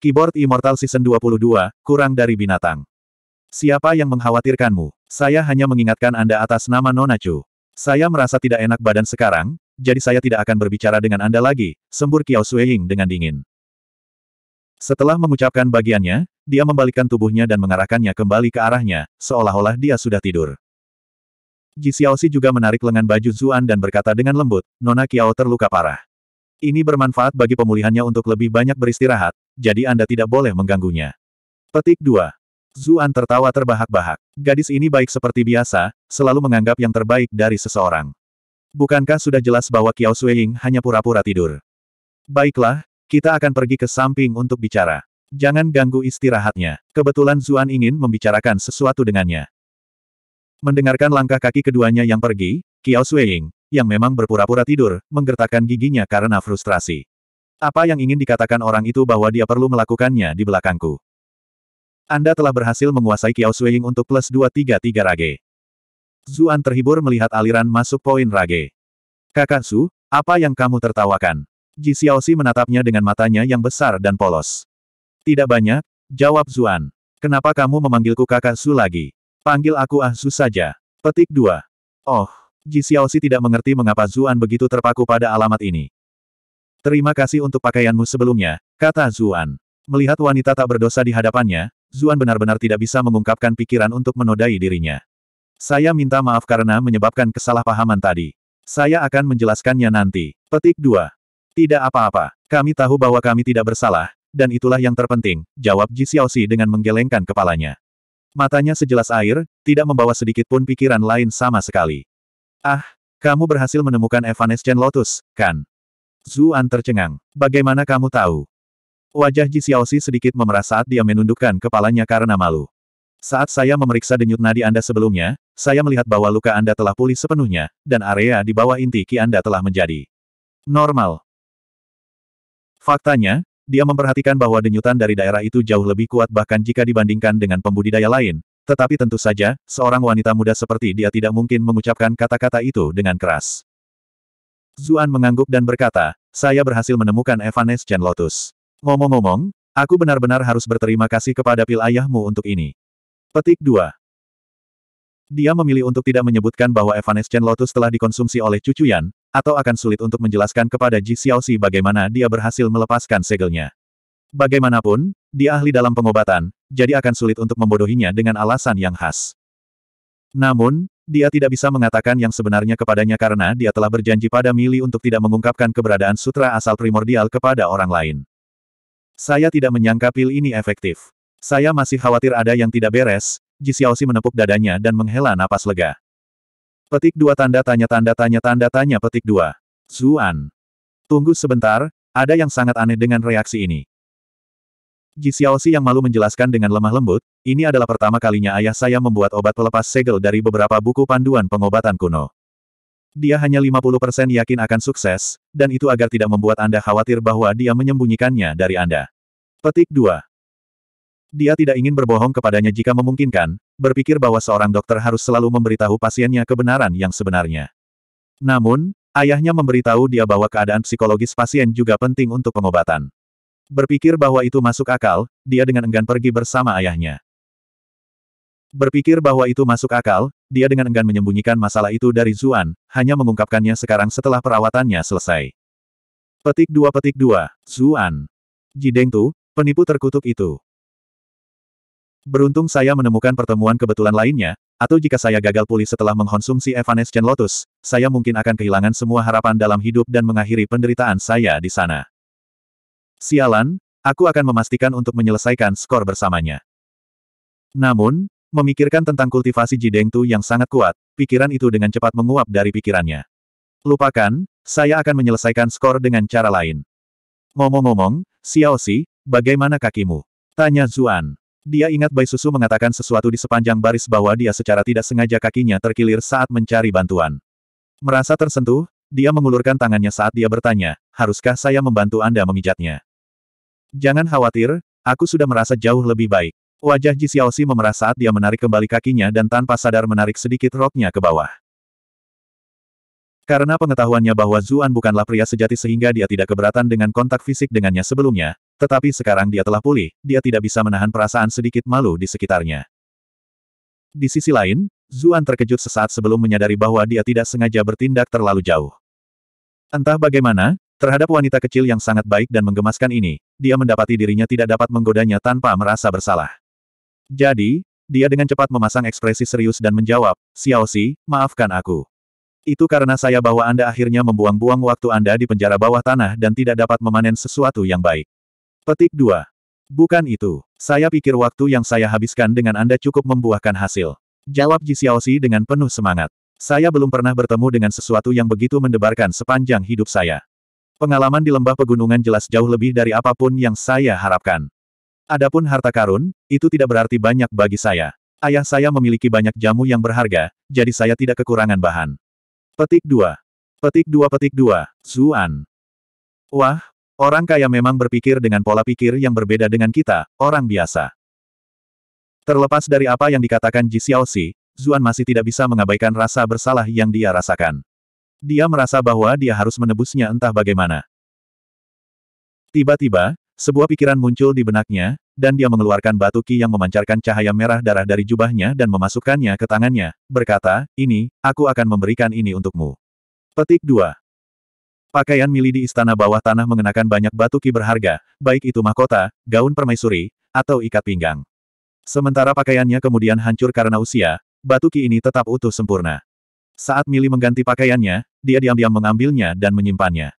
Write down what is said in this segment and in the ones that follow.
Keyboard Immortal Season 22, kurang dari binatang. Siapa yang mengkhawatirkanmu? Saya hanya mengingatkan Anda atas nama Nonacu. Saya merasa tidak enak badan sekarang, jadi saya tidak akan berbicara dengan Anda lagi, sembur Kiao Sueying dengan dingin. Setelah mengucapkan bagiannya, dia membalikkan tubuhnya dan mengarahkannya kembali ke arahnya, seolah-olah dia sudah tidur. Ji Xiaoxi juga menarik lengan baju Zuan dan berkata dengan lembut, Nona Kiao terluka parah. Ini bermanfaat bagi pemulihannya untuk lebih banyak beristirahat, jadi Anda tidak boleh mengganggunya. Petik 2. Zuan tertawa terbahak-bahak. Gadis ini baik seperti biasa, selalu menganggap yang terbaik dari seseorang. Bukankah sudah jelas bahwa Kiao Suying hanya pura-pura tidur? Baiklah, kita akan pergi ke samping untuk bicara. Jangan ganggu istirahatnya. Kebetulan Zuan ingin membicarakan sesuatu dengannya. Mendengarkan langkah kaki keduanya yang pergi, Kiao Suying, yang memang berpura-pura tidur, menggertakkan giginya karena frustrasi. Apa yang ingin dikatakan orang itu bahwa dia perlu melakukannya di belakangku. Anda telah berhasil menguasai Kiao Suying untuk plus 233 Rage. Zuan terhibur melihat aliran masuk poin Rage. Kakak Su, apa yang kamu tertawakan? Ji Xiaoxi menatapnya dengan matanya yang besar dan polos. Tidak banyak, jawab Zuan. Kenapa kamu memanggilku kakak Su lagi? Panggil aku Ah Su saja. Petik 2. Oh, Ji Xiaoxi tidak mengerti mengapa Zuan begitu terpaku pada alamat ini. Terima kasih untuk pakaianmu sebelumnya, kata Zuan. Melihat wanita tak berdosa di hadapannya, Zuan benar-benar tidak bisa mengungkapkan pikiran untuk menodai dirinya. Saya minta maaf karena menyebabkan kesalahpahaman tadi. Saya akan menjelaskannya nanti. Petik 2. Tidak apa-apa. Kami tahu bahwa kami tidak bersalah, dan itulah yang terpenting, jawab Ji Xiaoxi dengan menggelengkan kepalanya. Matanya sejelas air, tidak membawa sedikit pun pikiran lain sama sekali. Ah, kamu berhasil menemukan Evanescent Lotus, kan? Zuan tercengang. Bagaimana kamu tahu? Wajah Ji Xiaoxi sedikit memerah saat dia menundukkan kepalanya karena malu. Saat saya memeriksa denyut nadi Anda sebelumnya, saya melihat bahwa luka Anda telah pulih sepenuhnya, dan area di bawah inti ki Anda telah menjadi normal. Faktanya, dia memperhatikan bahwa denyutan dari daerah itu jauh lebih kuat bahkan jika dibandingkan dengan pembudidaya lain, tetapi tentu saja, seorang wanita muda seperti dia tidak mungkin mengucapkan kata-kata itu dengan keras. Zuan mengangguk dan berkata, saya berhasil menemukan Chen Lotus. Ngomong-ngomong, aku benar-benar harus berterima kasih kepada pil ayahmu untuk ini. Petik 2. Dia memilih untuk tidak menyebutkan bahwa Chen Lotus telah dikonsumsi oleh cucu Yan, atau akan sulit untuk menjelaskan kepada Ji Xiaoxi bagaimana dia berhasil melepaskan segelnya. Bagaimanapun, dia ahli dalam pengobatan, jadi akan sulit untuk membodohinya dengan alasan yang khas. Namun, dia tidak bisa mengatakan yang sebenarnya kepadanya karena dia telah berjanji pada Mili untuk tidak mengungkapkan keberadaan sutra asal primordial kepada orang lain. Saya tidak menyangka pil ini efektif. Saya masih khawatir ada yang tidak beres, Ji Xiaoxi menepuk dadanya dan menghela napas lega. Petik dua tanda tanya tanda tanya tanda tanya petik dua. Zuan. Tunggu sebentar, ada yang sangat aneh dengan reaksi ini. Ji Xiaoxi yang malu menjelaskan dengan lemah lembut, ini adalah pertama kalinya ayah saya membuat obat pelepas segel dari beberapa buku panduan pengobatan kuno. Dia hanya 50% yakin akan sukses, dan itu agar tidak membuat Anda khawatir bahwa dia menyembunyikannya dari Anda. Petik 2. Dia tidak ingin berbohong kepadanya jika memungkinkan, berpikir bahwa seorang dokter harus selalu memberitahu pasiennya kebenaran yang sebenarnya. Namun, ayahnya memberitahu dia bahwa keadaan psikologis pasien juga penting untuk pengobatan. Berpikir bahwa itu masuk akal, dia dengan enggan pergi bersama ayahnya. Berpikir bahwa itu masuk akal, dia dengan enggan menyembunyikan masalah itu dari Zuan, hanya mengungkapkannya sekarang setelah perawatannya selesai. Petik dua petik dua, Zuan. Jideng Tu, penipu terkutuk itu. Beruntung saya menemukan pertemuan kebetulan lainnya, atau jika saya gagal pulih setelah mengkonsumsi Evanescent Lotus, saya mungkin akan kehilangan semua harapan dalam hidup dan mengakhiri penderitaan saya di sana. Sialan, aku akan memastikan untuk menyelesaikan skor bersamanya. Namun, memikirkan tentang kultivasi Jidengtu yang sangat kuat, pikiran itu dengan cepat menguap dari pikirannya. Lupakan, saya akan menyelesaikan skor dengan cara lain. Ngomong-ngomong, Xiaoxi, bagaimana kakimu? Tanya Zuan. Dia ingat Bai Susu mengatakan sesuatu di sepanjang baris bahwa dia secara tidak sengaja kakinya terkilir saat mencari bantuan. Merasa tersentuh, dia mengulurkan tangannya saat dia bertanya, haruskah saya membantu Anda memijatnya? Jangan khawatir, aku sudah merasa jauh lebih baik. Wajah Ji Xiaoxi memerah saat dia menarik kembali kakinya dan tanpa sadar menarik sedikit roknya ke bawah. Karena pengetahuannya bahwa Zuan bukanlah pria sejati sehingga dia tidak keberatan dengan kontak fisik dengannya sebelumnya, tetapi sekarang dia telah pulih, dia tidak bisa menahan perasaan sedikit malu di sekitarnya. Di sisi lain, Zuan terkejut sesaat sebelum menyadari bahwa dia tidak sengaja bertindak terlalu jauh. Entah bagaimana, terhadap wanita kecil yang sangat baik dan menggemaskan ini, dia mendapati dirinya tidak dapat menggodanya tanpa merasa bersalah. Jadi, dia dengan cepat memasang ekspresi serius dan menjawab, Xiaoxi, maafkan aku. Itu karena saya bahwa Anda akhirnya membuang-buang waktu Anda di penjara bawah tanah dan tidak dapat memanen sesuatu yang baik. Petik 2. Bukan itu. Saya pikir waktu yang saya habiskan dengan Anda cukup membuahkan hasil. Jawab Ji Xiaoxi dengan penuh semangat. Saya belum pernah bertemu dengan sesuatu yang begitu mendebarkan sepanjang hidup saya. Pengalaman di lembah pegunungan jelas jauh lebih dari apapun yang saya harapkan. Adapun harta karun, itu tidak berarti banyak bagi saya. Ayah saya memiliki banyak jamu yang berharga, jadi saya tidak kekurangan bahan. Petik 2. Petik 2 petik 2. Zuan. Wah, orang kaya memang berpikir dengan pola pikir yang berbeda dengan kita, orang biasa. Terlepas dari apa yang dikatakan Ji Xiaoxi, Zuan masih tidak bisa mengabaikan rasa bersalah yang dia rasakan. Dia merasa bahwa dia harus menebusnya entah bagaimana. Tiba-tiba, sebuah pikiran muncul di benaknya, dan dia mengeluarkan batu ki yang memancarkan cahaya merah darah dari jubahnya dan memasukkannya ke tangannya, berkata, ini, aku akan memberikan ini untukmu. Petik 2. Pakaian mili di istana bawah tanah mengenakan banyak batu ki berharga, baik itu mahkota, gaun permaisuri, atau ikat pinggang. Sementara pakaiannya kemudian hancur karena usia, batu ki ini tetap utuh sempurna. Saat Mili mengganti pakaiannya, dia diam-diam mengambilnya dan menyimpannya.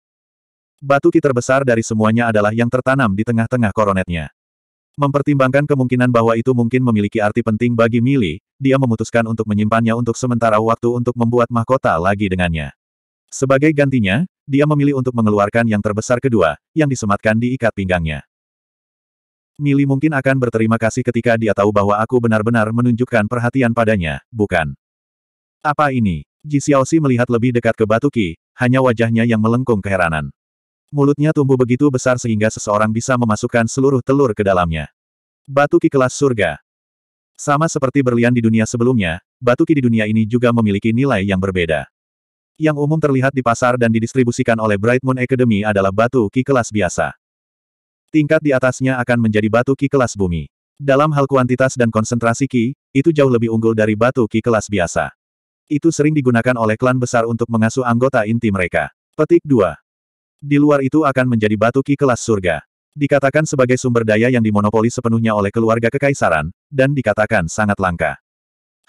Batu ki terbesar dari semuanya adalah yang tertanam di tengah-tengah koronetnya. Mempertimbangkan kemungkinan bahwa itu mungkin memiliki arti penting bagi Mili, dia memutuskan untuk menyimpannya untuk sementara waktu untuk membuat mahkota lagi dengannya. Sebagai gantinya, dia memilih untuk mengeluarkan yang terbesar kedua, yang disematkan di ikat pinggangnya. Mili mungkin akan berterima kasih ketika dia tahu bahwa aku benar-benar menunjukkan perhatian padanya, bukan? Apa ini? Ji Xiaoxi melihat lebih dekat ke batu Qi, hanya wajahnya yang melengkung keheranan. Mulutnya tumbuh begitu besar sehingga seseorang bisa memasukkan seluruh telur ke dalamnya. Batu Qi kelas surga. Sama seperti berlian di dunia sebelumnya, batu Qi di dunia ini juga memiliki nilai yang berbeda. Yang umum terlihat di pasar dan didistribusikan oleh Bright Moon Academy adalah batu Qi kelas biasa. Tingkat di atasnya akan menjadi batu Qi kelas bumi. Dalam hal kuantitas dan konsentrasi Qi, itu jauh lebih unggul dari batu Qi kelas biasa. Itu sering digunakan oleh klan besar untuk mengasuh anggota inti mereka. Petik 2. Di luar itu akan menjadi batu ki kelas surga. Dikatakan sebagai sumber daya yang dimonopoli sepenuhnya oleh keluarga kekaisaran, dan dikatakan sangat langka.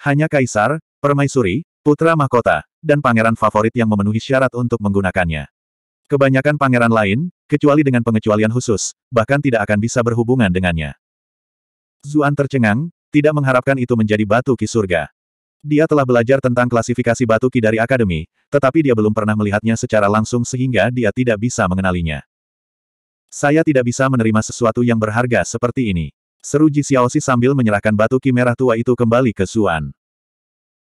Hanya kaisar, permaisuri, putra mahkota, dan pangeran favorit yang memenuhi syarat untuk menggunakannya. Kebanyakan pangeran lain, kecuali dengan pengecualian khusus, bahkan tidak akan bisa berhubungan dengannya. Zuan tercengang, tidak mengharapkan itu menjadi batu ki surga. Dia telah belajar tentang klasifikasi batu ki dari akademi, tetapi dia belum pernah melihatnya secara langsung sehingga dia tidak bisa mengenalinya. Saya tidak bisa menerima sesuatu yang berharga seperti ini. Seru Ji Xiaoxi sambil menyerahkan batu ki merah tua itu kembali ke Zuan.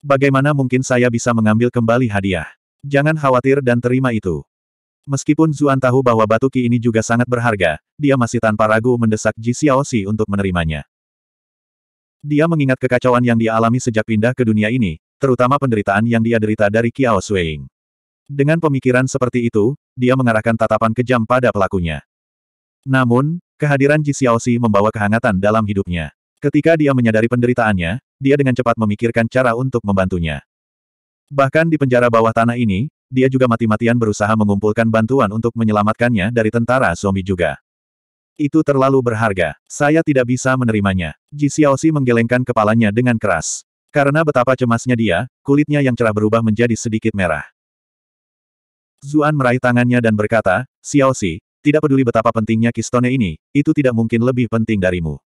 Bagaimana mungkin saya bisa mengambil kembali hadiah? Jangan khawatir dan terima itu. Meskipun Zuan tahu bahwa batu ki ini juga sangat berharga, dia masih tanpa ragu mendesak Ji Xiaoxi untuk menerimanya. Dia mengingat kekacauan yang dia alami sejak pindah ke dunia ini, terutama penderitaan yang dia derita dari Kiao Shuiying. Dengan pemikiran seperti itu, dia mengarahkan tatapan kejam pada pelakunya. Namun, kehadiran Ji Xiaoxi membawa kehangatan dalam hidupnya. Ketika dia menyadari penderitaannya, dia dengan cepat memikirkan cara untuk membantunya. Bahkan di penjara bawah tanah ini, dia juga mati-matian berusaha mengumpulkan bantuan untuk menyelamatkannya dari tentara zombie juga. Itu terlalu berharga. Saya tidak bisa menerimanya. Ji Xiao Xiaoxi menggelengkan kepalanya dengan keras. Karena betapa cemasnya dia, kulitnya yang cerah berubah menjadi sedikit merah. Zuan meraih tangannya dan berkata, Xiao Xiaoxi, tidak peduli betapa pentingnya kistone ini, itu tidak mungkin lebih penting darimu.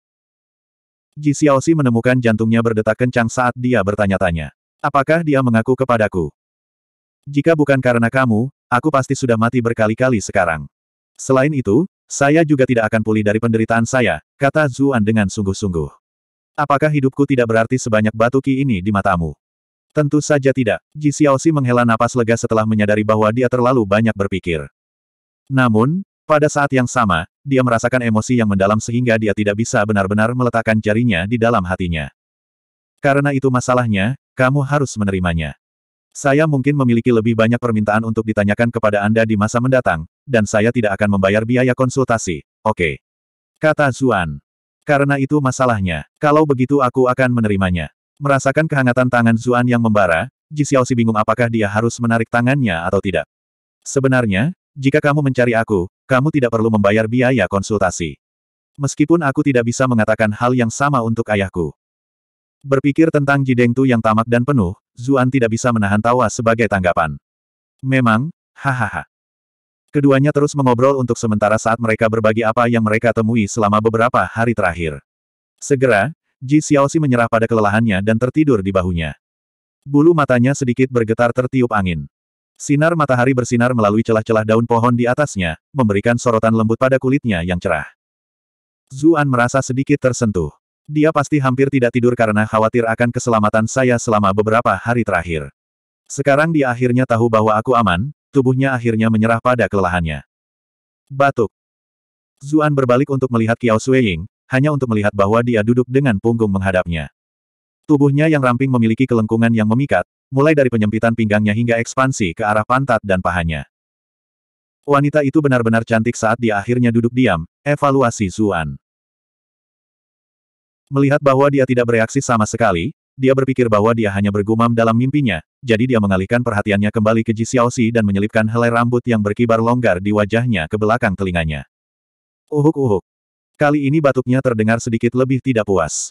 Ji Xiao Xiaoxi menemukan jantungnya berdetak kencang saat dia bertanya-tanya. Apakah dia mengaku kepadaku? Jika bukan karena kamu, aku pasti sudah mati berkali-kali sekarang. Selain itu, saya juga tidak akan pulih dari penderitaan saya, kata Zuan dengan sungguh-sungguh. Apakah hidupku tidak berarti sebanyak batu ki ini di matamu? Tentu saja tidak. Ji Xiaoxi menghela napas lega setelah menyadari bahwa dia terlalu banyak berpikir. Namun, pada saat yang sama, dia merasakan emosi yang mendalam sehingga dia tidak bisa benar-benar meletakkan jarinya di dalam hatinya. Karena itu masalahnya, kamu harus menerimanya. Saya mungkin memiliki lebih banyak permintaan untuk ditanyakan kepada Anda di masa mendatang, dan saya tidak akan membayar biaya konsultasi, oke. Okay. Kata Zuan. Karena itu masalahnya, kalau begitu aku akan menerimanya. Merasakan kehangatan tangan Zuan yang membara, Ji Xiaoxi bingung apakah dia harus menarik tangannya atau tidak. Sebenarnya, jika kamu mencari aku, kamu tidak perlu membayar biaya konsultasi. Meskipun aku tidak bisa mengatakan hal yang sama untuk ayahku. Berpikir tentang Ji Dengtu yang tamak dan penuh, Zuan tidak bisa menahan tawa sebagai tanggapan. Memang, hahaha. Keduanya terus mengobrol untuk sementara saat mereka berbagi apa yang mereka temui selama beberapa hari terakhir. Segera, Ji Xiaoxi menyerah pada kelelahannya dan tertidur di bahunya. Bulu matanya sedikit bergetar tertiup angin. Sinar matahari bersinar melalui celah-celah daun pohon di atasnya, memberikan sorotan lembut pada kulitnya yang cerah. Zuan merasa sedikit tersentuh. Dia pasti hampir tidak tidur karena khawatir akan keselamatan saya selama beberapa hari terakhir. Sekarang dia akhirnya tahu bahwa aku aman, tubuhnya akhirnya menyerah pada kelelahannya. Batuk. Zuan berbalik untuk melihat Kiao Sueying, hanya untuk melihat bahwa dia duduk dengan punggung menghadapnya. Tubuhnya yang ramping memiliki kelengkungan yang memikat, mulai dari penyempitan pinggangnya hingga ekspansi ke arah pantat dan pahanya. Wanita itu benar-benar cantik saat dia akhirnya duduk diam, evaluasi Zuan. Melihat bahwa dia tidak bereaksi sama sekali, dia berpikir bahwa dia hanya bergumam dalam mimpinya, jadi dia mengalihkan perhatiannya kembali ke Ji Xiaoxi dan menyelipkan helai rambut yang berkibar longgar di wajahnya ke belakang telinganya. Uhuk-uhuk. Kali ini batuknya terdengar sedikit lebih tidak puas.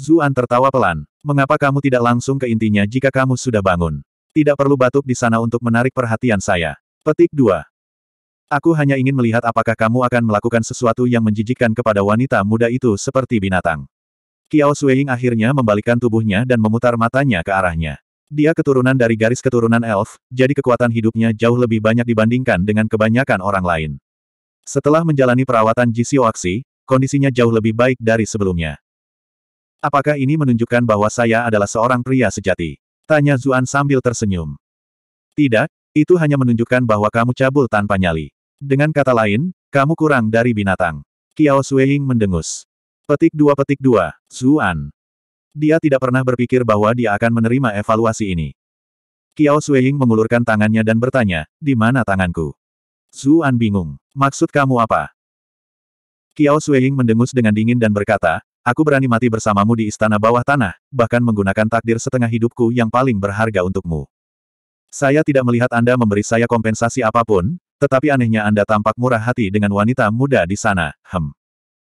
Zuan tertawa pelan. Mengapa kamu tidak langsung ke intinya jika kamu sudah bangun? Tidak perlu batuk di sana untuk menarik perhatian saya. Petik 2. Aku hanya ingin melihat apakah kamu akan melakukan sesuatu yang menjijikkan kepada wanita muda itu seperti binatang. Kiao Sueing akhirnya membalikkan tubuhnya dan memutar matanya ke arahnya. Dia keturunan dari garis keturunan elf, jadi kekuatan hidupnya jauh lebih banyak dibandingkan dengan kebanyakan orang lain. Setelah menjalani perawatan Jisioaksi, kondisinya jauh lebih baik dari sebelumnya. Apakah ini menunjukkan bahwa saya adalah seorang pria sejati? Tanya Zuan sambil tersenyum. Tidak, itu hanya menunjukkan bahwa kamu cabul tanpa nyali. Dengan kata lain, kamu kurang dari binatang. Kiao Sueing mendengus. Petik dua petik dua, Zuan. Dia tidak pernah berpikir bahwa dia akan menerima evaluasi ini. Kiao Sueying mengulurkan tangannya dan bertanya, di mana tanganku? Zuan bingung. Maksud kamu apa? Kiao Sueying mendengus dengan dingin dan berkata, aku berani mati bersamamu di istana bawah tanah, bahkan menggunakan takdir setengah hidupku yang paling berharga untukmu. Saya tidak melihat Anda memberi saya kompensasi apapun, tetapi anehnya Anda tampak murah hati dengan wanita muda di sana, hem.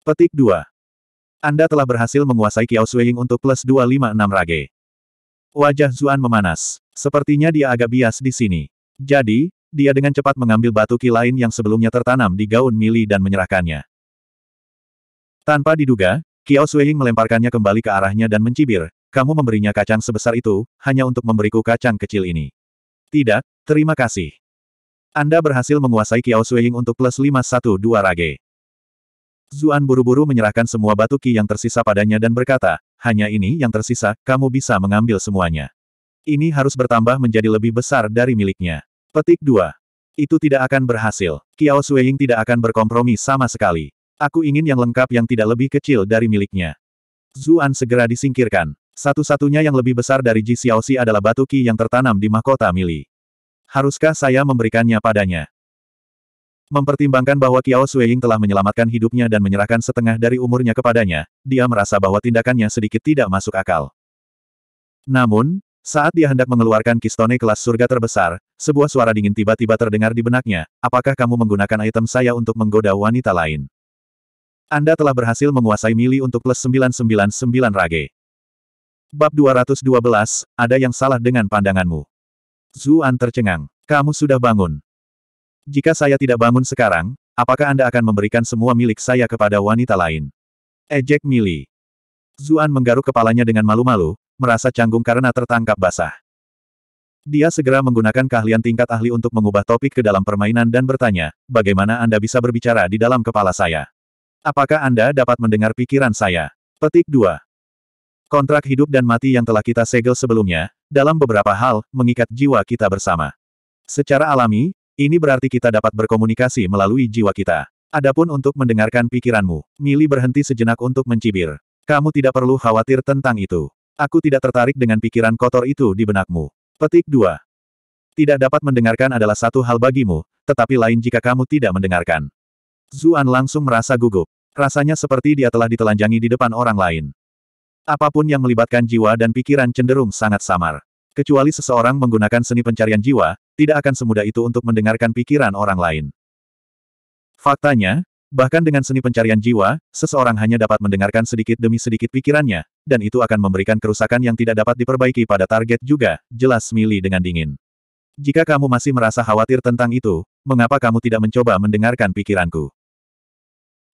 Petik 2. Anda telah berhasil menguasai Kiao Suying untuk plus 256 rage. Wajah Zuan memanas. Sepertinya dia agak bias di sini. Jadi, dia dengan cepat mengambil batu ki lain yang sebelumnya tertanam di gaun mili dan menyerahkannya. Tanpa diduga, Kiao Suying melemparkannya kembali ke arahnya dan mencibir, kamu memberinya kacang sebesar itu, hanya untuk memberiku kacang kecil ini. Tidak, terima kasih. Anda berhasil menguasai Kiao Suying untuk plus 512 rage. Zuan buru-buru menyerahkan semua batu ki yang tersisa padanya dan berkata, hanya ini yang tersisa, kamu bisa mengambil semuanya. Ini harus bertambah menjadi lebih besar dari miliknya. Petik 2. Itu tidak akan berhasil. Kiao Suying tidak akan berkompromi sama sekali. Aku ingin yang lengkap yang tidak lebih kecil dari miliknya. Zuan segera disingkirkan. Satu-satunya yang lebih besar dari Ji Xiaoxi adalah batu ki yang tertanam di mahkota mili. Haruskah saya memberikannya padanya? Mempertimbangkan bahwa Kiao Sueying telah menyelamatkan hidupnya dan menyerahkan setengah dari umurnya kepadanya, dia merasa bahwa tindakannya sedikit tidak masuk akal. Namun, saat dia hendak mengeluarkan kistone kelas surga terbesar, sebuah suara dingin tiba-tiba terdengar di benaknya, apakah kamu menggunakan item saya untuk menggoda wanita lain? Anda telah berhasil menguasai mili untuk plus 999 rage. Bab 212, ada yang salah dengan pandanganmu. Zuan tercengang. Kamu sudah bangun. Jika saya tidak bangun sekarang, apakah Anda akan memberikan semua milik saya kepada wanita lain? Ejek eh, Mili. Zuan menggaruk kepalanya dengan malu-malu, merasa canggung karena tertangkap basah. Dia segera menggunakan keahlian tingkat ahli untuk mengubah topik ke dalam permainan dan bertanya, bagaimana Anda bisa berbicara di dalam kepala saya? Apakah Anda dapat mendengar pikiran saya? Petik 2. Kontrak hidup dan mati yang telah kita segel sebelumnya, dalam beberapa hal, mengikat jiwa kita bersama. Secara alami, ini berarti kita dapat berkomunikasi melalui jiwa kita. Adapun untuk mendengarkan pikiranmu, Mili berhenti sejenak untuk mencibir. Kamu tidak perlu khawatir tentang itu. Aku tidak tertarik dengan pikiran kotor itu di benakmu. Petik 2. Tidak dapat mendengarkan adalah satu hal bagimu, tetapi lain jika kamu tidak mendengarkan. Zuan langsung merasa gugup. Rasanya seperti dia telah ditelanjangi di depan orang lain. Apapun yang melibatkan jiwa dan pikiran cenderung sangat samar. Kecuali seseorang menggunakan seni pencarian jiwa, tidak akan semudah itu untuk mendengarkan pikiran orang lain. Faktanya, bahkan dengan seni pencarian jiwa, seseorang hanya dapat mendengarkan sedikit demi sedikit pikirannya, dan itu akan memberikan kerusakan yang tidak dapat diperbaiki pada target juga, jelas Mili dengan dingin. Jika kamu masih merasa khawatir tentang itu, mengapa kamu tidak mencoba mendengarkan pikiranku?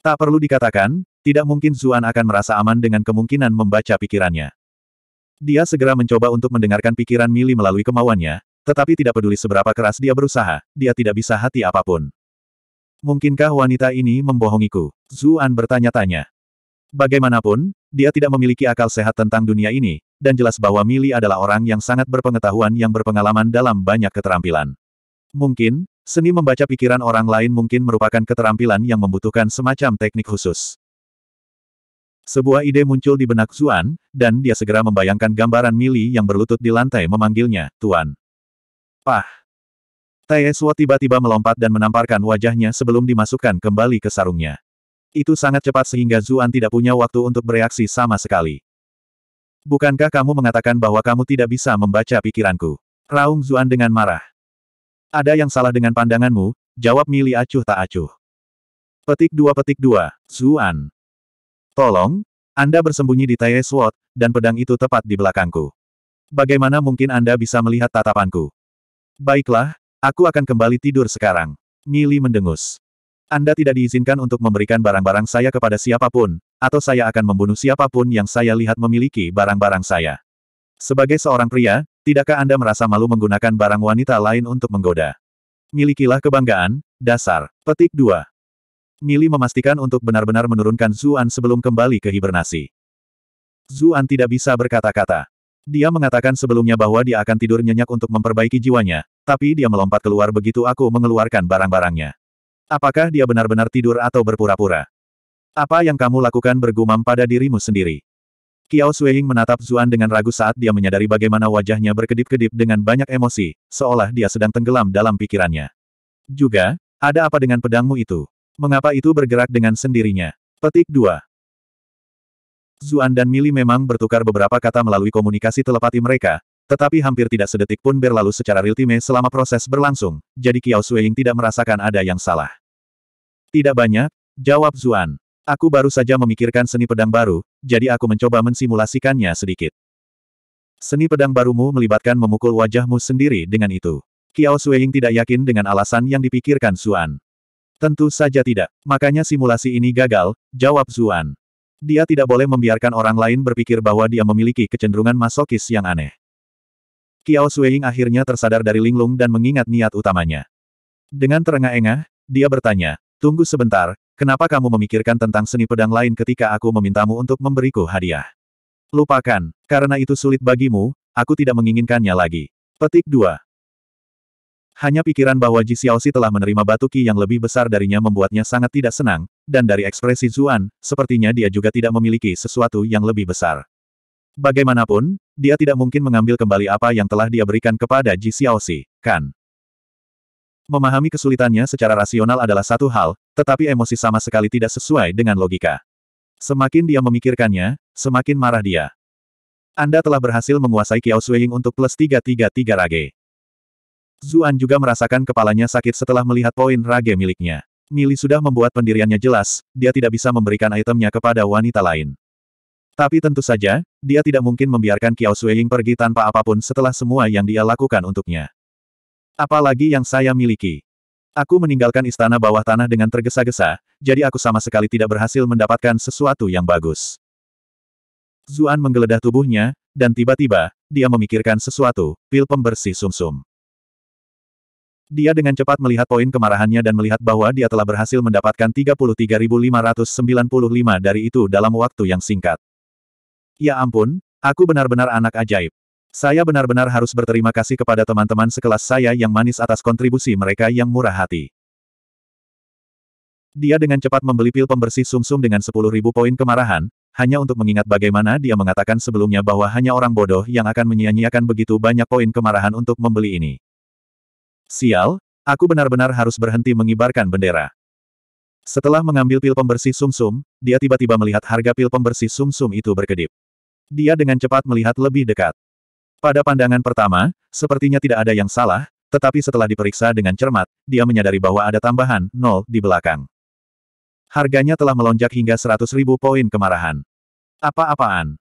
Tak perlu dikatakan, tidak mungkin Zuan akan merasa aman dengan kemungkinan membaca pikirannya. Dia segera mencoba untuk mendengarkan pikiran Mili melalui kemauannya, tetapi tidak peduli seberapa keras dia berusaha, dia tidak bisa hati apapun. Mungkinkah wanita ini membohongiku? Zuan bertanya-tanya. Bagaimanapun, dia tidak memiliki akal sehat tentang dunia ini, dan jelas bahwa Mili adalah orang yang sangat berpengetahuan yang berpengalaman dalam banyak keterampilan. Mungkin, seni membaca pikiran orang lain mungkin merupakan keterampilan yang membutuhkan semacam teknik khusus. Sebuah ide muncul di benak Zuan, dan dia segera membayangkan gambaran Mili yang berlutut di lantai memanggilnya, Tuan. Pah! Taeswo tiba-tiba melompat dan menamparkan wajahnya sebelum dimasukkan kembali ke sarungnya. Itu sangat cepat sehingga Zuan tidak punya waktu untuk bereaksi sama sekali. Bukankah kamu mengatakan bahwa kamu tidak bisa membaca pikiranku? Raung Zuan dengan marah. Ada yang salah dengan pandanganmu, jawab Mili acuh tak acuh. Petik dua petik dua, Zuan. Tolong, Anda bersembunyi di Tae dan pedang itu tepat di belakangku. Bagaimana mungkin Anda bisa melihat tatapanku? Baiklah, aku akan kembali tidur sekarang. Nili mendengus. Anda tidak diizinkan untuk memberikan barang-barang saya kepada siapapun, atau saya akan membunuh siapapun yang saya lihat memiliki barang-barang saya. Sebagai seorang pria, tidakkah Anda merasa malu menggunakan barang wanita lain untuk menggoda? Milikilah kebanggaan, dasar. Petik 2. Mili memastikan untuk benar-benar menurunkan Zuan sebelum kembali ke hibernasi. Zuan tidak bisa berkata-kata. Dia mengatakan sebelumnya bahwa dia akan tidur nyenyak untuk memperbaiki jiwanya, tapi dia melompat keluar begitu aku mengeluarkan barang-barangnya. Apakah dia benar-benar tidur atau berpura-pura? Apa yang kamu lakukan bergumam pada dirimu sendiri. Kiao Suihing menatap Zuan dengan ragu saat dia menyadari bagaimana wajahnya berkedip-kedip dengan banyak emosi, seolah dia sedang tenggelam dalam pikirannya. Juga, ada apa dengan pedangmu itu? Mengapa itu bergerak dengan sendirinya? Petik 2. Zuan dan Mili memang bertukar beberapa kata melalui komunikasi telepati mereka, tetapi hampir tidak sedetik pun berlalu secara real-time selama proses berlangsung, jadi Kiao Suying tidak merasakan ada yang salah. Tidak banyak, jawab Zuan. Aku baru saja memikirkan seni pedang baru, jadi aku mencoba mensimulasikannya sedikit. Seni pedang barumu melibatkan memukul wajahmu sendiri dengan itu. Kiao Suying tidak yakin dengan alasan yang dipikirkan Zuan. Tentu saja tidak, makanya simulasi ini gagal, jawab Zuan. Dia tidak boleh membiarkan orang lain berpikir bahwa dia memiliki kecenderungan masokis yang aneh. Kiao Suying akhirnya tersadar dari linglung dan mengingat niat utamanya. Dengan terengah-engah, dia bertanya, Tunggu sebentar, kenapa kamu memikirkan tentang seni pedang lain ketika aku memintamu untuk memberiku hadiah? Lupakan, karena itu sulit bagimu, aku tidak menginginkannya lagi. Petik 2. Hanya pikiran bahwa Ji Xiaoxi telah menerima batu ki yang lebih besar darinya membuatnya sangat tidak senang, dan dari ekspresi Zuan, sepertinya dia juga tidak memiliki sesuatu yang lebih besar. Bagaimanapun, dia tidak mungkin mengambil kembali apa yang telah dia berikan kepada Ji Xiaoxi, kan? Memahami kesulitannya secara rasional adalah satu hal, tetapi emosi sama sekali tidak sesuai dengan logika. Semakin dia memikirkannya, semakin marah dia. Anda telah berhasil menguasai Kiao Suying untuk plus 333 Rage. Zuan juga merasakan kepalanya sakit setelah melihat poin Rage miliknya. Mili sudah membuat pendiriannya jelas, dia tidak bisa memberikan itemnya kepada wanita lain. Tapi tentu saja, dia tidak mungkin membiarkan Kiao Shuiying pergi tanpa apapun setelah semua yang dia lakukan untuknya. Apalagi yang saya miliki. Aku meninggalkan istana bawah tanah dengan tergesa-gesa, jadi aku sama sekali tidak berhasil mendapatkan sesuatu yang bagus. Zuan menggeledah tubuhnya, dan tiba-tiba, dia memikirkan sesuatu, pil pembersih sumsum. -sum. Dia dengan cepat melihat poin kemarahannya dan melihat bahwa dia telah berhasil mendapatkan 33.595 dari itu dalam waktu yang singkat. Ya ampun, aku benar-benar anak ajaib. Saya benar-benar harus berterima kasih kepada teman-teman sekelas saya yang manis atas kontribusi mereka yang murah hati. Dia dengan cepat membeli pil pembersih sumsum -sum dengan 10.000 poin kemarahan, hanya untuk mengingat bagaimana dia mengatakan sebelumnya bahwa hanya orang bodoh yang akan menyia-nyiakan begitu banyak poin kemarahan untuk membeli ini. Sial, aku benar-benar harus berhenti mengibarkan bendera. Setelah mengambil pil pembersih sumsum, -sum, dia tiba-tiba melihat harga pil pembersih sumsum -sum itu berkedip. Dia dengan cepat melihat lebih dekat. Pada pandangan pertama, sepertinya tidak ada yang salah, tetapi setelah diperiksa dengan cermat, dia menyadari bahwa ada tambahan, nol, di belakang. Harganya telah melonjak hingga 100 ribu poin kemarahan. Apa-apaan?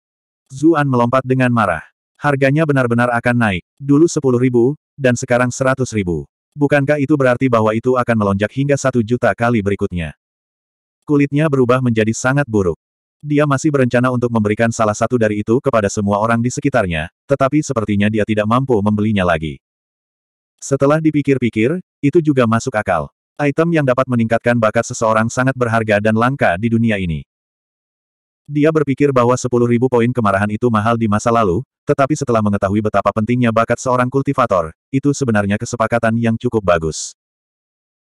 Zuan melompat dengan marah. Harganya benar-benar akan naik. Dulu 10 ribu, dan sekarang seratus ribu. Bukankah itu berarti bahwa itu akan melonjak hingga satu juta kali berikutnya? Kulitnya berubah menjadi sangat buruk. Dia masih berencana untuk memberikan salah satu dari itu kepada semua orang di sekitarnya, tetapi sepertinya dia tidak mampu membelinya lagi. Setelah dipikir-pikir, itu juga masuk akal. Item yang dapat meningkatkan bakat seseorang sangat berharga dan langka di dunia ini. Dia berpikir bahwa 10.000 poin kemarahan itu mahal di masa lalu, tetapi setelah mengetahui betapa pentingnya bakat seorang kultivator, itu sebenarnya kesepakatan yang cukup bagus.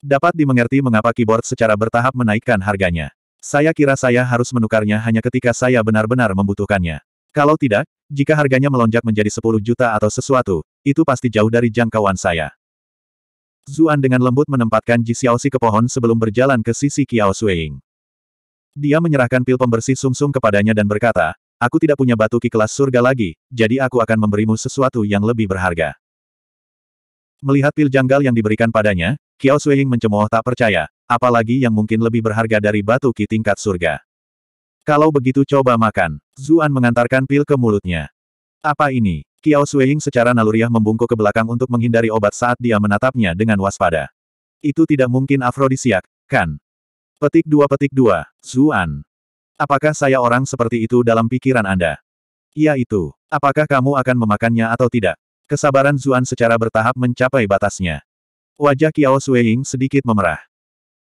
Dapat dimengerti mengapa keyboard secara bertahap menaikkan harganya. Saya kira saya harus menukarnya hanya ketika saya benar-benar membutuhkannya. Kalau tidak, jika harganya melonjak menjadi 10 juta atau sesuatu, itu pasti jauh dari jangkauan saya. Zuan dengan lembut menempatkan Ji Xiaoxi ke pohon sebelum berjalan ke sisi Kiao Suiying. Dia menyerahkan pil pembersih sumsum -sum kepadanya dan berkata, Aku tidak punya batu ki kelas surga lagi, jadi aku akan memberimu sesuatu yang lebih berharga. Melihat pil janggal yang diberikan padanya, Kiao Shuiying mencemooh tak percaya, apalagi yang mungkin lebih berharga dari batu ki tingkat surga. Kalau begitu coba makan. Zuan mengantarkan pil ke mulutnya. Apa ini? Kiao Shuiying secara naluriah membungkuk ke belakang untuk menghindari obat saat dia menatapnya dengan waspada. Itu tidak mungkin afrodisiak, kan? Petik dua petik dua, Zuan. Apakah saya orang seperti itu dalam pikiran Anda? Iya itu. Apakah kamu akan memakannya atau tidak? Kesabaran Zuan secara bertahap mencapai batasnya. Wajah Kiao Sueying sedikit memerah.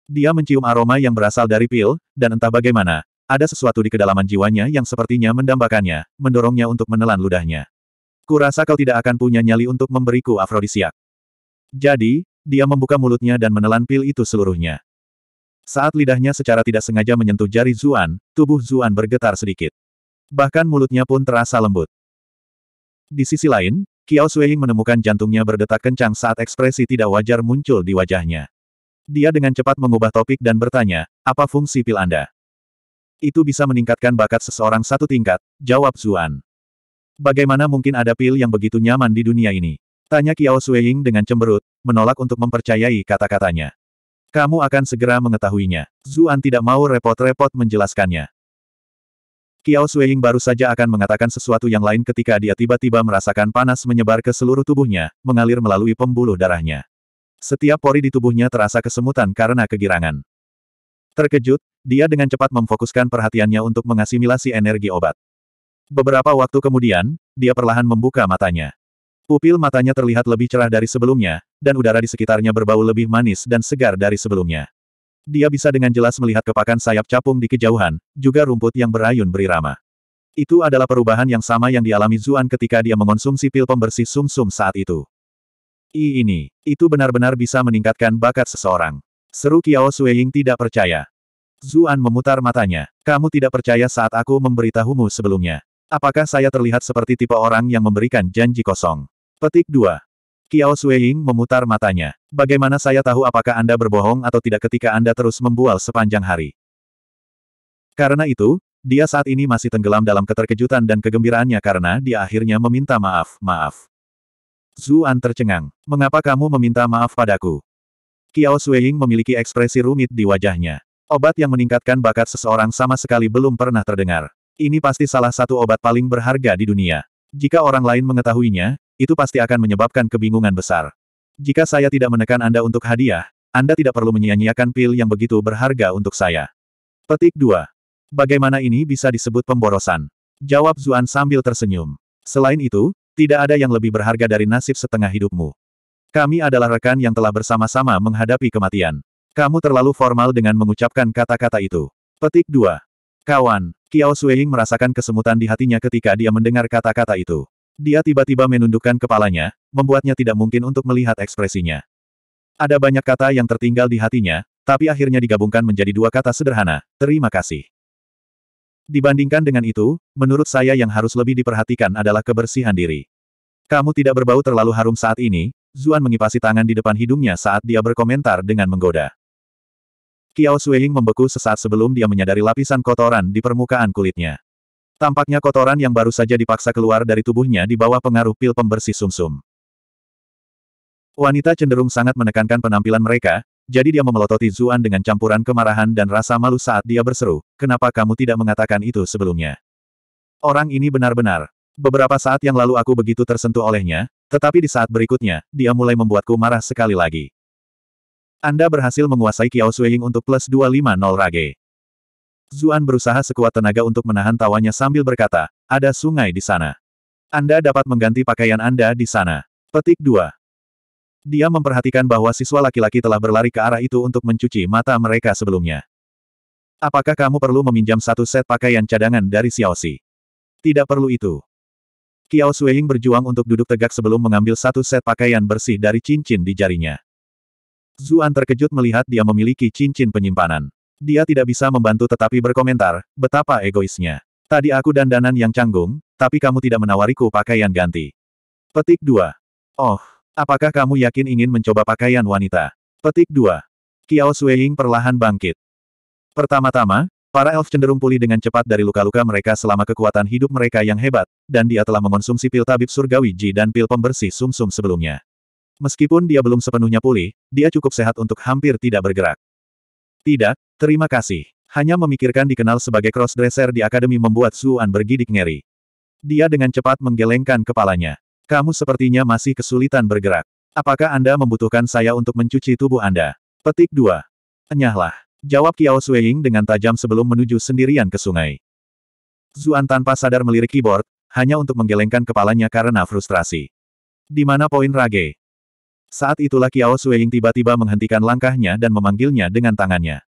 Dia mencium aroma yang berasal dari pil, dan entah bagaimana, ada sesuatu di kedalaman jiwanya yang sepertinya mendambakannya, mendorongnya untuk menelan ludahnya. Kurasa kau tidak akan punya nyali untuk memberiku afrodisiak. Jadi, dia membuka mulutnya dan menelan pil itu seluruhnya. Saat lidahnya secara tidak sengaja menyentuh jari Zuan, tubuh Zuan bergetar sedikit. Bahkan mulutnya pun terasa lembut. Di sisi lain, Kiao Sueying menemukan jantungnya berdetak kencang saat ekspresi tidak wajar muncul di wajahnya. Dia dengan cepat mengubah topik dan bertanya, apa fungsi pil Anda? Itu bisa meningkatkan bakat seseorang satu tingkat, jawab Zuan. Bagaimana mungkin ada pil yang begitu nyaman di dunia ini? Tanya Kiao Sueying dengan cemberut, menolak untuk mempercayai kata-katanya. Kamu akan segera mengetahuinya. Zuan tidak mau repot-repot menjelaskannya. Kiao Suying baru saja akan mengatakan sesuatu yang lain ketika dia tiba-tiba merasakan panas menyebar ke seluruh tubuhnya, mengalir melalui pembuluh darahnya. Setiap pori di tubuhnya terasa kesemutan karena kegirangan. Terkejut, dia dengan cepat memfokuskan perhatiannya untuk mengasimilasi energi obat. Beberapa waktu kemudian, dia perlahan membuka matanya. Pupil matanya terlihat lebih cerah dari sebelumnya, dan udara di sekitarnya berbau lebih manis dan segar dari sebelumnya. Dia bisa dengan jelas melihat kepakan sayap capung di kejauhan, juga rumput yang berayun berirama. Itu adalah perubahan yang sama yang dialami Zuan ketika dia mengonsumsi pil pembersih sumsum -sum saat itu. I ini, itu benar-benar bisa meningkatkan bakat seseorang. Seru Kiao Sueying tidak percaya. Zuan memutar matanya. Kamu tidak percaya saat aku memberitahumu sebelumnya. Apakah saya terlihat seperti tipe orang yang memberikan janji kosong? Petik 2. Kiao Sueying memutar matanya. Bagaimana saya tahu apakah Anda berbohong atau tidak ketika Anda terus membual sepanjang hari? Karena itu, dia saat ini masih tenggelam dalam keterkejutan dan kegembiraannya karena dia akhirnya meminta maaf, maaf. Zuan tercengang. Mengapa kamu meminta maaf padaku? Kiao Sueying memiliki ekspresi rumit di wajahnya. Obat yang meningkatkan bakat seseorang sama sekali belum pernah terdengar. Ini pasti salah satu obat paling berharga di dunia. Jika orang lain mengetahuinya, itu pasti akan menyebabkan kebingungan besar. Jika saya tidak menekan Anda untuk hadiah, Anda tidak perlu menyia-nyiakan pil yang begitu berharga untuk saya. Petik 2. Bagaimana ini bisa disebut pemborosan? Jawab Zuan sambil tersenyum. Selain itu, tidak ada yang lebih berharga dari nasib setengah hidupmu. Kami adalah rekan yang telah bersama-sama menghadapi kematian. Kamu terlalu formal dengan mengucapkan kata-kata itu. Petik 2. Kawan, Kiao Suying merasakan kesemutan di hatinya ketika dia mendengar kata-kata itu. Dia tiba-tiba menundukkan kepalanya, membuatnya tidak mungkin untuk melihat ekspresinya. Ada banyak kata yang tertinggal di hatinya, tapi akhirnya digabungkan menjadi dua kata sederhana, terima kasih. Dibandingkan dengan itu, menurut saya yang harus lebih diperhatikan adalah kebersihan diri. Kamu tidak berbau terlalu harum saat ini, Zuan mengipasi tangan di depan hidungnya saat dia berkomentar dengan menggoda. Kiao Suying membeku sesaat sebelum dia menyadari lapisan kotoran di permukaan kulitnya. Tampaknya kotoran yang baru saja dipaksa keluar dari tubuhnya di bawah pengaruh pil pembersih sumsum. -sum. Wanita cenderung sangat menekankan penampilan mereka, jadi dia memelototi Zuan dengan campuran kemarahan dan rasa malu saat dia berseru, kenapa kamu tidak mengatakan itu sebelumnya? Orang ini benar-benar. Beberapa saat yang lalu aku begitu tersentuh olehnya, tetapi di saat berikutnya, dia mulai membuatku marah sekali lagi. Anda berhasil menguasai Kiao Suying untuk plus 250 rage. Zuan berusaha sekuat tenaga untuk menahan tawanya sambil berkata, ada sungai di sana. Anda dapat mengganti pakaian Anda di sana. Petik 2. Dia memperhatikan bahwa siswa laki-laki telah berlari ke arah itu untuk mencuci mata mereka sebelumnya. Apakah kamu perlu meminjam satu set pakaian cadangan dari Xiao Xiaoxi? Tidak perlu itu. Kiao Suying berjuang untuk duduk tegak sebelum mengambil satu set pakaian bersih dari cincin di jarinya. Zuan terkejut melihat dia memiliki cincin penyimpanan. Dia tidak bisa membantu tetapi berkomentar, betapa egoisnya. Tadi aku dandanan yang canggung, tapi kamu tidak menawariku pakaian ganti. Petik 2. Oh, apakah kamu yakin ingin mencoba pakaian wanita? Petik 2. Kiao Sueying perlahan bangkit. Pertama-tama, Para elf cenderung pulih dengan cepat dari luka-luka mereka selama kekuatan hidup mereka yang hebat, dan dia telah mengonsumsi pil tabib surgawi Ji dan pil pembersih sumsum -sum sebelumnya. Meskipun dia belum sepenuhnya pulih, dia cukup sehat untuk hampir tidak bergerak. Tidak, terima kasih. Hanya memikirkan dikenal sebagai crossdresser di akademi membuat Suan bergidik ngeri. Dia dengan cepat menggelengkan kepalanya. Kamu sepertinya masih kesulitan bergerak. Apakah Anda membutuhkan saya untuk mencuci tubuh Anda? Petik 2. Enyahlah. Jawab Kiao Sueying dengan tajam sebelum menuju sendirian ke sungai. Zuan tanpa sadar melirik keyboard, hanya untuk menggelengkan kepalanya karena frustrasi. Di mana poin Rage? Saat itulah Kiao Suying tiba-tiba menghentikan langkahnya dan memanggilnya dengan tangannya.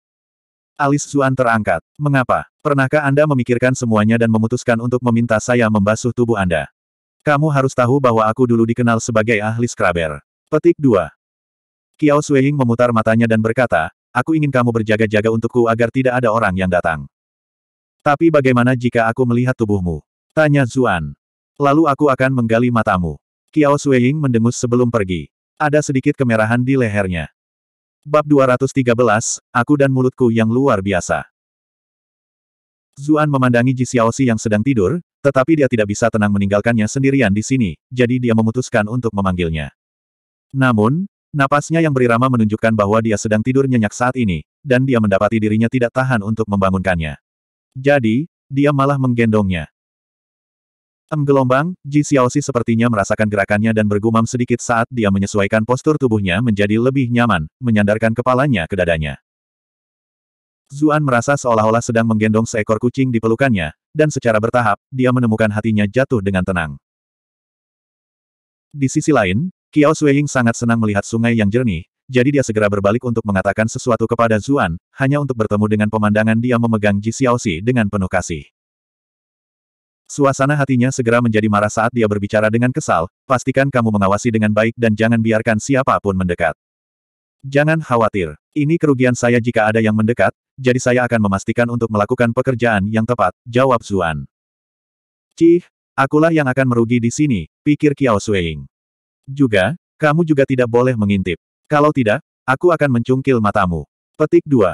Alis Zuan terangkat. Mengapa? Pernahkah Anda memikirkan semuanya dan memutuskan untuk meminta saya membasuh tubuh Anda? Kamu harus tahu bahwa aku dulu dikenal sebagai ahli skraber. Petik 2. Kiao Suying memutar matanya dan berkata, Aku ingin kamu berjaga-jaga untukku agar tidak ada orang yang datang. Tapi bagaimana jika aku melihat tubuhmu? Tanya Zuan. Lalu aku akan menggali matamu. Kiao Sueying mendengus sebelum pergi. Ada sedikit kemerahan di lehernya. Bab 213, Aku dan Mulutku yang luar biasa. Zuan memandangi Ji Xiaoxi yang sedang tidur, tetapi dia tidak bisa tenang meninggalkannya sendirian di sini, jadi dia memutuskan untuk memanggilnya. Namun, napasnya yang berirama menunjukkan bahwa dia sedang tidur nyenyak saat ini, dan dia mendapati dirinya tidak tahan untuk membangunkannya. Jadi, dia malah menggendongnya. Gelombang, Ji Xiaoxi sepertinya merasakan gerakannya dan bergumam sedikit saat dia menyesuaikan postur tubuhnya menjadi lebih nyaman, menyandarkan kepalanya ke dadanya. Zuan merasa seolah-olah sedang menggendong seekor kucing di pelukannya, dan secara bertahap, dia menemukan hatinya jatuh dengan tenang. Di sisi lain, Kiao Xueying sangat senang melihat sungai yang jernih, jadi dia segera berbalik untuk mengatakan sesuatu kepada Zuan, hanya untuk bertemu dengan pemandangan dia memegang Ji Xiaoxi dengan penuh kasih. Suasana hatinya segera menjadi marah saat dia berbicara dengan kesal, pastikan kamu mengawasi dengan baik dan jangan biarkan siapapun mendekat. Jangan khawatir, ini kerugian saya jika ada yang mendekat, jadi saya akan memastikan untuk melakukan pekerjaan yang tepat, jawab Zuan. Cih, akulah yang akan merugi di sini, pikir Kiao Suying. Juga, kamu juga tidak boleh mengintip. Kalau tidak, aku akan mencungkil matamu. Petik 2.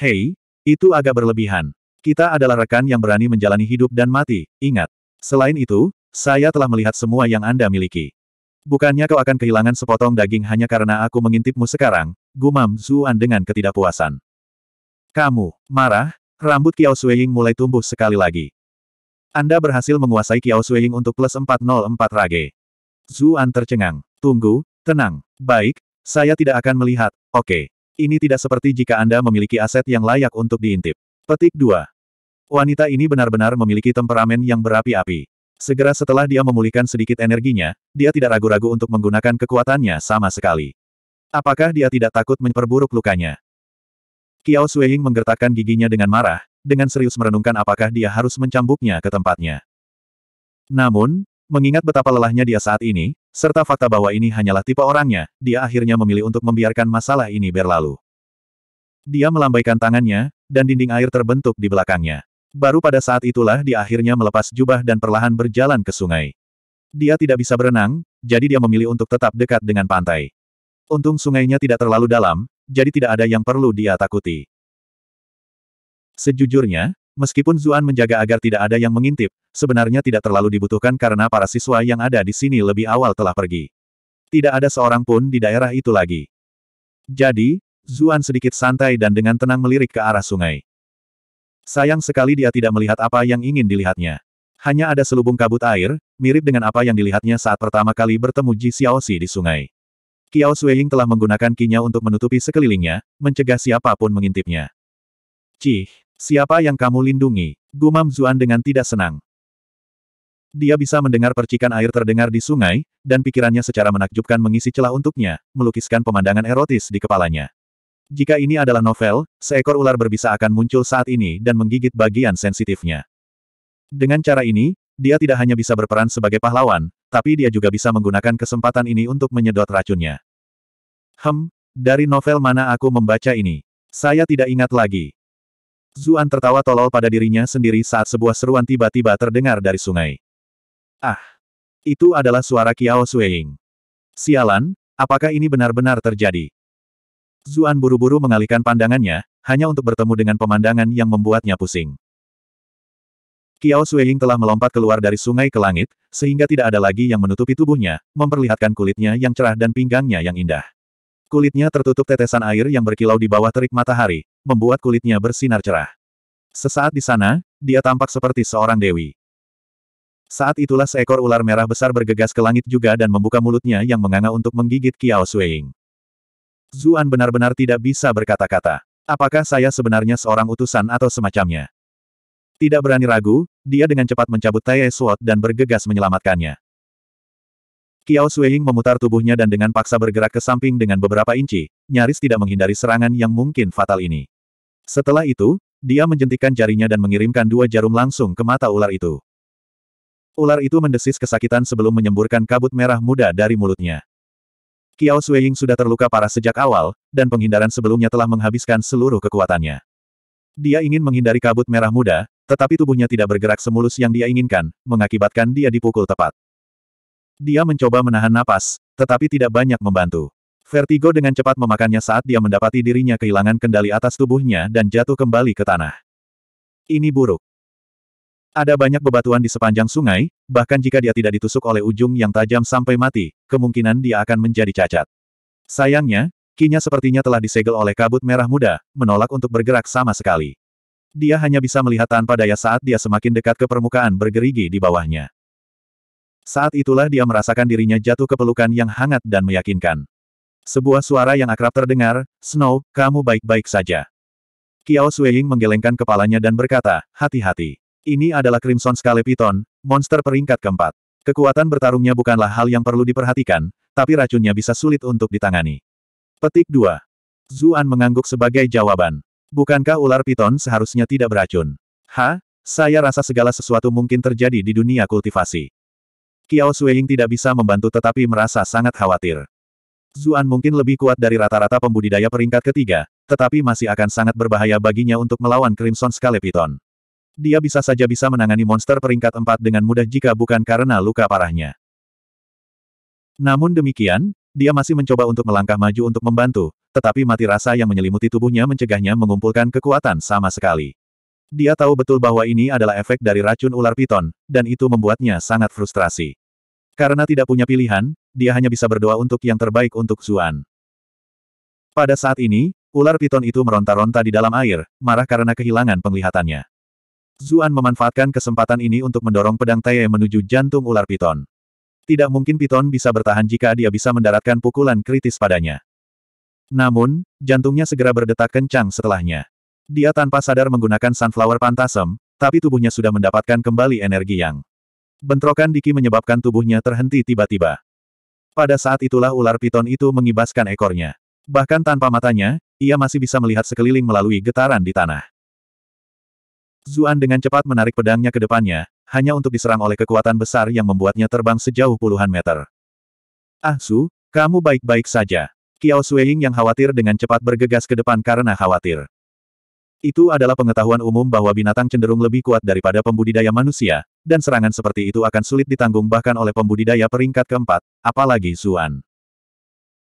Hei, itu agak berlebihan. Kita adalah rekan yang berani menjalani hidup dan mati, ingat. Selain itu, saya telah melihat semua yang Anda miliki. Bukannya kau akan kehilangan sepotong daging hanya karena aku mengintipmu sekarang, gumam Zuan dengan ketidakpuasan. Kamu, marah, rambut Kiao Suying mulai tumbuh sekali lagi. Anda berhasil menguasai Kiao Suying untuk plus 404 rage. Zuan tercengang. Tunggu, tenang, baik, saya tidak akan melihat, oke. Okay. Ini tidak seperti jika Anda memiliki aset yang layak untuk diintip. Petik 2. Wanita ini benar-benar memiliki temperamen yang berapi-api. Segera setelah dia memulihkan sedikit energinya, dia tidak ragu-ragu untuk menggunakan kekuatannya sama sekali. Apakah dia tidak takut memperburuk lukanya? Kiao Sueying menggertakkan giginya dengan marah, dengan serius merenungkan apakah dia harus mencambuknya ke tempatnya. Namun, mengingat betapa lelahnya dia saat ini, serta fakta bahwa ini hanyalah tipe orangnya, dia akhirnya memilih untuk membiarkan masalah ini berlalu. Dia melambaikan tangannya, dan dinding air terbentuk di belakangnya. Baru pada saat itulah dia akhirnya melepas jubah dan perlahan berjalan ke sungai. Dia tidak bisa berenang, jadi dia memilih untuk tetap dekat dengan pantai. Untung sungainya tidak terlalu dalam, jadi tidak ada yang perlu dia takuti. Sejujurnya, meskipun Zuan menjaga agar tidak ada yang mengintip, sebenarnya tidak terlalu dibutuhkan karena para siswa yang ada di sini lebih awal telah pergi. Tidak ada seorang pun di daerah itu lagi. Jadi, Zuan sedikit santai dan dengan tenang melirik ke arah sungai. Sayang sekali dia tidak melihat apa yang ingin dilihatnya. Hanya ada selubung kabut air, mirip dengan apa yang dilihatnya saat pertama kali bertemu Ji Xiaoxi di sungai. Kiao Sueying telah menggunakan kinya untuk menutupi sekelilingnya, mencegah siapapun mengintipnya. Cih, siapa yang kamu lindungi? Gumam Zuan dengan tidak senang. Dia bisa mendengar percikan air terdengar di sungai, dan pikirannya secara menakjubkan mengisi celah untuknya, melukiskan pemandangan erotis di kepalanya. Jika ini adalah novel, seekor ular berbisa akan muncul saat ini dan menggigit bagian sensitifnya. Dengan cara ini, dia tidak hanya bisa berperan sebagai pahlawan, tapi dia juga bisa menggunakan kesempatan ini untuk menyedot racunnya. Hem, dari novel mana aku membaca ini? Saya tidak ingat lagi. Zuan tertawa tolol pada dirinya sendiri saat sebuah seruan tiba-tiba terdengar dari sungai. Ah! Itu adalah suara Kiao Suying. Sialan, apakah ini benar-benar terjadi? Zuan buru-buru mengalihkan pandangannya, hanya untuk bertemu dengan pemandangan yang membuatnya pusing. Kiao Sueying telah melompat keluar dari sungai ke langit, sehingga tidak ada lagi yang menutupi tubuhnya, memperlihatkan kulitnya yang cerah dan pinggangnya yang indah. Kulitnya tertutup tetesan air yang berkilau di bawah terik matahari, membuat kulitnya bersinar cerah. Sesaat di sana, dia tampak seperti seorang dewi. Saat itulah seekor ular merah besar bergegas ke langit juga dan membuka mulutnya yang menganga untuk menggigit Kiao Sueying. Zuan benar-benar tidak bisa berkata-kata. Apakah saya sebenarnya seorang utusan atau semacamnya? Tidak berani ragu, dia dengan cepat mencabut Tae Sword dan bergegas menyelamatkannya. Kiao Sueying memutar tubuhnya dan dengan paksa bergerak ke samping dengan beberapa inci, nyaris tidak menghindari serangan yang mungkin fatal ini. Setelah itu, dia menjentikkan jarinya dan mengirimkan dua jarum langsung ke mata ular itu. Ular itu mendesis kesakitan sebelum menyemburkan kabut merah muda dari mulutnya. Kiao Sueying sudah terluka parah sejak awal, dan penghindaran sebelumnya telah menghabiskan seluruh kekuatannya. Dia ingin menghindari kabut merah muda, tetapi tubuhnya tidak bergerak semulus yang dia inginkan, mengakibatkan dia dipukul tepat. Dia mencoba menahan napas, tetapi tidak banyak membantu. Vertigo dengan cepat memakannya saat dia mendapati dirinya kehilangan kendali atas tubuhnya dan jatuh kembali ke tanah. Ini buruk. Ada banyak bebatuan di sepanjang sungai, bahkan jika dia tidak ditusuk oleh ujung yang tajam sampai mati, kemungkinan dia akan menjadi cacat. Sayangnya, kinya sepertinya telah disegel oleh kabut merah muda, menolak untuk bergerak sama sekali. Dia hanya bisa melihat tanpa daya saat dia semakin dekat ke permukaan bergerigi di bawahnya. Saat itulah dia merasakan dirinya jatuh ke pelukan yang hangat dan meyakinkan. Sebuah suara yang akrab terdengar, Snow, kamu baik-baik saja. Kiao Suying menggelengkan kepalanya dan berkata, hati-hati. Ini adalah Crimson Scalepiton, monster peringkat keempat. Kekuatan bertarungnya bukanlah hal yang perlu diperhatikan, tapi racunnya bisa sulit untuk ditangani. Petik 2. Zuan mengangguk sebagai jawaban. Bukankah ular piton seharusnya tidak beracun? Ha? Saya rasa segala sesuatu mungkin terjadi di dunia kultivasi. Kiao Sueying tidak bisa membantu tetapi merasa sangat khawatir. Zuan mungkin lebih kuat dari rata-rata pembudidaya peringkat ketiga, tetapi masih akan sangat berbahaya baginya untuk melawan Crimson Scalepiton dia bisa saja bisa menangani monster peringkat 4 dengan mudah jika bukan karena luka parahnya. Namun demikian, dia masih mencoba untuk melangkah maju untuk membantu, tetapi mati rasa yang menyelimuti tubuhnya mencegahnya mengumpulkan kekuatan sama sekali. Dia tahu betul bahwa ini adalah efek dari racun ular piton, dan itu membuatnya sangat frustrasi. Karena tidak punya pilihan, dia hanya bisa berdoa untuk yang terbaik untuk Zuan. Pada saat ini, ular piton itu meronta-ronta di dalam air, marah karena kehilangan penglihatannya. Zuan memanfaatkan kesempatan ini untuk mendorong pedang Tae menuju jantung ular piton. Tidak mungkin piton bisa bertahan jika dia bisa mendaratkan pukulan kritis padanya. Namun, jantungnya segera berdetak kencang setelahnya. Dia tanpa sadar menggunakan sunflower pantasem, tapi tubuhnya sudah mendapatkan kembali energi yang. Bentrokan Diki menyebabkan tubuhnya terhenti tiba-tiba. Pada saat itulah ular piton itu mengibaskan ekornya. Bahkan tanpa matanya, ia masih bisa melihat sekeliling melalui getaran di tanah. Zuan dengan cepat menarik pedangnya ke depannya, hanya untuk diserang oleh kekuatan besar yang membuatnya terbang sejauh puluhan meter. Ah Su, kamu baik-baik saja. Kiao Sueying yang khawatir dengan cepat bergegas ke depan karena khawatir. Itu adalah pengetahuan umum bahwa binatang cenderung lebih kuat daripada pembudidaya manusia, dan serangan seperti itu akan sulit ditanggung bahkan oleh pembudidaya peringkat keempat, apalagi Zuan.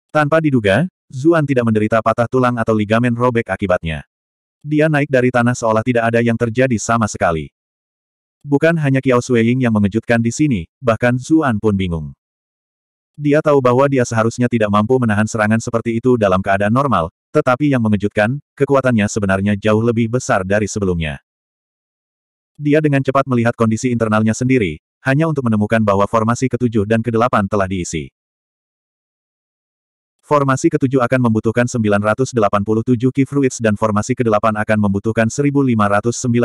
Tanpa diduga, Zuan tidak menderita patah tulang atau ligamen robek akibatnya. Dia naik dari tanah seolah tidak ada yang terjadi sama sekali. Bukan hanya Kiao Sueying yang mengejutkan di sini, bahkan Zuan pun bingung. Dia tahu bahwa dia seharusnya tidak mampu menahan serangan seperti itu dalam keadaan normal, tetapi yang mengejutkan, kekuatannya sebenarnya jauh lebih besar dari sebelumnya. Dia dengan cepat melihat kondisi internalnya sendiri, hanya untuk menemukan bahwa formasi ketujuh dan kedelapan telah diisi. Formasi ketujuh akan membutuhkan 987 key fruits dan formasi kedelapan akan membutuhkan 1597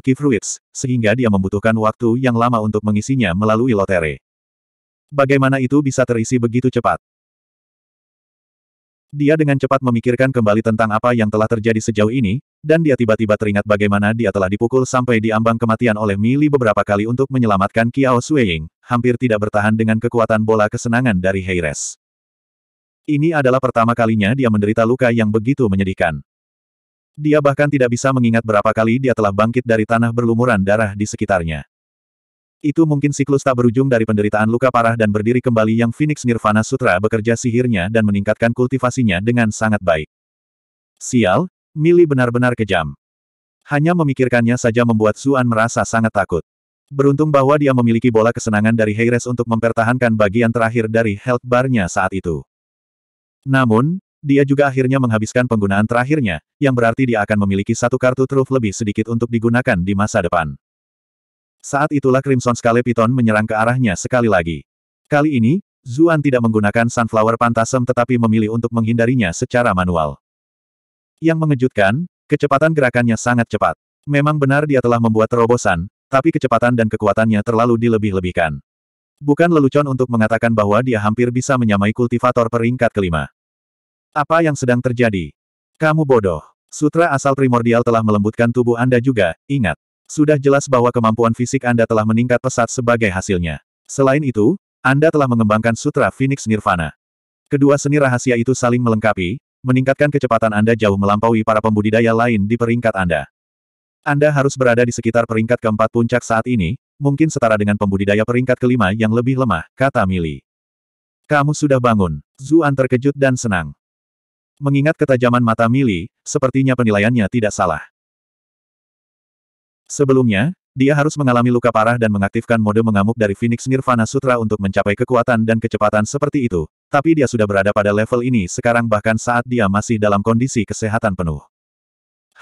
key fruits, sehingga dia membutuhkan waktu yang lama untuk mengisinya melalui lotere. Bagaimana itu bisa terisi begitu cepat? Dia dengan cepat memikirkan kembali tentang apa yang telah terjadi sejauh ini, dan dia tiba-tiba teringat bagaimana dia telah dipukul sampai di ambang kematian oleh Mili beberapa kali untuk menyelamatkan Kiao Sueying, hampir tidak bertahan dengan kekuatan bola kesenangan dari Heires. Ini adalah pertama kalinya dia menderita luka yang begitu menyedihkan. Dia bahkan tidak bisa mengingat berapa kali dia telah bangkit dari tanah berlumuran darah di sekitarnya. Itu mungkin siklus tak berujung dari penderitaan luka parah dan berdiri kembali yang Phoenix Nirvana Sutra bekerja sihirnya dan meningkatkan kultivasinya dengan sangat baik. Sial, Mili benar-benar kejam. Hanya memikirkannya saja membuat Zuan merasa sangat takut. Beruntung bahwa dia memiliki bola kesenangan dari Heires untuk mempertahankan bagian terakhir dari health bar-nya saat itu. Namun, dia juga akhirnya menghabiskan penggunaan terakhirnya, yang berarti dia akan memiliki satu kartu truf lebih sedikit untuk digunakan di masa depan. Saat itulah Crimson Scale Python menyerang ke arahnya sekali lagi. Kali ini, Zuan tidak menggunakan Sunflower Pantasem tetapi memilih untuk menghindarinya secara manual. Yang mengejutkan, kecepatan gerakannya sangat cepat. Memang benar dia telah membuat terobosan, tapi kecepatan dan kekuatannya terlalu dilebih-lebihkan. Bukan lelucon untuk mengatakan bahwa dia hampir bisa menyamai kultivator peringkat kelima. Apa yang sedang terjadi? Kamu bodoh. Sutra asal primordial telah melembutkan tubuh Anda juga, ingat. Sudah jelas bahwa kemampuan fisik Anda telah meningkat pesat sebagai hasilnya. Selain itu, Anda telah mengembangkan Sutra Phoenix Nirvana. Kedua seni rahasia itu saling melengkapi, meningkatkan kecepatan Anda jauh melampaui para pembudidaya lain di peringkat Anda. Anda harus berada di sekitar peringkat keempat puncak saat ini, mungkin setara dengan pembudidaya peringkat kelima yang lebih lemah, kata Mili. Kamu sudah bangun. Zuan terkejut dan senang. Mengingat ketajaman mata Mili, sepertinya penilaiannya tidak salah. Sebelumnya, dia harus mengalami luka parah dan mengaktifkan mode mengamuk dari Phoenix Nirvana Sutra untuk mencapai kekuatan dan kecepatan seperti itu, tapi dia sudah berada pada level ini sekarang bahkan saat dia masih dalam kondisi kesehatan penuh.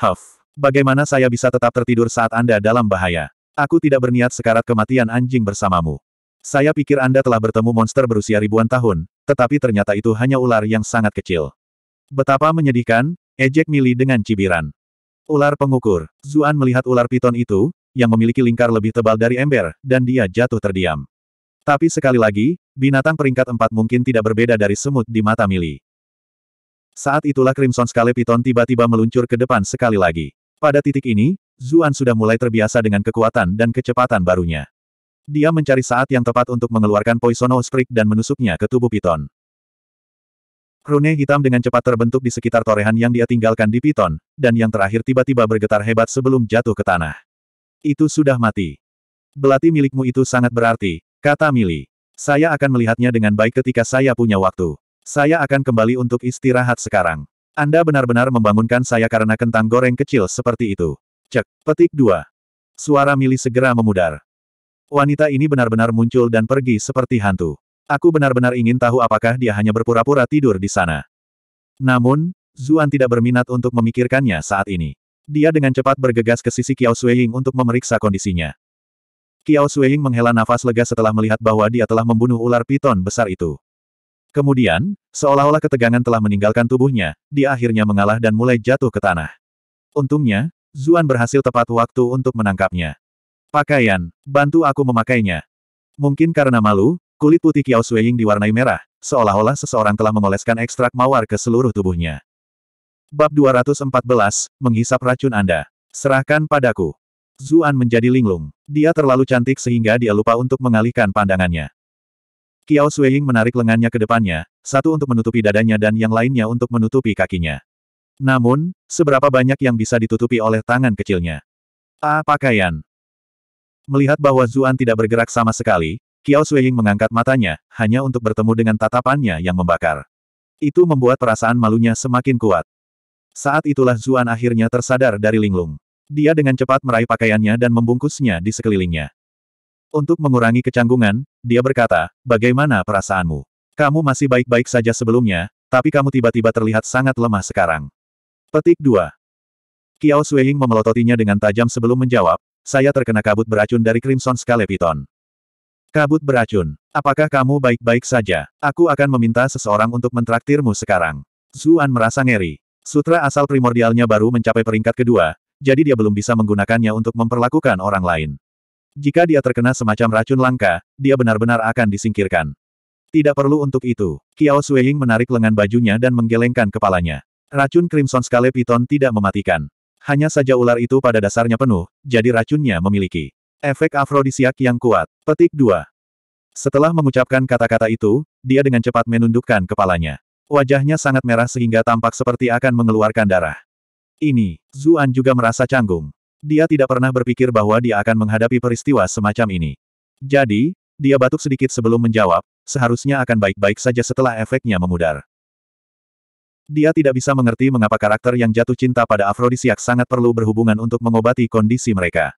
Huff, bagaimana saya bisa tetap tertidur saat Anda dalam bahaya? Aku tidak berniat sekarat kematian anjing bersamamu. Saya pikir Anda telah bertemu monster berusia ribuan tahun, tetapi ternyata itu hanya ular yang sangat kecil. Betapa menyedihkan, ejek Mili dengan cibiran. Ular pengukur. Zuan melihat ular piton itu, yang memiliki lingkar lebih tebal dari ember, dan dia jatuh terdiam. Tapi sekali lagi, binatang peringkat empat mungkin tidak berbeda dari semut di mata Mili. Saat itulah Crimson Scale Piton tiba-tiba meluncur ke depan sekali lagi. Pada titik ini, Zuan sudah mulai terbiasa dengan kekuatan dan kecepatan barunya. Dia mencari saat yang tepat untuk mengeluarkan Poisono Streak dan menusuknya ke tubuh Piton. Rune hitam dengan cepat terbentuk di sekitar torehan yang dia tinggalkan di Piton, dan yang terakhir tiba-tiba bergetar hebat sebelum jatuh ke tanah. Itu sudah mati. Belati milikmu itu sangat berarti, kata Mili. Saya akan melihatnya dengan baik ketika saya punya waktu. Saya akan kembali untuk istirahat sekarang. Anda benar-benar membangunkan saya karena kentang goreng kecil seperti itu. Cek, petik dua. Suara Mili segera memudar. Wanita ini benar-benar muncul dan pergi seperti hantu. Aku benar-benar ingin tahu apakah dia hanya berpura-pura tidur di sana. Namun, Zuan tidak berminat untuk memikirkannya saat ini. Dia dengan cepat bergegas ke sisi Kiao Shuiying untuk memeriksa kondisinya. Kiao Shuiying menghela nafas lega setelah melihat bahwa dia telah membunuh ular piton besar itu. Kemudian, seolah-olah ketegangan telah meninggalkan tubuhnya, dia akhirnya mengalah dan mulai jatuh ke tanah. Untungnya, Zuan berhasil tepat waktu untuk menangkapnya. Pakaian, bantu aku memakainya. Mungkin karena malu, kulit putih Kiao Suying diwarnai merah, seolah-olah seseorang telah mengoleskan ekstrak mawar ke seluruh tubuhnya. Bab 214, Menghisap Racun Anda. Serahkan padaku. Zuan menjadi linglung. Dia terlalu cantik sehingga dia lupa untuk mengalihkan pandangannya. Kiao Suying menarik lengannya ke depannya, satu untuk menutupi dadanya dan yang lainnya untuk menutupi kakinya. Namun, seberapa banyak yang bisa ditutupi oleh tangan kecilnya? A. Pakaian. Melihat bahwa Zuan tidak bergerak sama sekali, Kiao Suying mengangkat matanya, hanya untuk bertemu dengan tatapannya yang membakar. Itu membuat perasaan malunya semakin kuat. Saat itulah Zuan akhirnya tersadar dari linglung. Dia dengan cepat meraih pakaiannya dan membungkusnya di sekelilingnya. Untuk mengurangi kecanggungan, dia berkata, bagaimana perasaanmu? Kamu masih baik-baik saja sebelumnya, tapi kamu tiba-tiba terlihat sangat lemah sekarang. Petik 2. Kiao Sueying memelototinya dengan tajam sebelum menjawab, saya terkena kabut beracun dari Crimson Skalepiton. Kabut beracun. Apakah kamu baik-baik saja? Aku akan meminta seseorang untuk mentraktirmu sekarang. Zuan merasa ngeri. Sutra asal primordialnya baru mencapai peringkat kedua, jadi dia belum bisa menggunakannya untuk memperlakukan orang lain. Jika dia terkena semacam racun langka, dia benar-benar akan disingkirkan. Tidak perlu untuk itu. Kiao Sueying menarik lengan bajunya dan menggelengkan kepalanya. Racun Crimson Scale Python tidak mematikan. Hanya saja ular itu pada dasarnya penuh, jadi racunnya memiliki efek afrodisiak yang kuat. Petik 2. Setelah mengucapkan kata-kata itu, dia dengan cepat menundukkan kepalanya. Wajahnya sangat merah sehingga tampak seperti akan mengeluarkan darah. Ini, Zuan juga merasa canggung. Dia tidak pernah berpikir bahwa dia akan menghadapi peristiwa semacam ini. Jadi, dia batuk sedikit sebelum menjawab, seharusnya akan baik-baik saja setelah efeknya memudar. Dia tidak bisa mengerti mengapa karakter yang jatuh cinta pada afrodisiak sangat perlu berhubungan untuk mengobati kondisi mereka.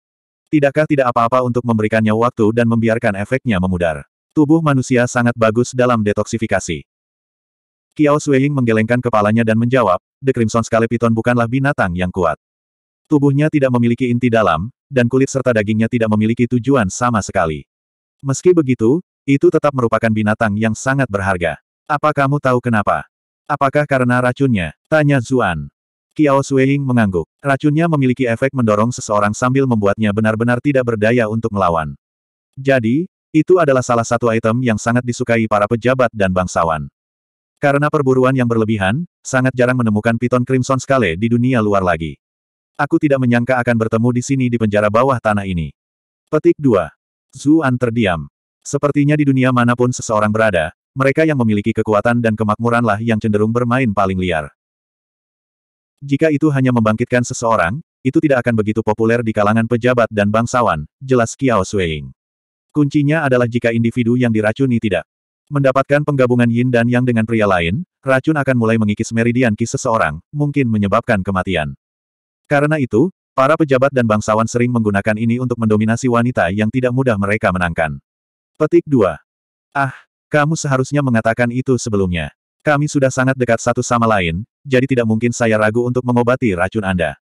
Tidakkah tidak apa-apa untuk memberikannya waktu dan membiarkan efeknya memudar? Tubuh manusia sangat bagus dalam detoksifikasi. Kiao Sueying menggelengkan kepalanya dan menjawab, The Crimson Scalepython bukanlah binatang yang kuat. Tubuhnya tidak memiliki inti dalam, dan kulit serta dagingnya tidak memiliki tujuan sama sekali. Meski begitu, itu tetap merupakan binatang yang sangat berharga. Apa kamu tahu kenapa? Apakah karena racunnya? Tanya Zuan. Kiao Sueying mengangguk. Racunnya memiliki efek mendorong seseorang sambil membuatnya benar-benar tidak berdaya untuk melawan. Jadi, itu adalah salah satu item yang sangat disukai para pejabat dan bangsawan. Karena perburuan yang berlebihan, sangat jarang menemukan piton Crimson Scale di dunia luar lagi. Aku tidak menyangka akan bertemu di sini di penjara bawah tanah ini. Petik 2. Zuan terdiam. Sepertinya di dunia manapun seseorang berada, mereka yang memiliki kekuatan dan kemakmuranlah yang cenderung bermain paling liar. Jika itu hanya membangkitkan seseorang, itu tidak akan begitu populer di kalangan pejabat dan bangsawan, jelas Qiao Shuiying. Kuncinya adalah jika individu yang diracuni tidak mendapatkan penggabungan yin dan yang dengan pria lain, racun akan mulai mengikis meridian ki seseorang, mungkin menyebabkan kematian. Karena itu, para pejabat dan bangsawan sering menggunakan ini untuk mendominasi wanita yang tidak mudah mereka menangkan. Petik 2. Ah, kamu seharusnya mengatakan itu sebelumnya. Kami sudah sangat dekat satu sama lain, jadi tidak mungkin saya ragu untuk mengobati racun Anda.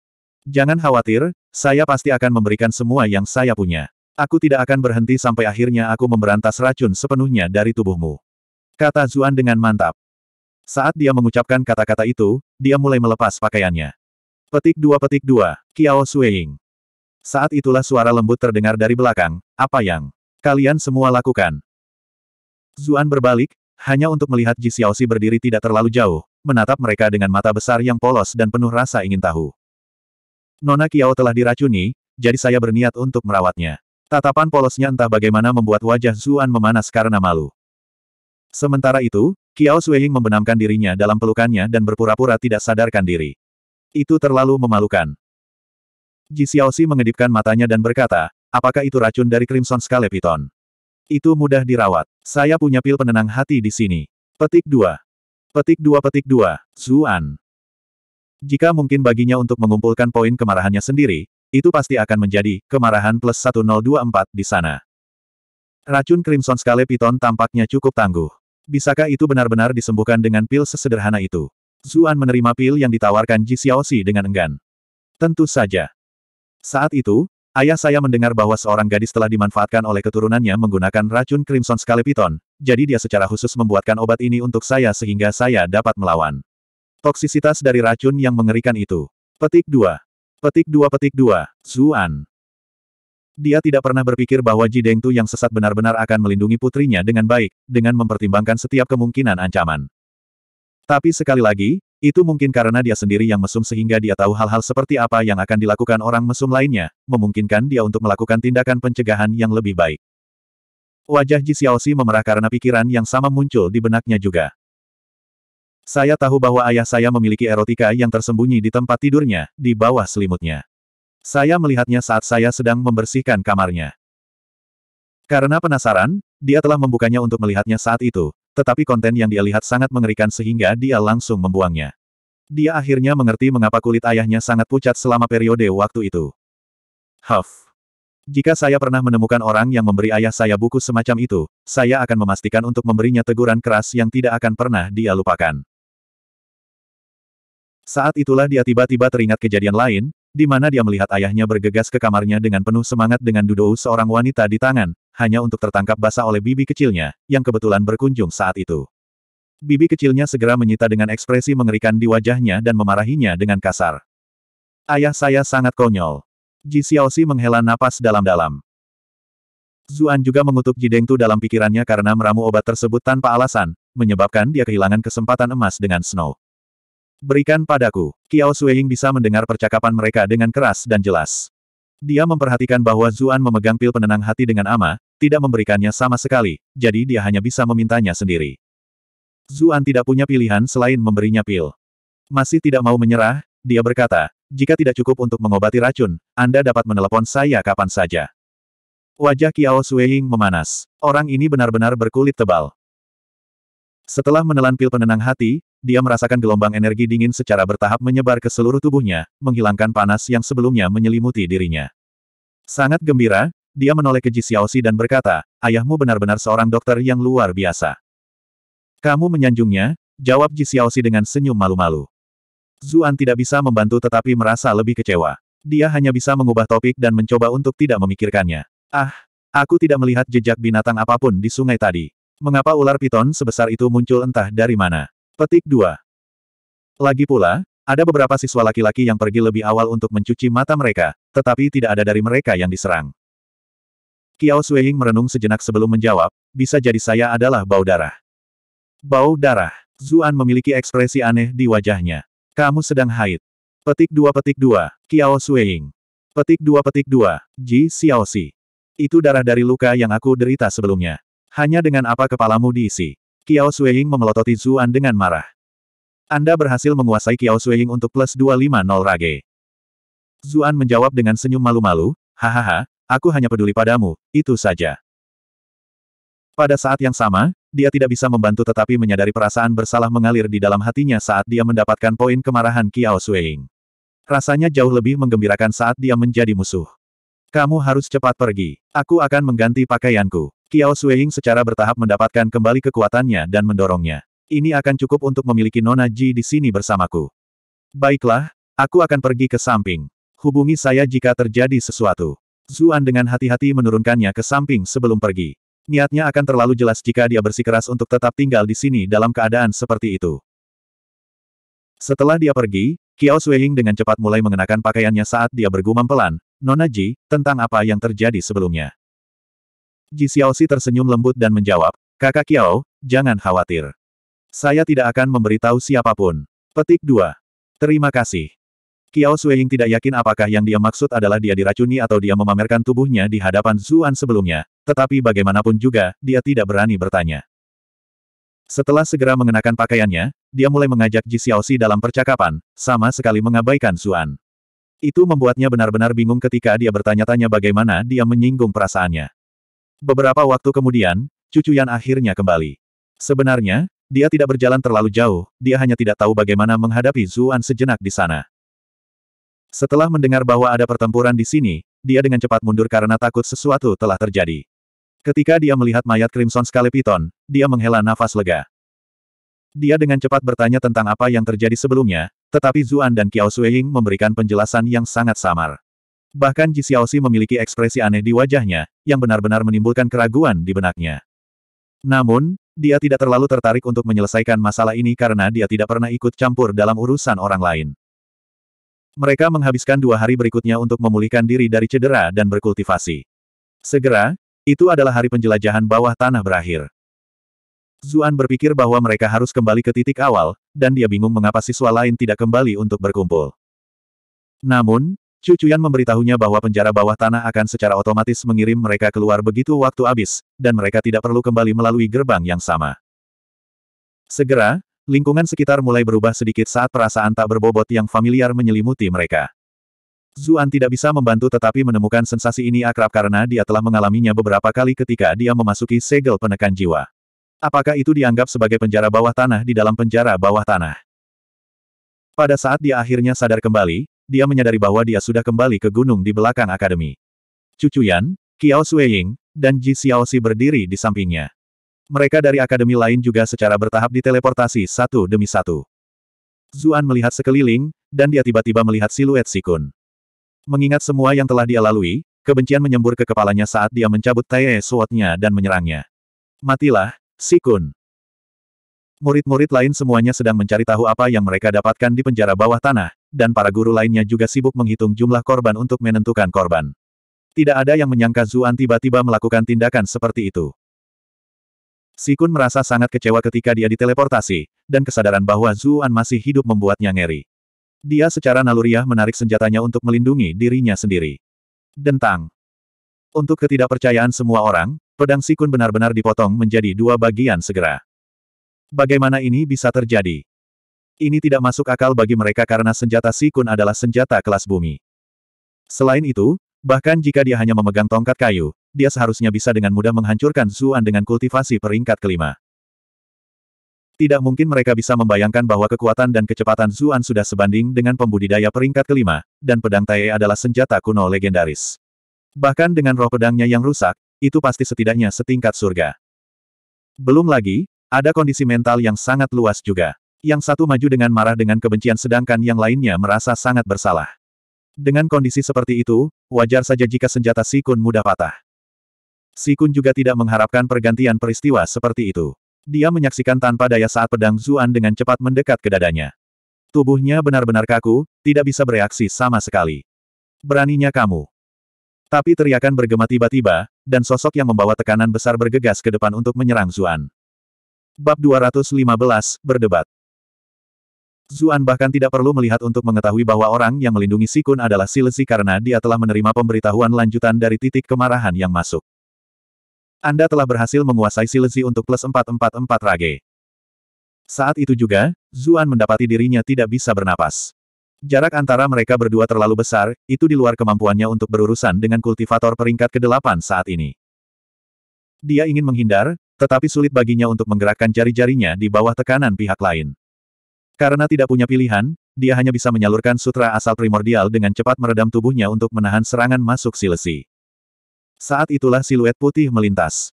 Jangan khawatir, saya pasti akan memberikan semua yang saya punya. Aku tidak akan berhenti sampai akhirnya aku memberantas racun sepenuhnya dari tubuhmu. Kata Zuan dengan mantap. Saat dia mengucapkan kata-kata itu, dia mulai melepas pakaiannya. Petik dua petik dua, Kiao Sueying. Saat itulah suara lembut terdengar dari belakang, apa yang kalian semua lakukan? Zuan berbalik, hanya untuk melihat Ji Xiaoxi berdiri tidak terlalu jauh, menatap mereka dengan mata besar yang polos dan penuh rasa ingin tahu. Nona Kiao telah diracuni, jadi saya berniat untuk merawatnya. Tatapan polosnya entah bagaimana membuat wajah Zuan memanas karena malu. Sementara itu, Kiao Sueying membenamkan dirinya dalam pelukannya dan berpura-pura tidak sadarkan diri. Itu terlalu memalukan. Ji Xiaoxi mengedipkan matanya dan berkata, apakah itu racun dari Crimson Skeleton? Itu mudah dirawat. Saya punya pil penenang hati di sini. Petik 2. Petik 2 petik 2. Zuan. Jika mungkin baginya untuk mengumpulkan poin kemarahannya sendiri, itu pasti akan menjadi kemarahan plus 1024 di sana. Racun Crimson Scale Python tampaknya cukup tangguh. Bisakah itu benar-benar disembuhkan dengan pil sesederhana itu? Zuan menerima pil yang ditawarkan Ji Xiaoxi dengan enggan. Tentu saja. Saat itu, Ayah saya mendengar bahwa seorang gadis telah dimanfaatkan oleh keturunannya menggunakan racun Crimson Scalepiton, jadi dia secara khusus membuatkan obat ini untuk saya sehingga saya dapat melawan. Toksisitas dari racun yang mengerikan itu. Petik 2. Petik 2 Petik 2. Zuan. Dia tidak pernah berpikir bahwa Deng Tu yang sesat benar-benar akan melindungi putrinya dengan baik, dengan mempertimbangkan setiap kemungkinan ancaman. Tapi sekali lagi, itu mungkin karena dia sendiri yang mesum sehingga dia tahu hal-hal seperti apa yang akan dilakukan orang mesum lainnya, memungkinkan dia untuk melakukan tindakan pencegahan yang lebih baik. Wajah Ji Xiaoxi memerah karena pikiran yang sama muncul di benaknya juga. Saya tahu bahwa ayah saya memiliki erotika yang tersembunyi di tempat tidurnya, di bawah selimutnya. Saya melihatnya saat saya sedang membersihkan kamarnya. Karena penasaran, dia telah membukanya untuk melihatnya saat itu, tetapi konten yang dia lihat sangat mengerikan sehingga dia langsung membuangnya. Dia akhirnya mengerti mengapa kulit ayahnya sangat pucat selama periode waktu itu. Huff. Jika saya pernah menemukan orang yang memberi ayah saya buku semacam itu, saya akan memastikan untuk memberinya teguran keras yang tidak akan pernah dia lupakan. Saat itulah dia tiba-tiba teringat kejadian lain, di mana dia melihat ayahnya bergegas ke kamarnya dengan penuh semangat dengan duduk seorang wanita di tangan, hanya untuk tertangkap basah oleh bibi kecilnya, yang kebetulan berkunjung saat itu. Bibi kecilnya segera menyita dengan ekspresi mengerikan di wajahnya dan memarahinya dengan kasar. Ayah saya sangat konyol. Ji Xiaoxi menghela napas dalam-dalam. Zuan juga mengutuk Ji Jidengtu dalam pikirannya karena meramu obat tersebut tanpa alasan, menyebabkan dia kehilangan kesempatan emas dengan Snow. Berikan padaku. Kiao Ying bisa mendengar percakapan mereka dengan keras dan jelas. Dia memperhatikan bahwa Zuan memegang pil penenang hati dengan Ama, tidak memberikannya sama sekali, jadi dia hanya bisa memintanya sendiri. Zuan tidak punya pilihan selain memberinya pil. Masih tidak mau menyerah, dia berkata, jika tidak cukup untuk mengobati racun, Anda dapat menelepon saya kapan saja. Wajah Kiao Sueying memanas. Orang ini benar-benar berkulit tebal. Setelah menelan pil penenang hati, dia merasakan gelombang energi dingin secara bertahap menyebar ke seluruh tubuhnya, menghilangkan panas yang sebelumnya menyelimuti dirinya. Sangat gembira, dia menoleh ke Ji Xiaoxi dan berkata, ayahmu benar-benar seorang dokter yang luar biasa. Kamu menyanjungnya, jawab Ji Xiaoxi dengan senyum malu-malu. Zuan tidak bisa membantu tetapi merasa lebih kecewa. Dia hanya bisa mengubah topik dan mencoba untuk tidak memikirkannya. Ah, aku tidak melihat jejak binatang apapun di sungai tadi. Mengapa ular piton sebesar itu muncul entah dari mana? Petik 2. Lagi pula, ada beberapa siswa laki-laki yang pergi lebih awal untuk mencuci mata mereka, tetapi tidak ada dari mereka yang diserang. Kiao Sueying merenung sejenak sebelum menjawab, bisa jadi saya adalah bau darah. Bau darah. Zuan memiliki ekspresi aneh di wajahnya. Kamu sedang haid. Petik 2 petik 2, Kiao Sueying. Petik 2 petik 2, Ji Xiaoxi. Itu darah dari luka yang aku derita sebelumnya. Hanya dengan apa kepalamu diisi. Kiao Sueying memelototi Zuan dengan marah. Anda berhasil menguasai Kiao Sueying untuk plus 250 rage. Zuan menjawab dengan senyum malu-malu, hahaha, aku hanya peduli padamu, itu saja. Pada saat yang sama, dia tidak bisa membantu tetapi menyadari perasaan bersalah mengalir di dalam hatinya saat dia mendapatkan poin kemarahan Kiao Sueying. Rasanya jauh lebih menggembirakan saat dia menjadi musuh. Kamu harus cepat pergi. Aku akan mengganti pakaianku. Kiao Sueying secara bertahap mendapatkan kembali kekuatannya dan mendorongnya. Ini akan cukup untuk memiliki Nona Ji di sini bersamaku. Baiklah, aku akan pergi ke samping. Hubungi saya jika terjadi sesuatu. Zuan dengan hati-hati menurunkannya ke samping sebelum pergi. Niatnya akan terlalu jelas jika dia bersikeras untuk tetap tinggal di sini dalam keadaan seperti itu. Setelah dia pergi, Kiao Suihing dengan cepat mulai mengenakan pakaiannya saat dia bergumam pelan, Nona Ji, tentang apa yang terjadi sebelumnya. Ji Xiaoxi tersenyum lembut dan menjawab, Kakak Kiao, jangan khawatir. Saya tidak akan memberitahu siapapun. Petik 2. Terima kasih. Kiao Sueying tidak yakin apakah yang dia maksud adalah dia diracuni atau dia memamerkan tubuhnya di hadapan Zuan sebelumnya, tetapi bagaimanapun juga, dia tidak berani bertanya. Setelah segera mengenakan pakaiannya, dia mulai mengajak Ji Xiaoxi dalam percakapan, sama sekali mengabaikan Zuan. Itu membuatnya benar-benar bingung ketika dia bertanya-tanya bagaimana dia menyinggung perasaannya. Beberapa waktu kemudian, Cucu Yan akhirnya kembali. Sebenarnya, dia tidak berjalan terlalu jauh, dia hanya tidak tahu bagaimana menghadapi Zuan sejenak di sana. Setelah mendengar bahwa ada pertempuran di sini, dia dengan cepat mundur karena takut sesuatu telah terjadi. Ketika dia melihat mayat Crimson Scalepiton, dia menghela nafas lega. Dia dengan cepat bertanya tentang apa yang terjadi sebelumnya, tetapi Zuan dan Kiao Sueying memberikan penjelasan yang sangat samar. Bahkan Ji Xiaoxi memiliki ekspresi aneh di wajahnya, yang benar-benar menimbulkan keraguan di benaknya. Namun, dia tidak terlalu tertarik untuk menyelesaikan masalah ini karena dia tidak pernah ikut campur dalam urusan orang lain. Mereka menghabiskan dua hari berikutnya untuk memulihkan diri dari cedera dan berkultivasi. Segera, itu adalah hari penjelajahan bawah tanah berakhir. Zuan berpikir bahwa mereka harus kembali ke titik awal, dan dia bingung mengapa siswa lain tidak kembali untuk berkumpul. Namun, Chu Chuyan memberitahunya bahwa penjara bawah tanah akan secara otomatis mengirim mereka keluar begitu waktu habis, dan mereka tidak perlu kembali melalui gerbang yang sama. Segera, lingkungan sekitar mulai berubah sedikit saat perasaan tak berbobot yang familiar menyelimuti mereka. Zuan tidak bisa membantu tetapi menemukan sensasi ini akrab karena dia telah mengalaminya beberapa kali ketika dia memasuki segel penekan jiwa. Apakah itu dianggap sebagai penjara bawah tanah di dalam penjara bawah tanah? Pada saat dia akhirnya sadar kembali, dia menyadari bahwa dia sudah kembali ke gunung di belakang akademi. Cucu Yan, Qiao Sueying, dan Ji Xiaoxi berdiri di sampingnya. Mereka dari akademi lain juga secara bertahap diteleportasi satu demi satu. Zuan melihat sekeliling, dan dia tiba-tiba melihat siluet Sikun. Mengingat semua yang telah dia lalui, kebencian menyembur ke kepalanya saat dia mencabut Tae Suotnya dan menyerangnya. Matilah, Sikun. Murid-murid lain semuanya sedang mencari tahu apa yang mereka dapatkan di penjara bawah tanah, dan para guru lainnya juga sibuk menghitung jumlah korban untuk menentukan korban. Tidak ada yang menyangka Zuan tiba-tiba melakukan tindakan seperti itu. Sikun merasa sangat kecewa ketika dia diteleportasi, dan kesadaran bahwa Zuan masih hidup membuatnya ngeri. Dia secara naluriah menarik senjatanya untuk melindungi dirinya sendiri. Dentang. Untuk ketidakpercayaan semua orang, pedang Sikun benar-benar dipotong menjadi dua bagian segera. Bagaimana ini bisa terjadi? Ini tidak masuk akal bagi mereka karena senjata Sikun adalah senjata kelas bumi. Selain itu, bahkan jika dia hanya memegang tongkat kayu, dia seharusnya bisa dengan mudah menghancurkan Zuan dengan kultivasi peringkat kelima. Tidak mungkin mereka bisa membayangkan bahwa kekuatan dan kecepatan Zuan sudah sebanding dengan pembudidaya peringkat kelima, dan pedang Tae adalah senjata kuno legendaris. Bahkan dengan roh pedangnya yang rusak, itu pasti setidaknya setingkat surga. Belum lagi, ada kondisi mental yang sangat luas juga. Yang satu maju dengan marah dengan kebencian sedangkan yang lainnya merasa sangat bersalah. Dengan kondisi seperti itu, wajar saja jika senjata Sikun mudah patah. Sikun juga tidak mengharapkan pergantian peristiwa seperti itu. Dia menyaksikan tanpa daya saat pedang Zuan dengan cepat mendekat ke dadanya. Tubuhnya benar-benar kaku, tidak bisa bereaksi sama sekali. Beraninya kamu. Tapi teriakan bergema tiba-tiba, dan sosok yang membawa tekanan besar bergegas ke depan untuk menyerang Zuan. Bab 215, Berdebat Zuan bahkan tidak perlu melihat untuk mengetahui bahwa orang yang melindungi Sikun adalah Silesi karena dia telah menerima pemberitahuan lanjutan dari titik kemarahan yang masuk. Anda telah berhasil menguasai Silesi untuk plus 444 rage. Saat itu juga, Zuan mendapati dirinya tidak bisa bernapas. Jarak antara mereka berdua terlalu besar, itu di luar kemampuannya untuk berurusan dengan kultivator peringkat ke-8 saat ini. Dia ingin menghindar, tetapi sulit baginya untuk menggerakkan jari-jarinya di bawah tekanan pihak lain. Karena tidak punya pilihan, dia hanya bisa menyalurkan sutra asal primordial dengan cepat meredam tubuhnya untuk menahan serangan masuk silesi. Saat itulah siluet putih melintas.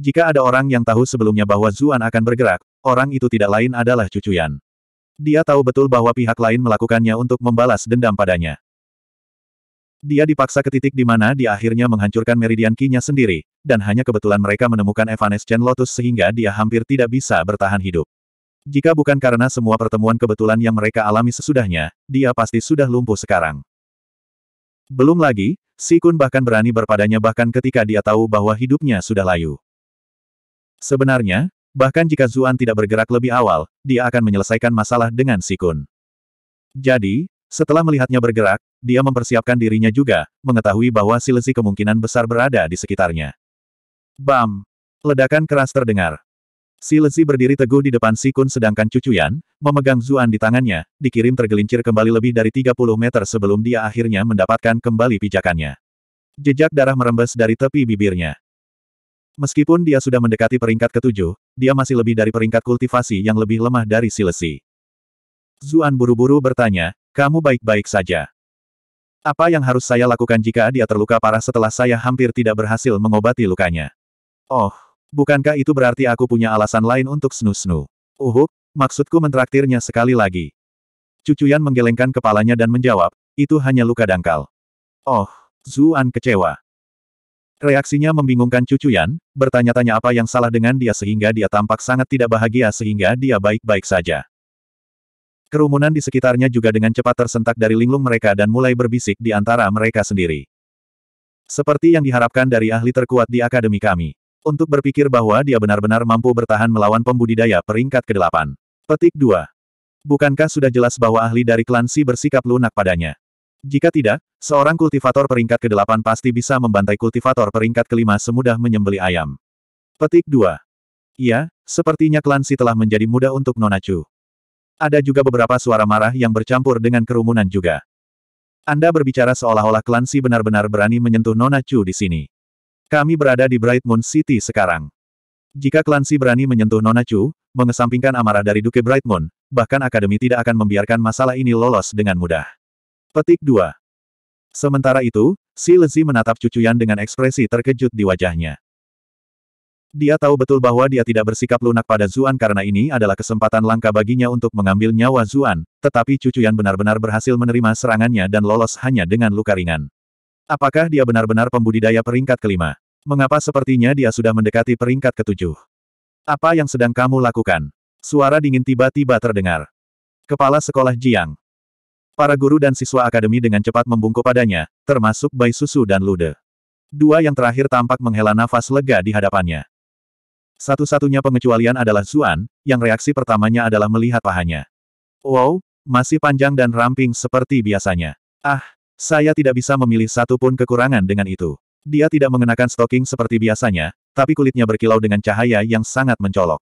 Jika ada orang yang tahu sebelumnya bahwa Zuan akan bergerak, orang itu tidak lain adalah cucuyan. Dia tahu betul bahwa pihak lain melakukannya untuk membalas dendam padanya. Dia dipaksa ke titik di mana dia akhirnya menghancurkan meridian kinya sendiri, dan hanya kebetulan mereka menemukan Evanescent Lotus sehingga dia hampir tidak bisa bertahan hidup. Jika bukan karena semua pertemuan kebetulan yang mereka alami sesudahnya, dia pasti sudah lumpuh sekarang. Belum lagi, Si Kun bahkan berani berpadanya bahkan ketika dia tahu bahwa hidupnya sudah layu. Sebenarnya, bahkan jika Zuan tidak bergerak lebih awal, dia akan menyelesaikan masalah dengan Si Kun. Jadi, setelah melihatnya bergerak, dia mempersiapkan dirinya juga, mengetahui bahwa Lezi kemungkinan besar berada di sekitarnya. Bam! Ledakan keras terdengar. Si Lezi berdiri teguh di depan Sikun sedangkan Cucuyan, memegang Zuan di tangannya, dikirim tergelincir kembali lebih dari 30 meter sebelum dia akhirnya mendapatkan kembali pijakannya. Jejak darah merembes dari tepi bibirnya. Meskipun dia sudah mendekati peringkat ketujuh, dia masih lebih dari peringkat kultivasi yang lebih lemah dari si Lesi. Zuan buru-buru bertanya, kamu baik-baik saja. Apa yang harus saya lakukan jika dia terluka parah setelah saya hampir tidak berhasil mengobati lukanya? Oh, Bukankah itu berarti aku punya alasan lain untuk snu-snu? Uhuk, maksudku mentraktirnya sekali lagi. Cucuyan menggelengkan kepalanya dan menjawab, itu hanya luka dangkal. Oh, Zuan kecewa. Reaksinya membingungkan Cucuyan, bertanya-tanya apa yang salah dengan dia sehingga dia tampak sangat tidak bahagia sehingga dia baik-baik saja. Kerumunan di sekitarnya juga dengan cepat tersentak dari linglung mereka dan mulai berbisik di antara mereka sendiri. Seperti yang diharapkan dari ahli terkuat di akademi kami. Untuk berpikir bahwa dia benar-benar mampu bertahan melawan pembudidaya peringkat ke-8. Petik 2. Bukankah sudah jelas bahwa ahli dari klan Si bersikap lunak padanya? Jika tidak, seorang kultivator peringkat ke-8 pasti bisa membantai kultivator peringkat ke-5 semudah menyembeli ayam. Petik 2. Iya, sepertinya klan Si telah menjadi mudah untuk nonacu. Ada juga beberapa suara marah yang bercampur dengan kerumunan juga. Anda berbicara seolah-olah klan Si benar-benar berani menyentuh Nona di sini. Kami berada di Bright Moon City sekarang. Jika Clancy berani menyentuh Nona Chu, mengesampingkan amarah dari Duke Bright Moon, bahkan Akademi tidak akan membiarkan masalah ini lolos dengan mudah. Petik 2. Sementara itu, si Lezi menatap Cucu dengan ekspresi terkejut di wajahnya. Dia tahu betul bahwa dia tidak bersikap lunak pada Zuan karena ini adalah kesempatan langka baginya untuk mengambil nyawa Zuan, tetapi Cucu benar-benar berhasil menerima serangannya dan lolos hanya dengan luka ringan. Apakah dia benar-benar pembudidaya peringkat kelima? Mengapa sepertinya dia sudah mendekati peringkat ketujuh? Apa yang sedang kamu lakukan? Suara dingin tiba-tiba terdengar. Kepala sekolah Jiang. Para guru dan siswa akademi dengan cepat membungkuk padanya, termasuk Bai Susu dan Lude. Dua yang terakhir tampak menghela nafas lega di hadapannya. Satu-satunya pengecualian adalah Zuan, yang reaksi pertamanya adalah melihat pahanya. Wow, masih panjang dan ramping seperti biasanya. Ah, saya tidak bisa memilih satu pun kekurangan dengan itu. Dia tidak mengenakan stoking seperti biasanya, tapi kulitnya berkilau dengan cahaya yang sangat mencolok.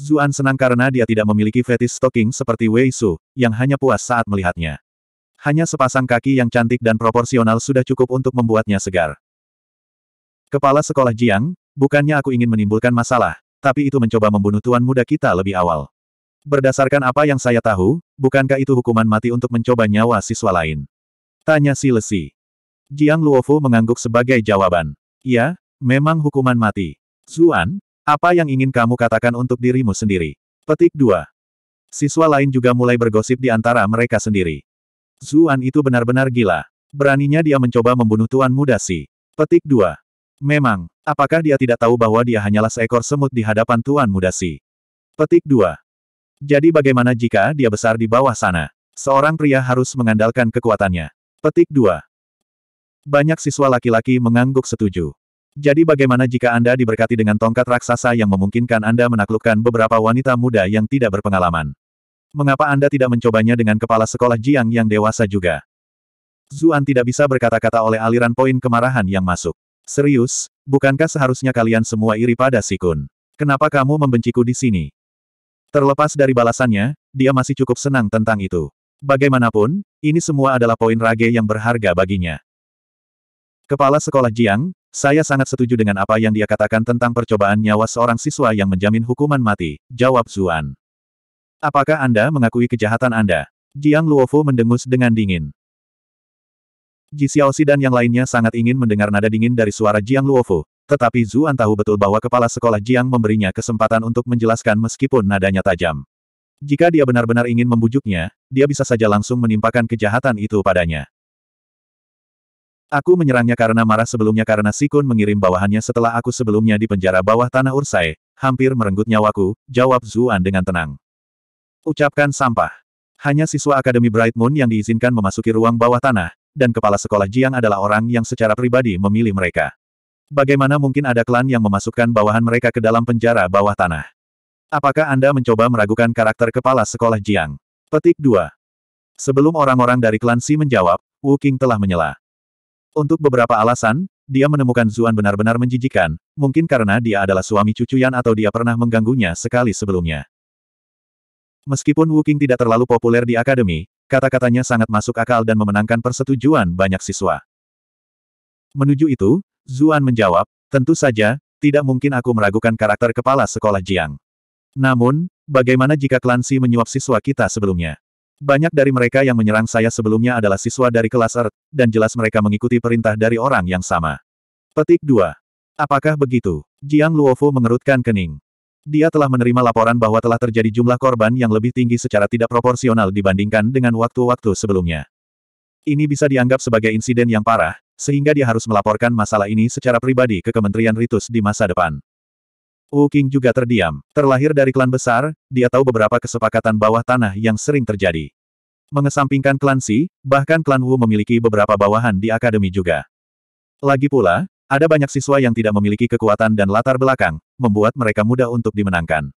Zuan senang karena dia tidak memiliki fetish stoking seperti Wei Su, yang hanya puas saat melihatnya. Hanya sepasang kaki yang cantik dan proporsional sudah cukup untuk membuatnya segar. Kepala sekolah Jiang, bukannya aku ingin menimbulkan masalah, tapi itu mencoba membunuh tuan muda kita lebih awal. Berdasarkan apa yang saya tahu, bukankah itu hukuman mati untuk mencoba nyawa siswa lain? Tanya si Lesi. Jiang Luofu mengangguk sebagai jawaban. Ya, memang hukuman mati. Zuan, apa yang ingin kamu katakan untuk dirimu sendiri? Petik 2. Siswa lain juga mulai bergosip di antara mereka sendiri. Zuan itu benar-benar gila. Beraninya dia mencoba membunuh tuan muda si. Petik 2. Memang, apakah dia tidak tahu bahwa dia hanyalah seekor semut di hadapan Tuan Muda Si? Petik 2. Jadi bagaimana jika dia besar di bawah sana? Seorang pria harus mengandalkan kekuatannya. Petik 2. Banyak siswa laki-laki mengangguk setuju. Jadi bagaimana jika Anda diberkati dengan tongkat raksasa yang memungkinkan Anda menaklukkan beberapa wanita muda yang tidak berpengalaman? Mengapa Anda tidak mencobanya dengan kepala sekolah Jiang yang dewasa juga? Zuan tidak bisa berkata-kata oleh aliran poin kemarahan yang masuk. Serius, bukankah seharusnya kalian semua iri pada Sikun? Kenapa kamu membenciku di sini? Terlepas dari balasannya, dia masih cukup senang tentang itu. Bagaimanapun, ini semua adalah poin rage yang berharga baginya. Kepala Sekolah Jiang, saya sangat setuju dengan apa yang dia katakan tentang percobaan nyawa seorang siswa yang menjamin hukuman mati, jawab Zuan. Apakah Anda mengakui kejahatan Anda? Jiang Luofu mendengus dengan dingin. Ji Xiaoxi dan yang lainnya sangat ingin mendengar nada dingin dari suara Jiang Luofu, tetapi Zuan tahu betul bahwa kepala sekolah Jiang memberinya kesempatan untuk menjelaskan meskipun nadanya tajam. Jika dia benar-benar ingin membujuknya, dia bisa saja langsung menimpakan kejahatan itu padanya. Aku menyerangnya karena marah sebelumnya karena Sikun mengirim bawahannya setelah aku sebelumnya di penjara bawah tanah Ursai, hampir merenggut nyawaku, jawab Zuan dengan tenang. Ucapkan sampah. Hanya siswa Akademi Bright Moon yang diizinkan memasuki ruang bawah tanah, dan kepala sekolah Jiang adalah orang yang secara pribadi memilih mereka. Bagaimana mungkin ada klan yang memasukkan bawahan mereka ke dalam penjara bawah tanah? Apakah Anda mencoba meragukan karakter kepala sekolah Jiang? Petik 2. Sebelum orang-orang dari klan Si menjawab, Wu King telah menyela. Untuk beberapa alasan, dia menemukan Zuan benar-benar menjijikan, mungkin karena dia adalah suami cucu Yan atau dia pernah mengganggunya sekali sebelumnya. Meskipun Wu King tidak terlalu populer di akademi, kata-katanya sangat masuk akal dan memenangkan persetujuan banyak siswa. Menuju itu, Zuan menjawab, tentu saja, tidak mungkin aku meragukan karakter kepala sekolah Jiang. Namun, bagaimana jika klan Si menyuap siswa kita sebelumnya? Banyak dari mereka yang menyerang saya sebelumnya adalah siswa dari kelas Earth, dan jelas mereka mengikuti perintah dari orang yang sama. Petik 2. Apakah begitu? Jiang Luofu mengerutkan kening. Dia telah menerima laporan bahwa telah terjadi jumlah korban yang lebih tinggi secara tidak proporsional dibandingkan dengan waktu-waktu sebelumnya. Ini bisa dianggap sebagai insiden yang parah, sehingga dia harus melaporkan masalah ini secara pribadi ke Kementerian Ritus di masa depan. Wu King juga terdiam. Terlahir dari klan besar, dia tahu beberapa kesepakatan bawah tanah yang sering terjadi. Mengesampingkan klan Si, bahkan klan Wu memiliki beberapa bawahan di akademi juga. Lagi pula, ada banyak siswa yang tidak memiliki kekuatan dan latar belakang, membuat mereka mudah untuk dimenangkan.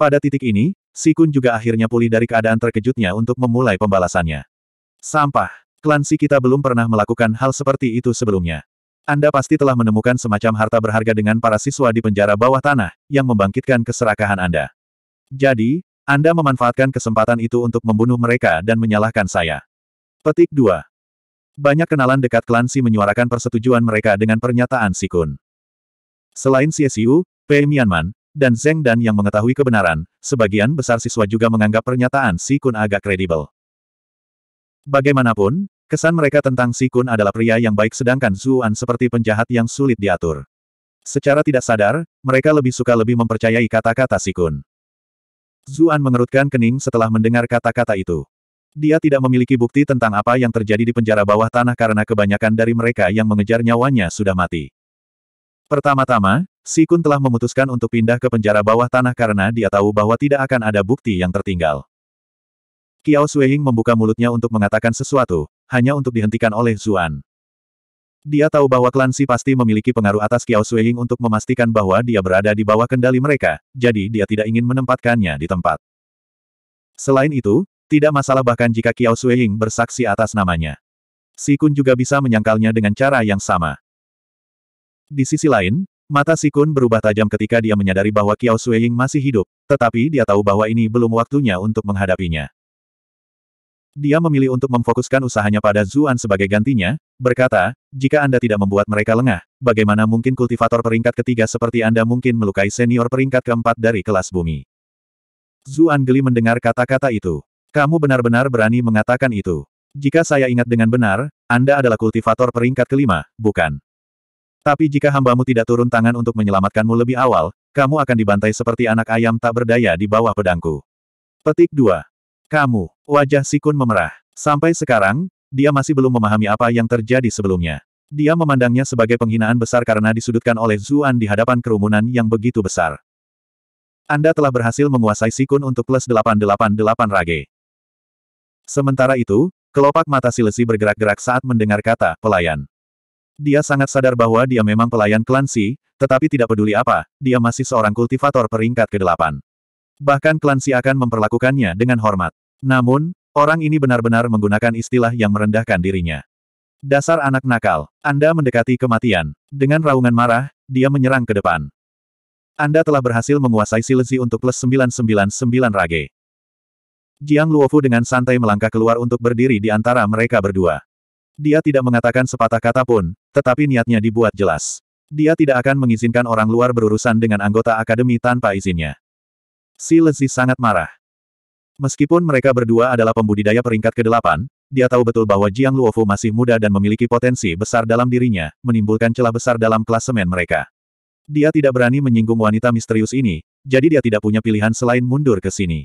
Pada titik ini, Si Kun juga akhirnya pulih dari keadaan terkejutnya untuk memulai pembalasannya. Sampah. Klan Si kita belum pernah melakukan hal seperti itu sebelumnya. Anda pasti telah menemukan semacam harta berharga dengan para siswa di penjara bawah tanah, yang membangkitkan keserakahan Anda. Jadi, Anda memanfaatkan kesempatan itu untuk membunuh mereka dan menyalahkan saya. Petik 2. Banyak kenalan dekat klan Si menyuarakan persetujuan mereka dengan pernyataan Sikun. Selain CSU, Pei Mianman, dan Zeng Dan yang mengetahui kebenaran, sebagian besar siswa juga menganggap pernyataan Si Kun agak kredibel. Bagaimanapun, Kesan mereka tentang Si Kun adalah pria yang baik sedangkan Zuan seperti penjahat yang sulit diatur. Secara tidak sadar, mereka lebih suka lebih mempercayai kata-kata Si Kun. Zuan mengerutkan kening setelah mendengar kata-kata itu. Dia tidak memiliki bukti tentang apa yang terjadi di penjara bawah tanah karena kebanyakan dari mereka yang mengejar nyawanya sudah mati. Pertama-tama, Si Kun telah memutuskan untuk pindah ke penjara bawah tanah karena dia tahu bahwa tidak akan ada bukti yang tertinggal. Kiao Suehing membuka mulutnya untuk mengatakan sesuatu, hanya untuk dihentikan oleh Zuan. Dia tahu bahwa klan Si pasti memiliki pengaruh atas Kiao Suying untuk memastikan bahwa dia berada di bawah kendali mereka, jadi dia tidak ingin menempatkannya di tempat. Selain itu, tidak masalah bahkan jika Kiao Suying bersaksi atas namanya. Si Kun juga bisa menyangkalnya dengan cara yang sama. Di sisi lain, mata Si Kun berubah tajam ketika dia menyadari bahwa Kiao Suying masih hidup, tetapi dia tahu bahwa ini belum waktunya untuk menghadapinya. Dia memilih untuk memfokuskan usahanya pada Zuan sebagai gantinya, berkata, jika Anda tidak membuat mereka lengah, bagaimana mungkin kultivator peringkat ketiga seperti Anda mungkin melukai senior peringkat keempat dari kelas bumi. Zuan geli mendengar kata-kata itu. Kamu benar-benar berani mengatakan itu. Jika saya ingat dengan benar, Anda adalah kultivator peringkat kelima, bukan? Tapi jika hambamu tidak turun tangan untuk menyelamatkanmu lebih awal, kamu akan dibantai seperti anak ayam tak berdaya di bawah pedangku. Petik 2. Kamu, wajah Sikun memerah. Sampai sekarang, dia masih belum memahami apa yang terjadi sebelumnya. Dia memandangnya sebagai penghinaan besar karena disudutkan oleh Zuan di hadapan kerumunan yang begitu besar. Anda telah berhasil menguasai Sikun untuk plus 888 rage. Sementara itu, kelopak mata Silesi bergerak-gerak saat mendengar kata pelayan. Dia sangat sadar bahwa dia memang pelayan klan Si, tetapi tidak peduli apa, dia masih seorang kultivator peringkat ke-8. Bahkan klan Si akan memperlakukannya dengan hormat. Namun, orang ini benar-benar menggunakan istilah yang merendahkan dirinya. Dasar anak nakal, Anda mendekati kematian. Dengan raungan marah, dia menyerang ke depan. Anda telah berhasil menguasai silesi untuk plus 999 rage. Jiang Luofu dengan santai melangkah keluar untuk berdiri di antara mereka berdua. Dia tidak mengatakan sepatah kata pun, tetapi niatnya dibuat jelas. Dia tidak akan mengizinkan orang luar berurusan dengan anggota akademi tanpa izinnya. Si Lezi sangat marah. Meskipun mereka berdua adalah pembudidaya peringkat ke-8, dia tahu betul bahwa Jiang Luofu masih muda dan memiliki potensi besar dalam dirinya, menimbulkan celah besar dalam klasemen mereka. Dia tidak berani menyinggung wanita misterius ini, jadi dia tidak punya pilihan selain mundur ke sini.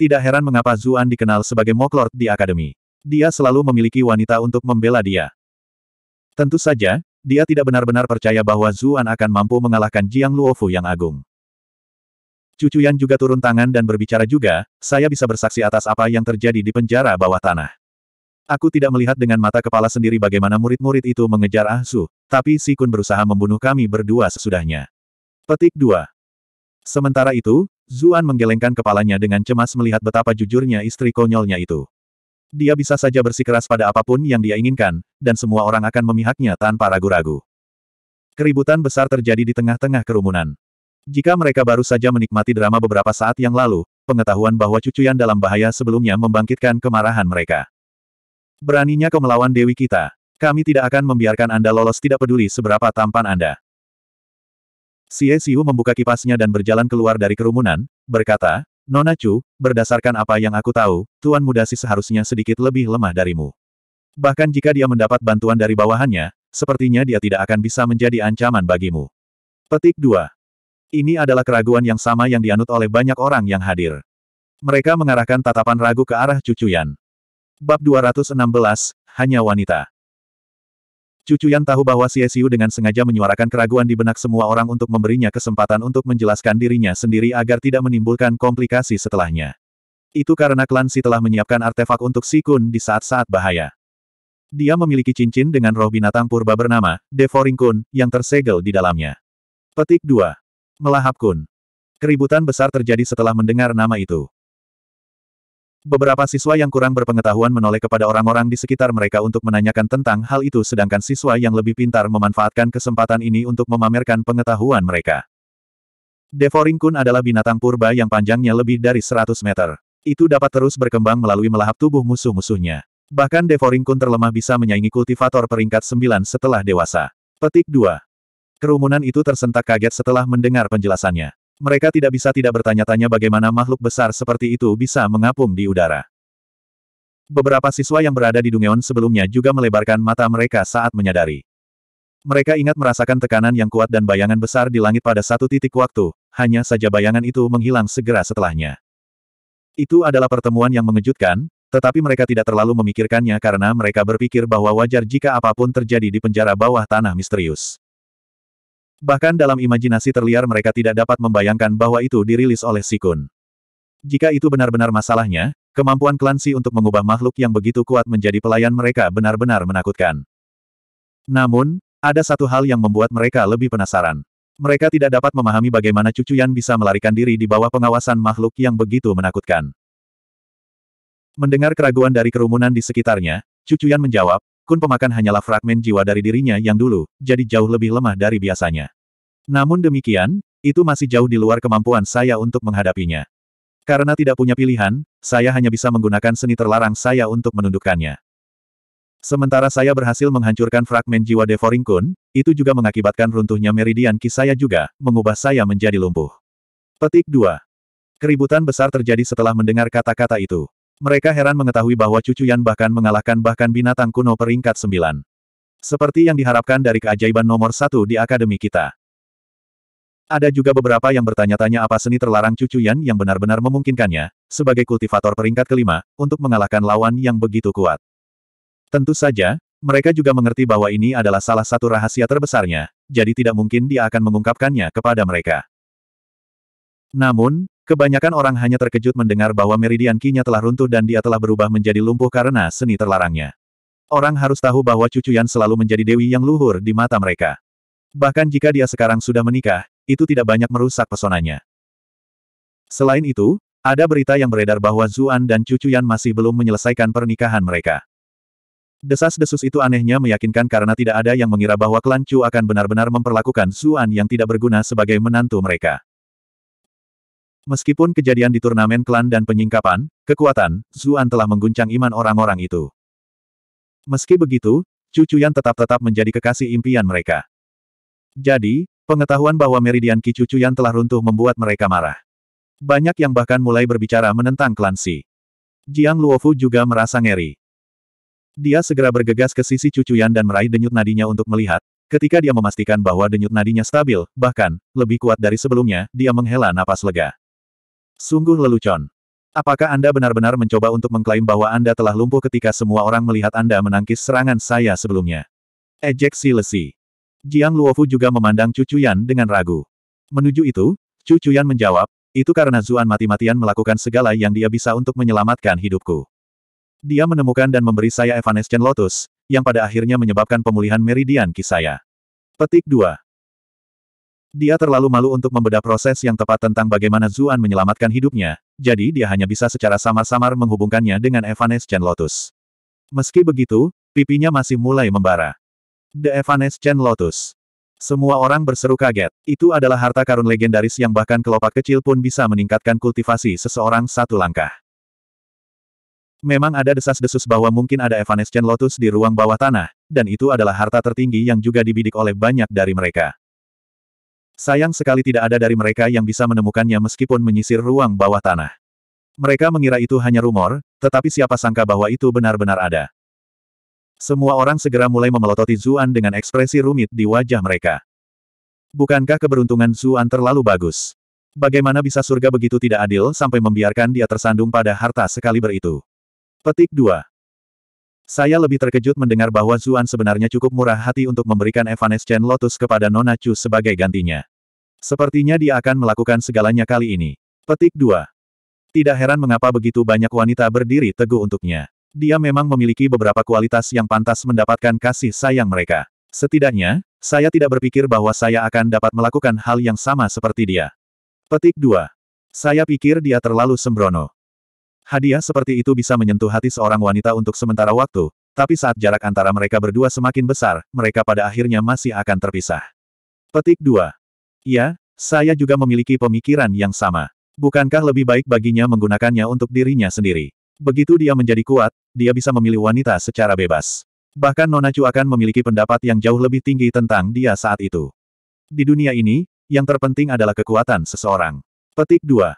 Tidak heran mengapa Zuan dikenal sebagai Moklord di Akademi. Dia selalu memiliki wanita untuk membela dia. Tentu saja, dia tidak benar-benar percaya bahwa Zuan akan mampu mengalahkan Jiang Luofu yang agung. Cucu Yan juga turun tangan dan berbicara juga, saya bisa bersaksi atas apa yang terjadi di penjara bawah tanah. Aku tidak melihat dengan mata kepala sendiri bagaimana murid-murid itu mengejar Ah Su, tapi Si Kun berusaha membunuh kami berdua sesudahnya. Petik 2. Sementara itu, Zuan menggelengkan kepalanya dengan cemas melihat betapa jujurnya istri konyolnya itu. Dia bisa saja bersikeras pada apapun yang dia inginkan, dan semua orang akan memihaknya tanpa ragu-ragu. Keributan besar terjadi di tengah-tengah kerumunan. Jika mereka baru saja menikmati drama beberapa saat yang lalu, pengetahuan bahwa cucuyan dalam bahaya sebelumnya membangkitkan kemarahan mereka. Beraninya kau melawan Dewi kita. Kami tidak akan membiarkan Anda lolos tidak peduli seberapa tampan Anda. Xie Xiu membuka kipasnya dan berjalan keluar dari kerumunan, berkata, Nona Chu, berdasarkan apa yang aku tahu, Tuan Muda si seharusnya sedikit lebih lemah darimu. Bahkan jika dia mendapat bantuan dari bawahannya, sepertinya dia tidak akan bisa menjadi ancaman bagimu. Petik 2. Ini adalah keraguan yang sama yang dianut oleh banyak orang yang hadir. Mereka mengarahkan tatapan ragu ke arah Cucuyan. Bab 216, Hanya Wanita. Cucuyan tahu bahwa CSU dengan sengaja menyuarakan keraguan di benak semua orang untuk memberinya kesempatan untuk menjelaskan dirinya sendiri agar tidak menimbulkan komplikasi setelahnya. Itu karena klan Si telah menyiapkan artefak untuk Si Kun di saat-saat bahaya. Dia memiliki cincin dengan roh binatang purba bernama, Devoring Kun, yang tersegel di dalamnya. Petik 2. Melahap Kun. Keributan besar terjadi setelah mendengar nama itu. Beberapa siswa yang kurang berpengetahuan menoleh kepada orang-orang di sekitar mereka untuk menanyakan tentang hal itu sedangkan siswa yang lebih pintar memanfaatkan kesempatan ini untuk memamerkan pengetahuan mereka. Devoring Kun adalah binatang purba yang panjangnya lebih dari 100 meter. Itu dapat terus berkembang melalui melahap tubuh musuh-musuhnya. Bahkan Devoring Kun terlemah bisa menyaingi kultivator peringkat 9 setelah dewasa. Petik 2. Kerumunan itu tersentak kaget setelah mendengar penjelasannya. Mereka tidak bisa tidak bertanya-tanya bagaimana makhluk besar seperti itu bisa mengapung di udara. Beberapa siswa yang berada di Dungeon sebelumnya juga melebarkan mata mereka saat menyadari. Mereka ingat merasakan tekanan yang kuat dan bayangan besar di langit pada satu titik waktu, hanya saja bayangan itu menghilang segera setelahnya. Itu adalah pertemuan yang mengejutkan, tetapi mereka tidak terlalu memikirkannya karena mereka berpikir bahwa wajar jika apapun terjadi di penjara bawah tanah misterius. Bahkan dalam imajinasi terliar mereka tidak dapat membayangkan bahwa itu dirilis oleh Sikun. Jika itu benar-benar masalahnya, kemampuan klan Si untuk mengubah makhluk yang begitu kuat menjadi pelayan mereka benar-benar menakutkan. Namun, ada satu hal yang membuat mereka lebih penasaran. Mereka tidak dapat memahami bagaimana Cucu Yan bisa melarikan diri di bawah pengawasan makhluk yang begitu menakutkan. Mendengar keraguan dari kerumunan di sekitarnya, Cucu Yan menjawab, kun pemakan hanyalah fragmen jiwa dari dirinya yang dulu, jadi jauh lebih lemah dari biasanya. Namun demikian, itu masih jauh di luar kemampuan saya untuk menghadapinya. Karena tidak punya pilihan, saya hanya bisa menggunakan seni terlarang saya untuk menundukkannya. Sementara saya berhasil menghancurkan fragmen jiwa Devoring Kun, itu juga mengakibatkan runtuhnya meridian ki saya juga, mengubah saya menjadi lumpuh. Petik 2. Keributan besar terjadi setelah mendengar kata-kata itu. Mereka heran mengetahui bahwa cucu Yan bahkan mengalahkan bahkan binatang kuno peringkat sembilan. Seperti yang diharapkan dari keajaiban nomor satu di akademi kita. Ada juga beberapa yang bertanya-tanya apa seni terlarang cucu Yan yang benar-benar memungkinkannya, sebagai kultivator peringkat kelima, untuk mengalahkan lawan yang begitu kuat. Tentu saja, mereka juga mengerti bahwa ini adalah salah satu rahasia terbesarnya, jadi tidak mungkin dia akan mengungkapkannya kepada mereka. Namun, Kebanyakan orang hanya terkejut mendengar bahwa meridian kinya telah runtuh dan dia telah berubah menjadi lumpuh karena seni terlarangnya. Orang harus tahu bahwa cucu Yan selalu menjadi dewi yang luhur di mata mereka. Bahkan jika dia sekarang sudah menikah, itu tidak banyak merusak pesonanya. Selain itu, ada berita yang beredar bahwa Zuan dan cucu Yan masih belum menyelesaikan pernikahan mereka. Desas-desus itu anehnya meyakinkan karena tidak ada yang mengira bahwa klan Chu akan benar-benar memperlakukan Zuan yang tidak berguna sebagai menantu mereka. Meskipun kejadian di turnamen klan dan penyingkapan, kekuatan, Zuan telah mengguncang iman orang-orang itu. Meski begitu, Cucu Cucuyan tetap-tetap menjadi kekasih impian mereka. Jadi, pengetahuan bahwa Meridian Ki Cucuyan telah runtuh membuat mereka marah. Banyak yang bahkan mulai berbicara menentang klan Si. Jiang Luofu juga merasa ngeri. Dia segera bergegas ke sisi Cucu Yan dan meraih denyut nadinya untuk melihat, ketika dia memastikan bahwa denyut nadinya stabil, bahkan, lebih kuat dari sebelumnya, dia menghela napas lega. Sungguh lelucon. Apakah Anda benar-benar mencoba untuk mengklaim bahwa Anda telah lumpuh ketika semua orang melihat Anda menangkis serangan saya sebelumnya? Ejeksi lesi. Jiang Luofu juga memandang Cucu Yan dengan ragu. Menuju itu, Cucu Yan menjawab, itu karena Zuan mati-matian melakukan segala yang dia bisa untuk menyelamatkan hidupku. Dia menemukan dan memberi saya Evanescent Lotus, yang pada akhirnya menyebabkan pemulihan meridian Kisaya. Petik 2. Dia terlalu malu untuk membedah proses yang tepat tentang bagaimana Zuan menyelamatkan hidupnya, jadi dia hanya bisa secara samar-samar menghubungkannya dengan Evanescent Lotus. Meski begitu, pipinya masih mulai membara. The Evanescent Lotus. Semua orang berseru kaget. Itu adalah harta karun legendaris yang bahkan kelopak kecil pun bisa meningkatkan kultivasi seseorang satu langkah. Memang ada desas-desus bahwa mungkin ada Evanescent Lotus di ruang bawah tanah, dan itu adalah harta tertinggi yang juga dibidik oleh banyak dari mereka. Sayang sekali tidak ada dari mereka yang bisa menemukannya meskipun menyisir ruang bawah tanah. Mereka mengira itu hanya rumor, tetapi siapa sangka bahwa itu benar-benar ada. Semua orang segera mulai memelototi Zuan dengan ekspresi rumit di wajah mereka. Bukankah keberuntungan Zuan terlalu bagus? Bagaimana bisa surga begitu tidak adil sampai membiarkan dia tersandung pada harta sekaliber itu? Petik 2. Saya lebih terkejut mendengar bahwa Zuan sebenarnya cukup murah hati untuk memberikan Evanescent Lotus kepada Nona Chu sebagai gantinya. Sepertinya dia akan melakukan segalanya kali ini. Petik 2. Tidak heran mengapa begitu banyak wanita berdiri teguh untuknya. Dia memang memiliki beberapa kualitas yang pantas mendapatkan kasih sayang mereka. Setidaknya, saya tidak berpikir bahwa saya akan dapat melakukan hal yang sama seperti dia. Petik 2. Saya pikir dia terlalu sembrono. Hadiah seperti itu bisa menyentuh hati seorang wanita untuk sementara waktu, tapi saat jarak antara mereka berdua semakin besar, mereka pada akhirnya masih akan terpisah. Petik 2. Ya, saya juga memiliki pemikiran yang sama. Bukankah lebih baik baginya menggunakannya untuk dirinya sendiri? Begitu dia menjadi kuat, dia bisa memilih wanita secara bebas. Bahkan Nonacu akan memiliki pendapat yang jauh lebih tinggi tentang dia saat itu. Di dunia ini, yang terpenting adalah kekuatan seseorang. Petik 2.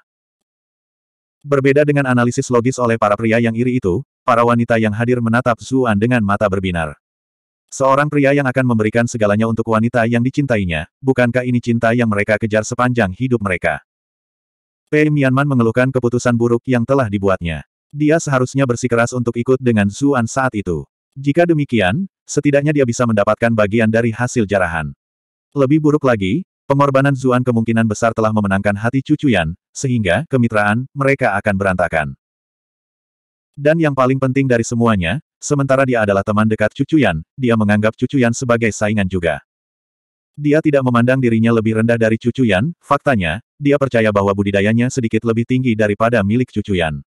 Berbeda dengan analisis logis oleh para pria yang iri itu, para wanita yang hadir menatap Zuan dengan mata berbinar. Seorang pria yang akan memberikan segalanya untuk wanita yang dicintainya, bukankah ini cinta yang mereka kejar sepanjang hidup mereka? Pei Mianman mengeluhkan keputusan buruk yang telah dibuatnya. Dia seharusnya bersikeras untuk ikut dengan Zuan saat itu. Jika demikian, setidaknya dia bisa mendapatkan bagian dari hasil jarahan. Lebih buruk lagi, Pengorbanan Zuan kemungkinan besar telah memenangkan hati cucuyan, sehingga kemitraan mereka akan berantakan. Dan yang paling penting dari semuanya, sementara dia adalah teman dekat cucuyan, dia menganggap cucuyan sebagai saingan juga. Dia tidak memandang dirinya lebih rendah dari cucuyan. faktanya, dia percaya bahwa budidayanya sedikit lebih tinggi daripada milik cucuyan.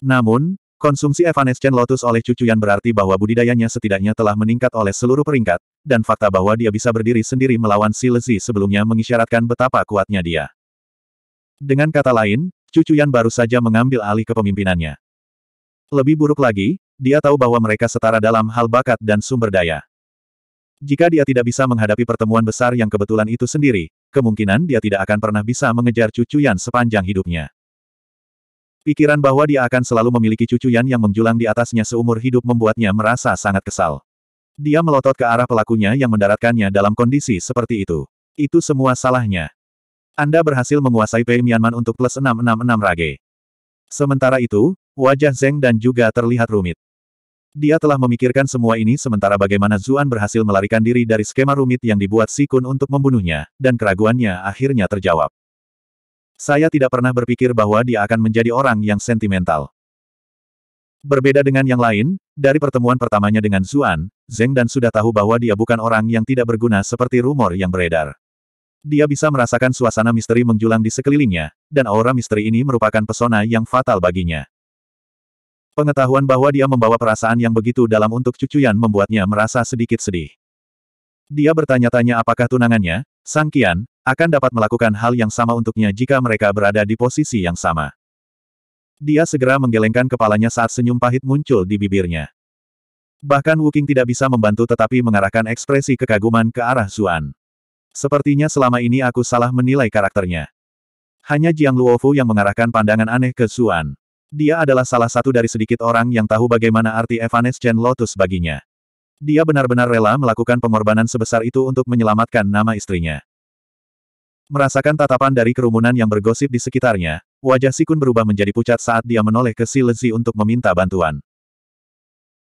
Namun, konsumsi evanescent lotus oleh cucuyan berarti bahwa budidayanya setidaknya telah meningkat oleh seluruh peringkat, dan fakta bahwa dia bisa berdiri sendiri melawan si Lezi sebelumnya mengisyaratkan betapa kuatnya dia. Dengan kata lain, Cucu Yan baru saja mengambil alih kepemimpinannya. Lebih buruk lagi, dia tahu bahwa mereka setara dalam hal bakat dan sumber daya. Jika dia tidak bisa menghadapi pertemuan besar yang kebetulan itu sendiri, kemungkinan dia tidak akan pernah bisa mengejar cucu Yan sepanjang hidupnya. Pikiran bahwa dia akan selalu memiliki cucu Yan yang menjulang di atasnya seumur hidup membuatnya merasa sangat kesal. Dia melotot ke arah pelakunya yang mendaratkannya dalam kondisi seperti itu. Itu semua salahnya. Anda berhasil menguasai Pei Mianman untuk plus 666 rage. Sementara itu, wajah Zeng dan juga terlihat rumit. Dia telah memikirkan semua ini sementara bagaimana Zuan berhasil melarikan diri dari skema rumit yang dibuat Sikun untuk membunuhnya, dan keraguannya akhirnya terjawab. Saya tidak pernah berpikir bahwa dia akan menjadi orang yang sentimental. Berbeda dengan yang lain, dari pertemuan pertamanya dengan Zuan, Zeng dan sudah tahu bahwa dia bukan orang yang tidak berguna seperti rumor yang beredar. Dia bisa merasakan suasana misteri menjulang di sekelilingnya, dan aura misteri ini merupakan pesona yang fatal baginya. Pengetahuan bahwa dia membawa perasaan yang begitu dalam untuk cucuyan membuatnya merasa sedikit sedih. Dia bertanya-tanya apakah tunangannya, Sang Kian, akan dapat melakukan hal yang sama untuknya jika mereka berada di posisi yang sama. Dia segera menggelengkan kepalanya saat senyum pahit muncul di bibirnya. Bahkan Wuking tidak bisa membantu tetapi mengarahkan ekspresi kekaguman ke arah Zuan. Sepertinya selama ini aku salah menilai karakternya. Hanya Jiang Luofu yang mengarahkan pandangan aneh ke Zuan. Dia adalah salah satu dari sedikit orang yang tahu bagaimana arti Evanescent Lotus baginya. Dia benar-benar rela melakukan pengorbanan sebesar itu untuk menyelamatkan nama istrinya. Merasakan tatapan dari kerumunan yang bergosip di sekitarnya, wajah Sikun berubah menjadi pucat saat dia menoleh ke Si untuk meminta bantuan.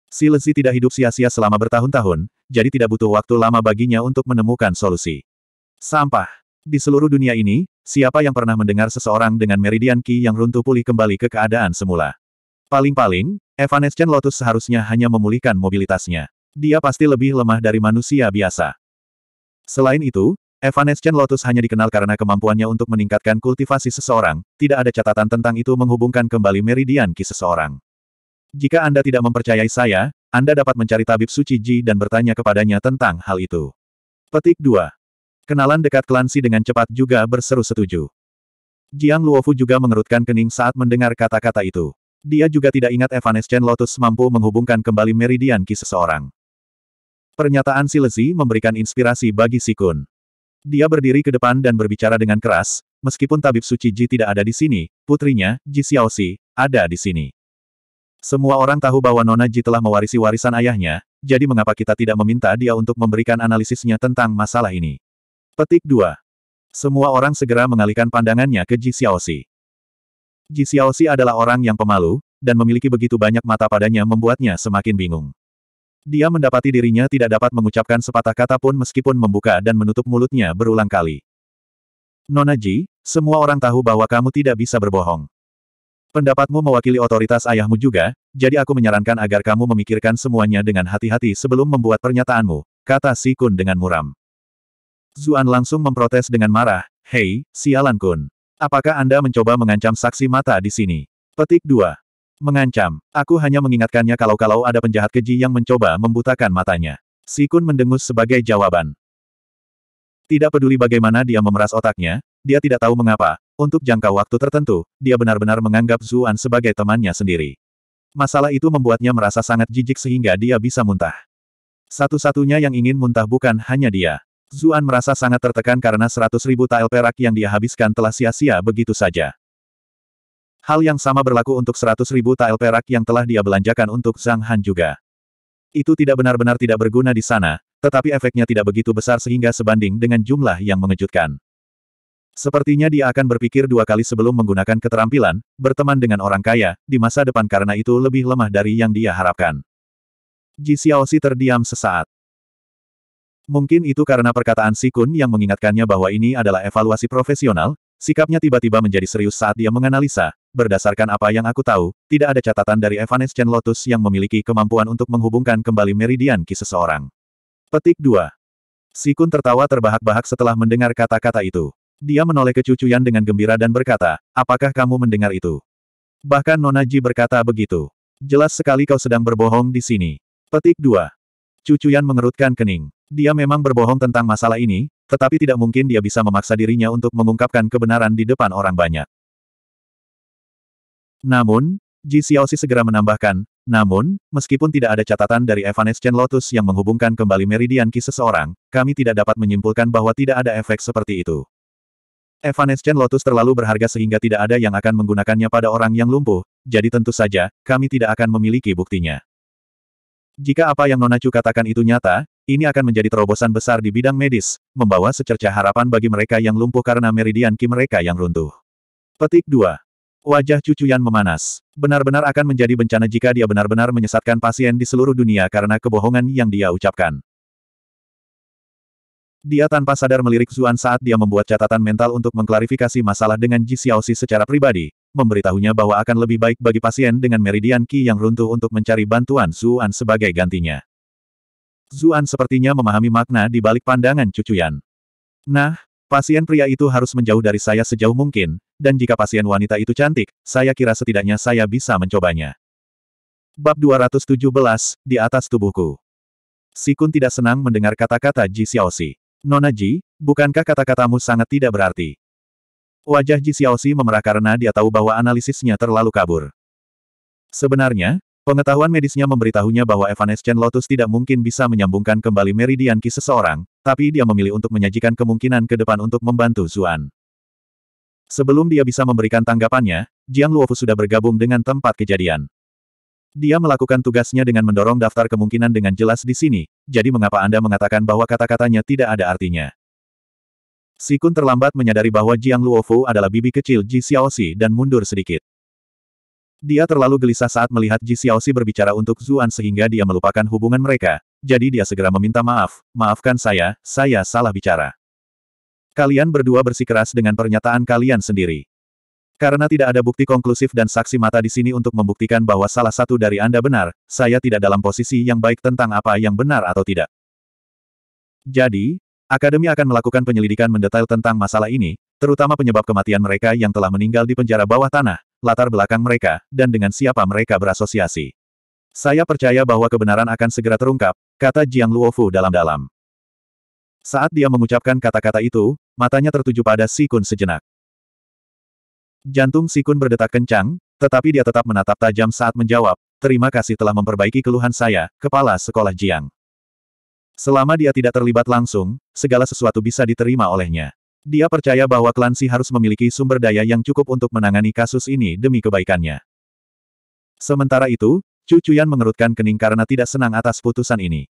Si Lezi tidak hidup sia-sia selama bertahun-tahun, jadi tidak butuh waktu lama baginya untuk menemukan solusi. Sampah. Di seluruh dunia ini, siapa yang pernah mendengar seseorang dengan meridian Qi yang runtuh pulih kembali ke keadaan semula? Paling-paling, Evanescent Lotus seharusnya hanya memulihkan mobilitasnya. Dia pasti lebih lemah dari manusia biasa. Selain itu, Evanescent Lotus hanya dikenal karena kemampuannya untuk meningkatkan kultivasi seseorang, tidak ada catatan tentang itu menghubungkan kembali meridian Qi seseorang. Jika Anda tidak mempercayai saya, Anda dapat mencari tabib suci Ji dan bertanya kepadanya tentang hal itu. Petik 2. Kenalan dekat Klansi dengan cepat juga berseru setuju. Jiang Luofu juga mengerutkan kening saat mendengar kata-kata itu. Dia juga tidak ingat Evanescen Lotus mampu menghubungkan kembali meridian ki seseorang. Pernyataan si Lezi memberikan inspirasi bagi si Kun. Dia berdiri ke depan dan berbicara dengan keras, meskipun tabib suci Ji tidak ada di sini, putrinya, Ji Xiaoxi, ada di sini. Semua orang tahu bahwa Nona Ji telah mewarisi warisan ayahnya, jadi mengapa kita tidak meminta dia untuk memberikan analisisnya tentang masalah ini? Petik 2. Semua orang segera mengalihkan pandangannya ke Ji Xiaoxi. Ji Xiaoxi adalah orang yang pemalu, dan memiliki begitu banyak mata padanya membuatnya semakin bingung. Dia mendapati dirinya tidak dapat mengucapkan sepatah kata pun meskipun membuka dan menutup mulutnya berulang kali. Nona Ji, semua orang tahu bahwa kamu tidak bisa berbohong. Pendapatmu mewakili otoritas ayahmu juga, jadi aku menyarankan agar kamu memikirkan semuanya dengan hati-hati sebelum membuat pernyataanmu, kata Si Kun dengan muram. Zuan langsung memprotes dengan marah, Hei, sialan Kun. Apakah Anda mencoba mengancam saksi mata di sini? Petik 2. Mengancam. Aku hanya mengingatkannya kalau-kalau ada penjahat keji yang mencoba membutakan matanya. Si Kun mendengus sebagai jawaban. Tidak peduli bagaimana dia memeras otaknya, dia tidak tahu mengapa, untuk jangka waktu tertentu, dia benar-benar menganggap Zuan sebagai temannya sendiri. Masalah itu membuatnya merasa sangat jijik sehingga dia bisa muntah. Satu-satunya yang ingin muntah bukan hanya dia. Zuan merasa sangat tertekan karena seratus ribu tael perak yang dia habiskan telah sia-sia begitu saja. Hal yang sama berlaku untuk seratus ribu tael perak yang telah dia belanjakan untuk Zhang Han juga. Itu tidak benar-benar tidak berguna di sana, tetapi efeknya tidak begitu besar sehingga sebanding dengan jumlah yang mengejutkan. Sepertinya dia akan berpikir dua kali sebelum menggunakan keterampilan, berteman dengan orang kaya, di masa depan karena itu lebih lemah dari yang dia harapkan. Ji Xiaoxi terdiam sesaat. Mungkin itu karena perkataan Sikun yang mengingatkannya bahwa ini adalah evaluasi profesional, sikapnya tiba-tiba menjadi serius saat dia menganalisa, berdasarkan apa yang aku tahu, tidak ada catatan dari Evanescent Lotus yang memiliki kemampuan untuk menghubungkan kembali meridian ki seseorang. Petik 2. Sikun tertawa terbahak-bahak setelah mendengar kata-kata itu. Dia menoleh ke Cucu Yan dengan gembira dan berkata, apakah kamu mendengar itu? Bahkan Nona Ji berkata begitu. Jelas sekali kau sedang berbohong di sini. Petik 2. Cucu Yan mengerutkan kening. Dia memang berbohong tentang masalah ini, tetapi tidak mungkin dia bisa memaksa dirinya untuk mengungkapkan kebenaran di depan orang banyak. Namun, Ji Xiaoxi segera menambahkan, namun, meskipun tidak ada catatan dari Chen Lotus yang menghubungkan kembali meridian Ki seseorang, kami tidak dapat menyimpulkan bahwa tidak ada efek seperti itu. Evanescent Lotus terlalu berharga sehingga tidak ada yang akan menggunakannya pada orang yang lumpuh, jadi tentu saja, kami tidak akan memiliki buktinya. Jika apa yang Nonacu katakan itu nyata, ini akan menjadi terobosan besar di bidang medis, membawa secerca harapan bagi mereka yang lumpuh karena meridian ki mereka yang runtuh. Petik 2. Wajah cucuyan memanas. Benar-benar akan menjadi bencana jika dia benar-benar menyesatkan pasien di seluruh dunia karena kebohongan yang dia ucapkan. Dia tanpa sadar melirik Zuan saat dia membuat catatan mental untuk mengklarifikasi masalah dengan Ji Xiaoxi secara pribadi, memberitahunya bahwa akan lebih baik bagi pasien dengan meridian Qi yang runtuh untuk mencari bantuan Zuan sebagai gantinya. Zuan sepertinya memahami makna di balik pandangan cucuyan. Nah, pasien pria itu harus menjauh dari saya sejauh mungkin, dan jika pasien wanita itu cantik, saya kira setidaknya saya bisa mencobanya. Bab 217, Di Atas Tubuhku Sikun tidak senang mendengar kata-kata Ji Xiaoxi. Nona Ji, bukankah kata-katamu sangat tidak berarti? Wajah Ji Xiaoxi memerah karena dia tahu bahwa analisisnya terlalu kabur. Sebenarnya, pengetahuan medisnya memberitahunya bahwa Evanescent Lotus tidak mungkin bisa menyambungkan kembali meridian ki seseorang, tapi dia memilih untuk menyajikan kemungkinan ke depan untuk membantu Zuan. Sebelum dia bisa memberikan tanggapannya, Jiang Luofu sudah bergabung dengan tempat kejadian. Dia melakukan tugasnya dengan mendorong daftar kemungkinan dengan jelas di sini, jadi mengapa Anda mengatakan bahwa kata-katanya tidak ada artinya? Sikun terlambat menyadari bahwa Jiang Luofu adalah bibi kecil Ji Xiaoxi dan mundur sedikit. Dia terlalu gelisah saat melihat Ji Xiaoxi berbicara untuk Zuan sehingga dia melupakan hubungan mereka, jadi dia segera meminta maaf, maafkan saya, saya salah bicara. Kalian berdua bersikeras dengan pernyataan kalian sendiri. Karena tidak ada bukti konklusif dan saksi mata di sini untuk membuktikan bahwa salah satu dari Anda benar, saya tidak dalam posisi yang baik tentang apa yang benar atau tidak. Jadi, Akademi akan melakukan penyelidikan mendetail tentang masalah ini, terutama penyebab kematian mereka yang telah meninggal di penjara bawah tanah, latar belakang mereka, dan dengan siapa mereka berasosiasi. Saya percaya bahwa kebenaran akan segera terungkap, kata Jiang Luofu dalam-dalam. Saat dia mengucapkan kata-kata itu, matanya tertuju pada Si Kun sejenak. Jantung Sikun berdetak kencang, tetapi dia tetap menatap tajam saat menjawab, terima kasih telah memperbaiki keluhan saya, kepala sekolah Jiang. Selama dia tidak terlibat langsung, segala sesuatu bisa diterima olehnya. Dia percaya bahwa klan Si harus memiliki sumber daya yang cukup untuk menangani kasus ini demi kebaikannya. Sementara itu, Cucuyan mengerutkan kening karena tidak senang atas putusan ini.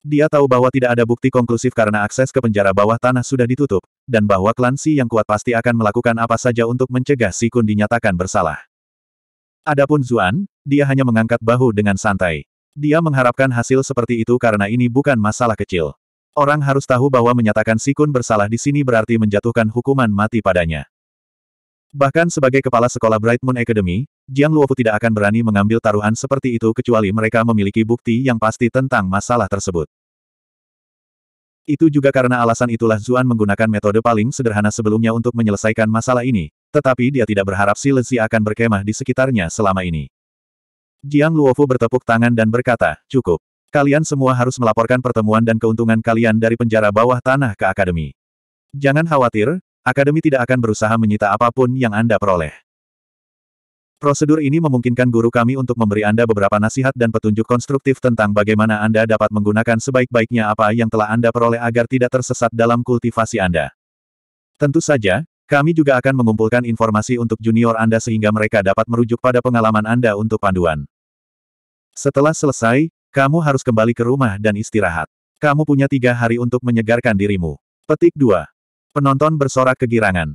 Dia tahu bahwa tidak ada bukti konklusif karena akses ke penjara bawah tanah sudah ditutup, dan bahwa klan Si yang kuat pasti akan melakukan apa saja untuk mencegah Si Kun dinyatakan bersalah. Adapun Zuan, dia hanya mengangkat bahu dengan santai. Dia mengharapkan hasil seperti itu karena ini bukan masalah kecil. Orang harus tahu bahwa menyatakan Si Kun bersalah di sini berarti menjatuhkan hukuman mati padanya. Bahkan sebagai kepala sekolah Bright Moon Academy, Jiang Luofu tidak akan berani mengambil taruhan seperti itu kecuali mereka memiliki bukti yang pasti tentang masalah tersebut. Itu juga karena alasan itulah Zuan menggunakan metode paling sederhana sebelumnya untuk menyelesaikan masalah ini, tetapi dia tidak berharap si Lezi akan berkemah di sekitarnya selama ini. Jiang Luofu bertepuk tangan dan berkata, cukup. Kalian semua harus melaporkan pertemuan dan keuntungan kalian dari penjara bawah tanah ke akademi. Jangan khawatir, Akademi tidak akan berusaha menyita apapun yang Anda peroleh. Prosedur ini memungkinkan guru kami untuk memberi Anda beberapa nasihat dan petunjuk konstruktif tentang bagaimana Anda dapat menggunakan sebaik-baiknya apa yang telah Anda peroleh agar tidak tersesat dalam kultivasi Anda. Tentu saja, kami juga akan mengumpulkan informasi untuk junior Anda sehingga mereka dapat merujuk pada pengalaman Anda untuk panduan. Setelah selesai, kamu harus kembali ke rumah dan istirahat. Kamu punya tiga hari untuk menyegarkan dirimu. Petik 2. Penonton bersorak kegirangan.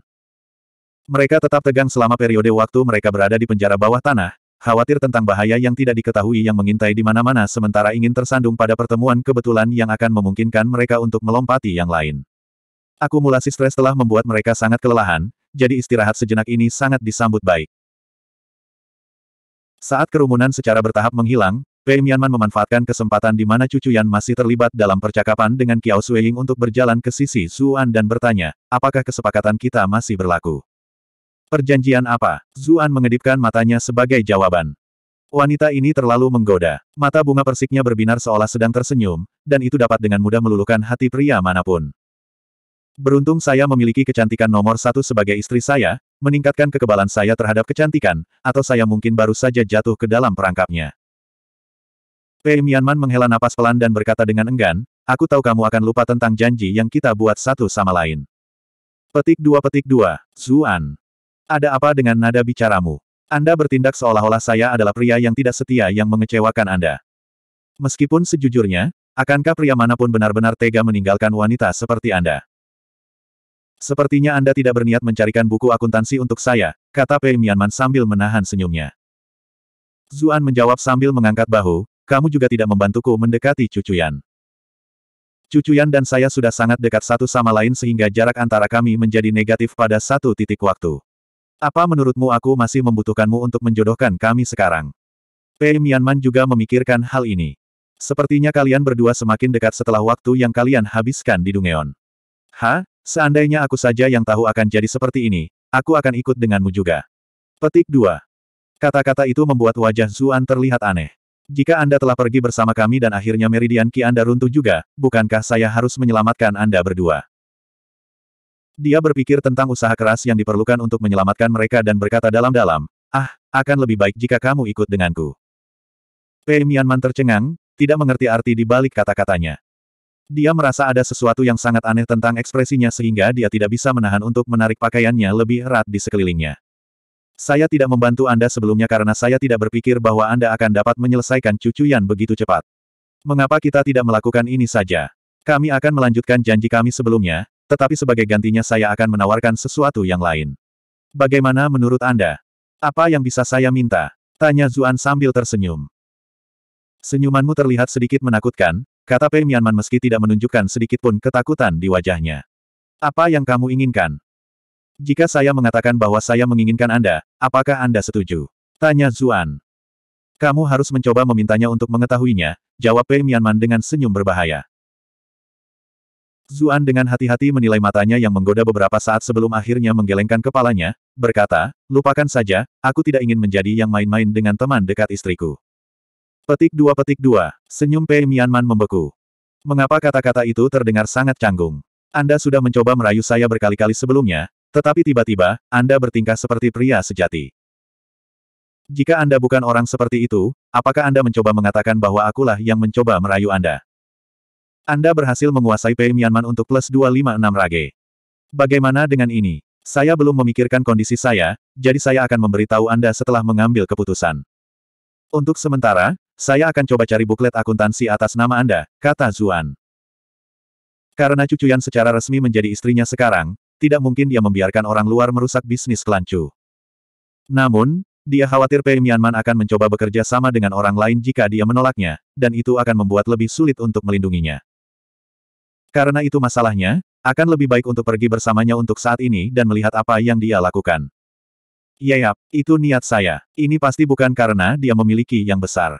Mereka tetap tegang selama periode waktu mereka berada di penjara bawah tanah, khawatir tentang bahaya yang tidak diketahui yang mengintai di mana-mana sementara ingin tersandung pada pertemuan kebetulan yang akan memungkinkan mereka untuk melompati yang lain. Akumulasi stres telah membuat mereka sangat kelelahan, jadi istirahat sejenak ini sangat disambut baik. Saat kerumunan secara bertahap menghilang, Wei Mianman memanfaatkan kesempatan di mana cucu Yan masih terlibat dalam percakapan dengan Kiao Suying untuk berjalan ke sisi Zuan dan bertanya, apakah kesepakatan kita masih berlaku? Perjanjian apa? Zuan mengedipkan matanya sebagai jawaban. Wanita ini terlalu menggoda. Mata bunga persiknya berbinar seolah sedang tersenyum, dan itu dapat dengan mudah meluluhkan hati pria manapun. Beruntung saya memiliki kecantikan nomor satu sebagai istri saya, meningkatkan kekebalan saya terhadap kecantikan, atau saya mungkin baru saja jatuh ke dalam perangkapnya. Pei Mianman menghela napas pelan dan berkata dengan enggan, aku tahu kamu akan lupa tentang janji yang kita buat satu sama lain. Petik dua petik dua, Zuan. Ada apa dengan nada bicaramu? Anda bertindak seolah-olah saya adalah pria yang tidak setia yang mengecewakan Anda. Meskipun sejujurnya, akankah pria manapun benar-benar tega meninggalkan wanita seperti Anda? Sepertinya Anda tidak berniat mencarikan buku akuntansi untuk saya, kata Pei Mianman sambil menahan senyumnya. Zuan menjawab sambil mengangkat bahu, kamu juga tidak membantuku mendekati Cucuyan. Cucuyan dan saya sudah sangat dekat satu sama lain sehingga jarak antara kami menjadi negatif pada satu titik waktu. Apa menurutmu aku masih membutuhkanmu untuk menjodohkan kami sekarang? Pei Mianman juga memikirkan hal ini. Sepertinya kalian berdua semakin dekat setelah waktu yang kalian habiskan di Dungeon. Ha? Seandainya aku saja yang tahu akan jadi seperti ini, aku akan ikut denganmu juga. Petik 2. Kata-kata itu membuat wajah Zuan terlihat aneh. Jika Anda telah pergi bersama kami dan akhirnya Meridian Ki Anda runtuh juga, bukankah saya harus menyelamatkan Anda berdua? Dia berpikir tentang usaha keras yang diperlukan untuk menyelamatkan mereka dan berkata dalam-dalam, Ah, akan lebih baik jika kamu ikut denganku. Pei Mianman tercengang, tidak mengerti arti di balik kata-katanya. Dia merasa ada sesuatu yang sangat aneh tentang ekspresinya sehingga dia tidak bisa menahan untuk menarik pakaiannya lebih erat di sekelilingnya. Saya tidak membantu Anda sebelumnya karena saya tidak berpikir bahwa Anda akan dapat menyelesaikan cucu Yan begitu cepat. Mengapa kita tidak melakukan ini saja? Kami akan melanjutkan janji kami sebelumnya, tetapi sebagai gantinya saya akan menawarkan sesuatu yang lain. Bagaimana menurut Anda? Apa yang bisa saya minta? Tanya Zuan sambil tersenyum. Senyumanmu terlihat sedikit menakutkan, kata Pei Mianman meski tidak menunjukkan sedikitpun ketakutan di wajahnya. Apa yang kamu inginkan? Jika saya mengatakan bahwa saya menginginkan Anda, apakah Anda setuju? Tanya Zuan. Kamu harus mencoba memintanya untuk mengetahuinya, jawab Pei Mianman dengan senyum berbahaya. Zuan dengan hati-hati menilai matanya yang menggoda beberapa saat sebelum akhirnya menggelengkan kepalanya, berkata, lupakan saja, aku tidak ingin menjadi yang main-main dengan teman dekat istriku. Petik dua petik dua, senyum Pei Mianman membeku. Mengapa kata-kata itu terdengar sangat canggung? Anda sudah mencoba merayu saya berkali-kali sebelumnya, tetapi tiba-tiba, Anda bertingkah seperti pria sejati. Jika Anda bukan orang seperti itu, apakah Anda mencoba mengatakan bahwa akulah yang mencoba merayu Anda? Anda berhasil menguasai Pei Myanmar untuk plus 256 rage. Bagaimana dengan ini? Saya belum memikirkan kondisi saya, jadi saya akan memberitahu Anda setelah mengambil keputusan. Untuk sementara, saya akan coba cari buklet akuntansi atas nama Anda, kata Zuan. Karena cucu yang secara resmi menjadi istrinya sekarang, tidak mungkin dia membiarkan orang luar merusak bisnis kelancu. Namun, dia khawatir Pei Mianman akan mencoba bekerja sama dengan orang lain jika dia menolaknya, dan itu akan membuat lebih sulit untuk melindunginya. Karena itu masalahnya, akan lebih baik untuk pergi bersamanya untuk saat ini dan melihat apa yang dia lakukan. Yayap, itu niat saya. Ini pasti bukan karena dia memiliki yang besar.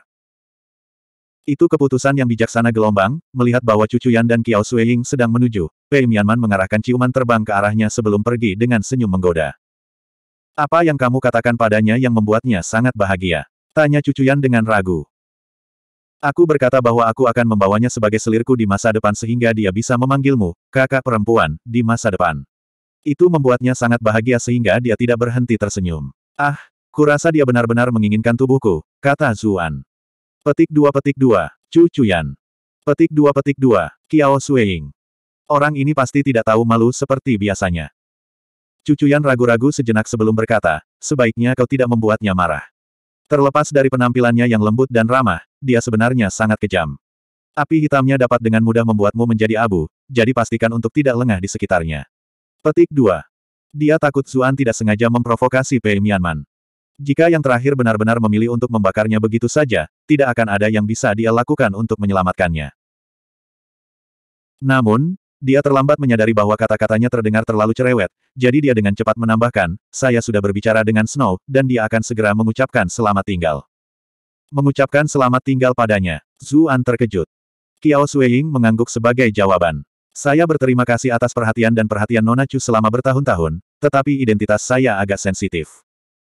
Itu keputusan yang bijaksana gelombang, melihat bahwa Cucu Yan dan Qiao Sueying sedang menuju, Wei Mianman mengarahkan ciuman terbang ke arahnya sebelum pergi dengan senyum menggoda. Apa yang kamu katakan padanya yang membuatnya sangat bahagia? Tanya cucuyan dengan ragu. Aku berkata bahwa aku akan membawanya sebagai selirku di masa depan sehingga dia bisa memanggilmu, kakak perempuan, di masa depan. Itu membuatnya sangat bahagia sehingga dia tidak berhenti tersenyum. Ah, kurasa dia benar-benar menginginkan tubuhku, kata Zuan. Petik dua petik dua, Cucuyan. Petik dua petik dua, Kiao Suying. Orang ini pasti tidak tahu malu seperti biasanya. Cucuyan ragu-ragu sejenak sebelum berkata, sebaiknya kau tidak membuatnya marah. Terlepas dari penampilannya yang lembut dan ramah, dia sebenarnya sangat kejam. Api hitamnya dapat dengan mudah membuatmu menjadi abu, jadi pastikan untuk tidak lengah di sekitarnya. Petik 2. Dia takut Zuan tidak sengaja memprovokasi Pei Mianman. Jika yang terakhir benar-benar memilih untuk membakarnya begitu saja, tidak akan ada yang bisa dia lakukan untuk menyelamatkannya. Namun, dia terlambat menyadari bahwa kata-katanya terdengar terlalu cerewet, jadi dia dengan cepat menambahkan, saya sudah berbicara dengan Snow, dan dia akan segera mengucapkan selamat tinggal. Mengucapkan selamat tinggal padanya. Zuan terkejut. Kiao Suying mengangguk sebagai jawaban. Saya berterima kasih atas perhatian dan perhatian Nona Chu selama bertahun-tahun, tetapi identitas saya agak sensitif.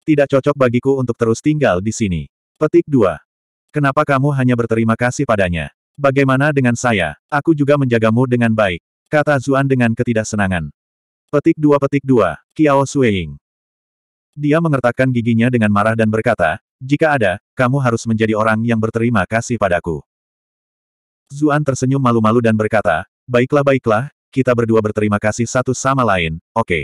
Tidak cocok bagiku untuk terus tinggal di sini. Petik 2. Kenapa kamu hanya berterima kasih padanya? Bagaimana dengan saya? Aku juga menjagamu dengan baik. Kata Zuan dengan ketidaksenangan. Petik dua petik dua, Kiao Sueying. Dia mengertakkan giginya dengan marah dan berkata, jika ada, kamu harus menjadi orang yang berterima kasih padaku. Zuan tersenyum malu-malu dan berkata, baiklah-baiklah, kita berdua berterima kasih satu sama lain, oke. Okay.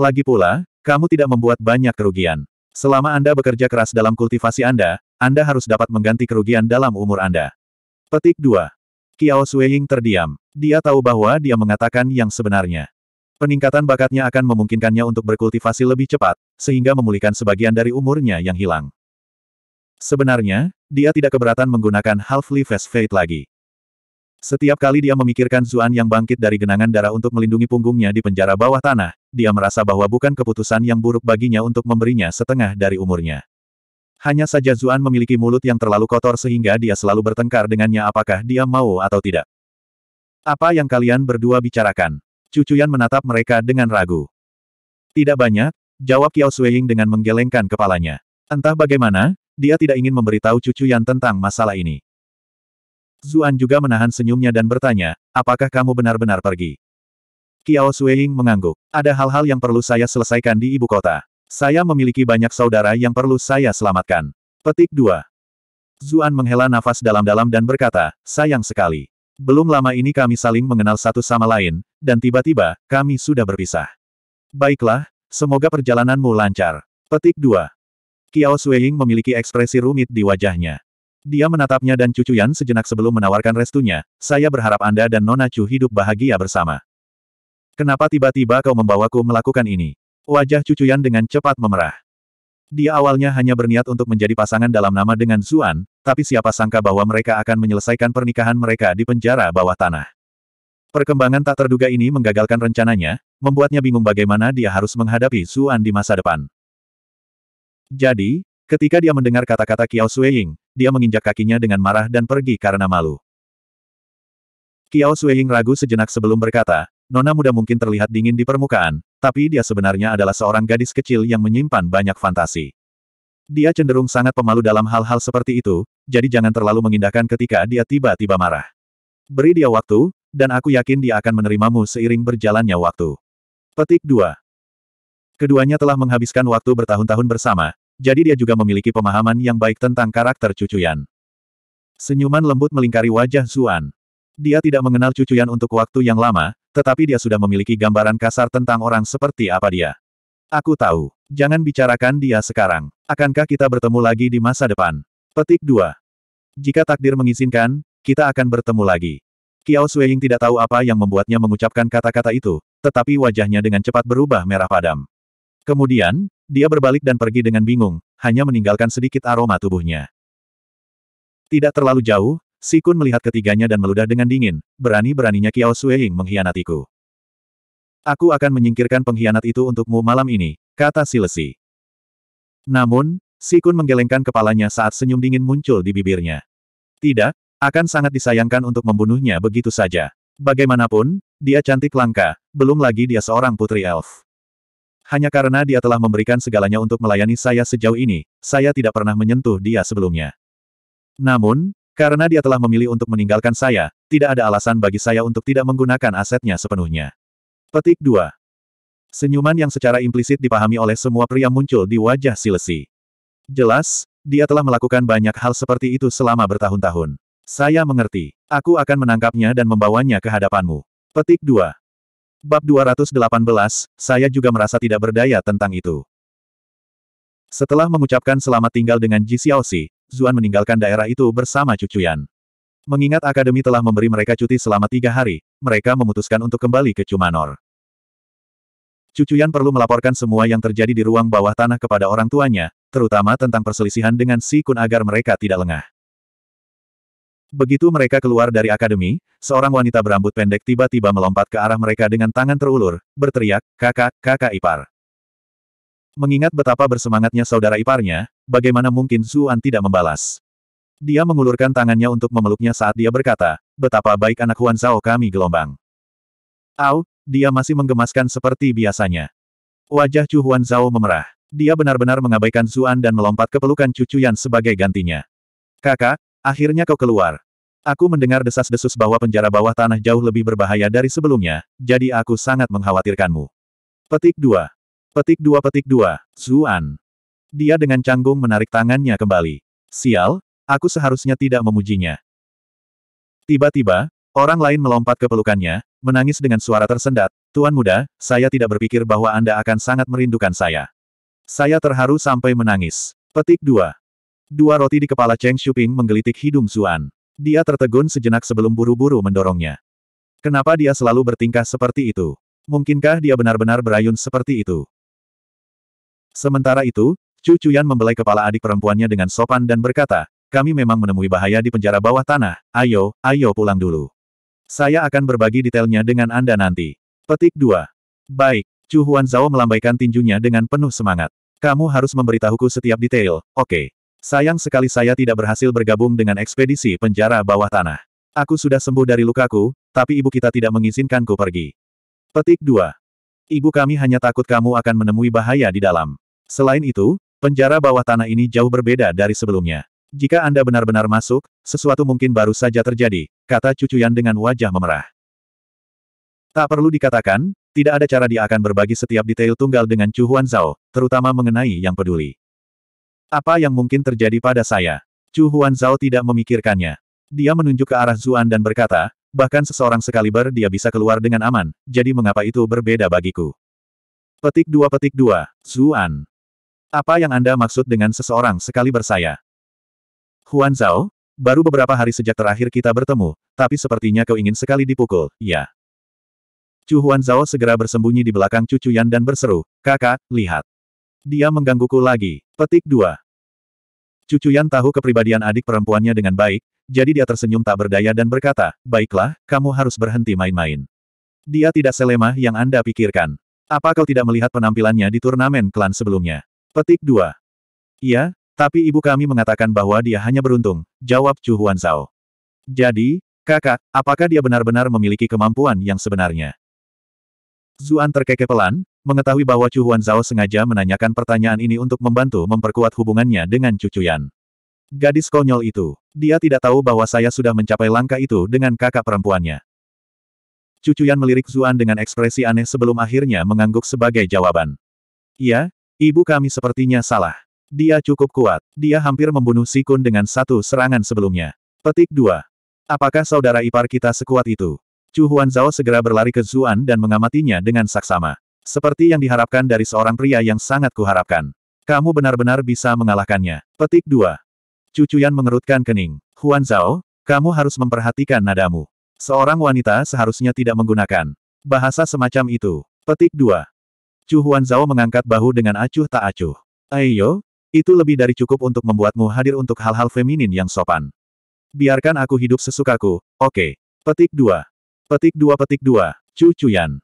Lagi pula, kamu tidak membuat banyak kerugian. Selama Anda bekerja keras dalam kultivasi Anda, Anda harus dapat mengganti kerugian dalam umur Anda. Petik 2. Kiao Sueying terdiam. Dia tahu bahwa dia mengatakan yang sebenarnya. Peningkatan bakatnya akan memungkinkannya untuk berkultivasi lebih cepat, sehingga memulihkan sebagian dari umurnya yang hilang. Sebenarnya, dia tidak keberatan menggunakan Half-Life Fate lagi. Setiap kali dia memikirkan Zuan yang bangkit dari genangan darah untuk melindungi punggungnya di penjara bawah tanah, dia merasa bahwa bukan keputusan yang buruk baginya untuk memberinya setengah dari umurnya. Hanya saja Zuan memiliki mulut yang terlalu kotor sehingga dia selalu bertengkar dengannya apakah dia mau atau tidak. Apa yang kalian berdua bicarakan? Cucuyan menatap mereka dengan ragu. Tidak banyak, jawab Kiao Suying dengan menggelengkan kepalanya. Entah bagaimana, dia tidak ingin memberitahu Cucuyan tentang masalah ini. Zuan juga menahan senyumnya dan bertanya, apakah kamu benar-benar pergi? Kiao Suying mengangguk. Ada hal-hal yang perlu saya selesaikan di ibu kota. Saya memiliki banyak saudara yang perlu saya selamatkan. Petik 2. Zuan menghela nafas dalam-dalam dan berkata, sayang sekali. Belum lama ini kami saling mengenal satu sama lain, dan tiba-tiba, kami sudah berpisah. Baiklah, semoga perjalananmu lancar. Petik 2. Kiao Sueying memiliki ekspresi rumit di wajahnya. Dia menatapnya dan Cucu Yan sejenak sebelum menawarkan restunya, saya berharap Anda dan Nona Chu hidup bahagia bersama. Kenapa tiba-tiba kau membawaku melakukan ini? Wajah Cucuyan dengan cepat memerah. Dia awalnya hanya berniat untuk menjadi pasangan dalam nama dengan Zuan, tapi siapa sangka bahwa mereka akan menyelesaikan pernikahan mereka di penjara bawah tanah. Perkembangan tak terduga ini menggagalkan rencananya, membuatnya bingung bagaimana dia harus menghadapi Zuan di masa depan. Jadi, ketika dia mendengar kata-kata Kiao Sueying, dia menginjak kakinya dengan marah dan pergi karena malu. Kiao Sueying ragu sejenak sebelum berkata, Nona muda mungkin terlihat dingin di permukaan, tapi dia sebenarnya adalah seorang gadis kecil yang menyimpan banyak fantasi. Dia cenderung sangat pemalu dalam hal-hal seperti itu, jadi jangan terlalu mengindahkan ketika dia tiba-tiba marah. Beri dia waktu, dan aku yakin dia akan menerimamu seiring berjalannya waktu. Petik 2. Keduanya telah menghabiskan waktu bertahun-tahun bersama, jadi dia juga memiliki pemahaman yang baik tentang karakter cucuyan. Senyuman lembut melingkari wajah Zuan. Dia tidak mengenal cucuyan untuk waktu yang lama, tetapi dia sudah memiliki gambaran kasar tentang orang seperti apa dia. Aku tahu. Jangan bicarakan dia sekarang. Akankah kita bertemu lagi di masa depan? Petik 2. Jika takdir mengizinkan, kita akan bertemu lagi. Kiao Sueying tidak tahu apa yang membuatnya mengucapkan kata-kata itu, tetapi wajahnya dengan cepat berubah merah padam. Kemudian, dia berbalik dan pergi dengan bingung, hanya meninggalkan sedikit aroma tubuhnya. Tidak terlalu jauh, Sikun melihat ketiganya dan meludah dengan dingin, berani-beraninya Kiao Sueying mengkhianatiku. Aku akan menyingkirkan pengkhianat itu untukmu malam ini, kata Silesi. Namun, Sikun menggelengkan kepalanya saat senyum dingin muncul di bibirnya. Tidak, akan sangat disayangkan untuk membunuhnya begitu saja. Bagaimanapun, dia cantik langka, belum lagi dia seorang putri elf. Hanya karena dia telah memberikan segalanya untuk melayani saya sejauh ini, saya tidak pernah menyentuh dia sebelumnya. Namun, karena dia telah memilih untuk meninggalkan saya, tidak ada alasan bagi saya untuk tidak menggunakan asetnya sepenuhnya. Petik 2. Senyuman yang secara implisit dipahami oleh semua pria muncul di wajah Silesi. Jelas, dia telah melakukan banyak hal seperti itu selama bertahun-tahun. Saya mengerti. Aku akan menangkapnya dan membawanya ke hadapanmu. Petik 2. Bab 218, saya juga merasa tidak berdaya tentang itu. Setelah mengucapkan selamat tinggal dengan Ji Xiaoxi, Zuan meninggalkan daerah itu bersama Cucu Yan. Mengingat Akademi telah memberi mereka cuti selama tiga hari, mereka memutuskan untuk kembali ke Cumanor. Cucu Yan perlu melaporkan semua yang terjadi di ruang bawah tanah kepada orang tuanya, terutama tentang perselisihan dengan Si Kun agar mereka tidak lengah. Begitu mereka keluar dari akademi, seorang wanita berambut pendek tiba-tiba melompat ke arah mereka dengan tangan terulur, berteriak, kakak, kakak ipar. Mengingat betapa bersemangatnya saudara iparnya, bagaimana mungkin Zuan tidak membalas? Dia mengulurkan tangannya untuk memeluknya saat dia berkata, betapa baik anak Huan Zhao kami gelombang. Au, dia masih menggemaskan seperti biasanya. Wajah Chu Huan Zhao memerah. Dia benar-benar mengabaikan Zuan dan melompat ke pelukan cucu Yan sebagai gantinya. Kakak, akhirnya kau keluar. Aku mendengar desas-desus bahwa penjara bawah tanah jauh lebih berbahaya dari sebelumnya, jadi aku sangat mengkhawatirkanmu. Petik 2. Petik 2 Petik 2. Zuan. Dia dengan canggung menarik tangannya kembali. Sial, aku seharusnya tidak memujinya. Tiba-tiba, orang lain melompat ke pelukannya, menangis dengan suara tersendat, Tuan muda, saya tidak berpikir bahwa Anda akan sangat merindukan saya. Saya terharu sampai menangis. Petik 2. Dua roti di kepala Cheng Shuping menggelitik hidung Zuan. Dia tertegun sejenak sebelum buru-buru mendorongnya. Kenapa dia selalu bertingkah seperti itu? Mungkinkah dia benar-benar berayun seperti itu? Sementara itu, Chu Chuyan membelai kepala adik perempuannya dengan sopan dan berkata, kami memang menemui bahaya di penjara bawah tanah, ayo, ayo pulang dulu. Saya akan berbagi detailnya dengan Anda nanti. Petik 2. Baik, Chu Huan Zhao melambaikan tinjunya dengan penuh semangat. Kamu harus memberitahuku setiap detail, oke. Okay. Sayang sekali saya tidak berhasil bergabung dengan ekspedisi penjara bawah tanah. Aku sudah sembuh dari lukaku, tapi ibu kita tidak mengizinkanku pergi. Petik 2. Ibu kami hanya takut kamu akan menemui bahaya di dalam. Selain itu, Penjara bawah tanah ini jauh berbeda dari sebelumnya. Jika Anda benar-benar masuk, sesuatu mungkin baru saja terjadi, kata Cucuyan dengan wajah memerah. Tak perlu dikatakan, tidak ada cara dia akan berbagi setiap detail tunggal dengan Chu Huan Zhao, terutama mengenai yang peduli. Apa yang mungkin terjadi pada saya? Chu Huan Zhao tidak memikirkannya. Dia menunjuk ke arah Zuan dan berkata, bahkan seseorang sekaliber dia bisa keluar dengan aman, jadi mengapa itu berbeda bagiku? Petik 2 petik 2, Zuan. Apa yang Anda maksud dengan seseorang sekali bersaya? Huan Zhao, baru beberapa hari sejak terakhir kita bertemu, tapi sepertinya kau ingin sekali dipukul, ya. Chu Huan Zhao segera bersembunyi di belakang cucu Yan dan berseru, kakak, lihat. Dia menggangguku lagi. Petik dua. Cucu Yan tahu kepribadian adik perempuannya dengan baik, jadi dia tersenyum tak berdaya dan berkata, baiklah, kamu harus berhenti main-main. Dia tidak selemah yang Anda pikirkan. Apa kau tidak melihat penampilannya di turnamen klan sebelumnya? Petik 2. Iya, tapi ibu kami mengatakan bahwa dia hanya beruntung, jawab Chu Huan Zhao. Jadi, kakak, apakah dia benar-benar memiliki kemampuan yang sebenarnya? Zuan terkekeh pelan, mengetahui bahwa Chu Huan Zhao sengaja menanyakan pertanyaan ini untuk membantu memperkuat hubungannya dengan cucu Yan. Gadis konyol itu, dia tidak tahu bahwa saya sudah mencapai langkah itu dengan kakak perempuannya. Cucu Yan melirik Zuan dengan ekspresi aneh sebelum akhirnya mengangguk sebagai jawaban. Iya, Ibu kami sepertinya salah. Dia cukup kuat. Dia hampir membunuh Sikun dengan satu serangan sebelumnya. Petik 2. Apakah saudara ipar kita sekuat itu? Chu Huan Zhao segera berlari ke Zuan dan mengamatinya dengan saksama. Seperti yang diharapkan dari seorang pria yang sangat kuharapkan. Kamu benar-benar bisa mengalahkannya. Petik 2. Cucuyan mengerutkan kening. Huan Zhao, kamu harus memperhatikan nadamu. Seorang wanita seharusnya tidak menggunakan bahasa semacam itu. Petik 2. Chu Zhao mengangkat bahu dengan acuh tak acuh. Ayo, itu lebih dari cukup untuk membuatmu hadir untuk hal-hal feminin yang sopan. Biarkan aku hidup sesukaku, oke. Okay. Petik dua. Petik dua. petik dua. Chu Chuyan.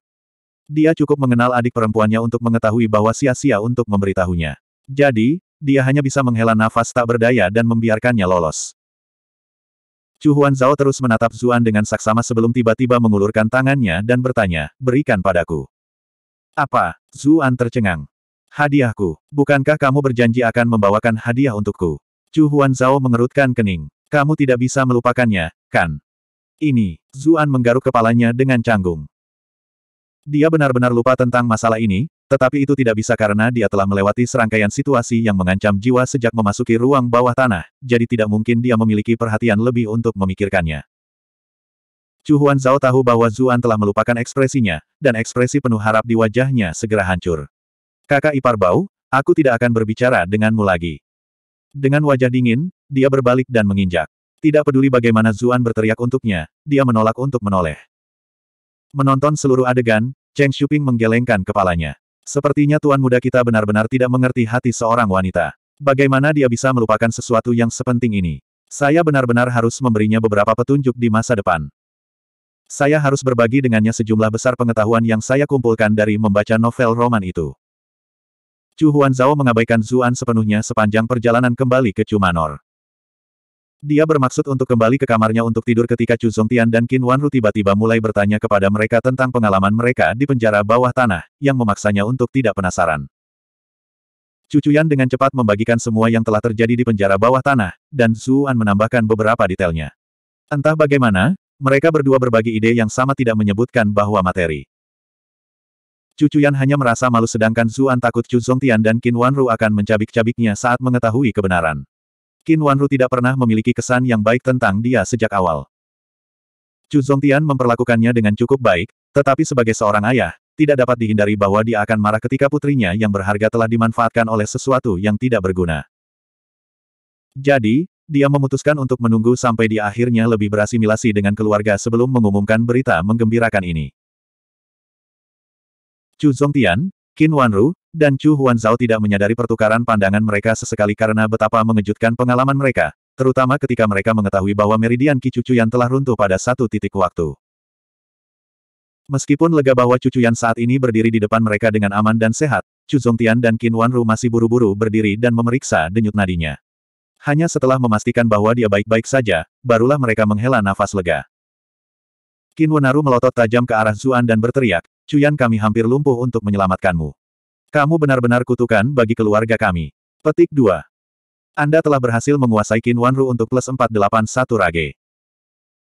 Dia cukup mengenal adik perempuannya untuk mengetahui bahwa sia-sia untuk memberitahunya. Jadi, dia hanya bisa menghela nafas tak berdaya dan membiarkannya lolos. Chu Zhao terus menatap Zuan dengan saksama sebelum tiba-tiba mengulurkan tangannya dan bertanya, berikan padaku. Apa? Zuan tercengang. Hadiahku. Bukankah kamu berjanji akan membawakan hadiah untukku? Chu Huan Zhao mengerutkan kening. Kamu tidak bisa melupakannya, kan? Ini, Zuan menggaruk kepalanya dengan canggung. Dia benar-benar lupa tentang masalah ini, tetapi itu tidak bisa karena dia telah melewati serangkaian situasi yang mengancam jiwa sejak memasuki ruang bawah tanah, jadi tidak mungkin dia memiliki perhatian lebih untuk memikirkannya. Chu Huan Zhao tahu bahwa Zuan telah melupakan ekspresinya, dan ekspresi penuh harap di wajahnya segera hancur. Kakak ipar bau, aku tidak akan berbicara denganmu lagi. Dengan wajah dingin, dia berbalik dan menginjak. Tidak peduli bagaimana Zuan berteriak untuknya, dia menolak untuk menoleh. Menonton seluruh adegan, Cheng Shuping menggelengkan kepalanya. Sepertinya tuan muda kita benar-benar tidak mengerti hati seorang wanita. Bagaimana dia bisa melupakan sesuatu yang sepenting ini? Saya benar-benar harus memberinya beberapa petunjuk di masa depan. Saya harus berbagi dengannya sejumlah besar pengetahuan yang saya kumpulkan dari membaca novel roman itu. Chu Zhao mengabaikan Zuan sepenuhnya sepanjang perjalanan kembali ke Cumanor. Dia bermaksud untuk kembali ke kamarnya untuk tidur ketika Chu Zongtian dan Qin Wanru tiba-tiba mulai bertanya kepada mereka tentang pengalaman mereka di penjara bawah tanah, yang memaksanya untuk tidak penasaran. Chu Cucuyan dengan cepat membagikan semua yang telah terjadi di penjara bawah tanah, dan Zuan menambahkan beberapa detailnya. Entah bagaimana, mereka berdua berbagi ide yang sama tidak menyebutkan bahwa materi. Cucu Yan hanya merasa malu sedangkan Zuan takut Chu Zongtian dan Qin Wanru akan mencabik-cabiknya saat mengetahui kebenaran. Qin Wanru tidak pernah memiliki kesan yang baik tentang dia sejak awal. Chu Zongtian memperlakukannya dengan cukup baik, tetapi sebagai seorang ayah, tidak dapat dihindari bahwa dia akan marah ketika putrinya yang berharga telah dimanfaatkan oleh sesuatu yang tidak berguna. Jadi, dia memutuskan untuk menunggu sampai dia akhirnya lebih berasimilasi dengan keluarga sebelum mengumumkan berita menggembirakan ini. Chu Zhongtian, Qin Wanru, dan Chu Huanzhao tidak menyadari pertukaran pandangan mereka sesekali karena betapa mengejutkan pengalaman mereka, terutama ketika mereka mengetahui bahwa meridian Qi yang telah runtuh pada satu titik waktu. Meskipun lega bahwa yang saat ini berdiri di depan mereka dengan aman dan sehat, Chu Zhongtian dan Qin Wanru masih buru-buru berdiri dan memeriksa denyut nadinya. Hanya setelah memastikan bahwa dia baik-baik saja, barulah mereka menghela nafas lega. Qin Wenaru melotot tajam ke arah Zuan dan berteriak, Cuyan kami hampir lumpuh untuk menyelamatkanmu. Kamu benar-benar kutukan bagi keluarga kami. Petik 2. Anda telah berhasil menguasai Qin untuk plus 481 rage.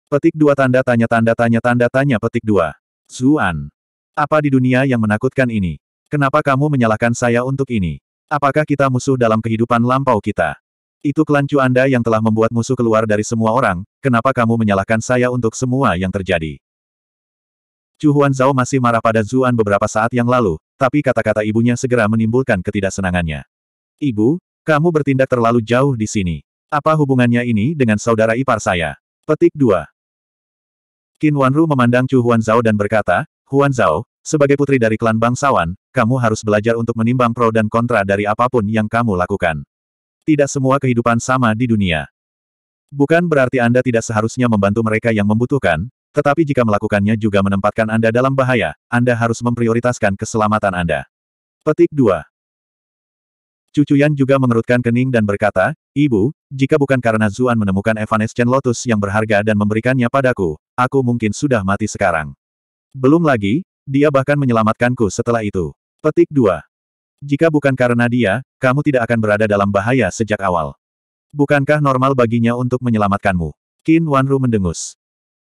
Petik 2 tanda tanya tanda tanya tanda tanya petik 2. Zuan. Apa di dunia yang menakutkan ini? Kenapa kamu menyalahkan saya untuk ini? Apakah kita musuh dalam kehidupan lampau kita? Itu kelancu Anda yang telah membuat musuh keluar dari semua orang, kenapa kamu menyalahkan saya untuk semua yang terjadi? Chu Zhao masih marah pada Zuan beberapa saat yang lalu, tapi kata-kata ibunya segera menimbulkan ketidaksenangannya. Ibu, kamu bertindak terlalu jauh di sini. Apa hubungannya ini dengan saudara ipar saya? Petik 2. Qin Wanru memandang Chu Zhao dan berkata, Huan Zhao, sebagai putri dari klan bangsawan, kamu harus belajar untuk menimbang pro dan kontra dari apapun yang kamu lakukan. Tidak semua kehidupan sama di dunia. Bukan berarti Anda tidak seharusnya membantu mereka yang membutuhkan, tetapi jika melakukannya juga menempatkan Anda dalam bahaya, Anda harus memprioritaskan keselamatan Anda. Petik 2. Cucuyan juga mengerutkan kening dan berkata, Ibu, jika bukan karena Zuan menemukan Evanescent Lotus yang berharga dan memberikannya padaku, aku mungkin sudah mati sekarang. Belum lagi, dia bahkan menyelamatkanku setelah itu. Petik 2. Jika bukan karena dia, kamu tidak akan berada dalam bahaya sejak awal. Bukankah normal baginya untuk menyelamatkanmu? Qin Wanru mendengus.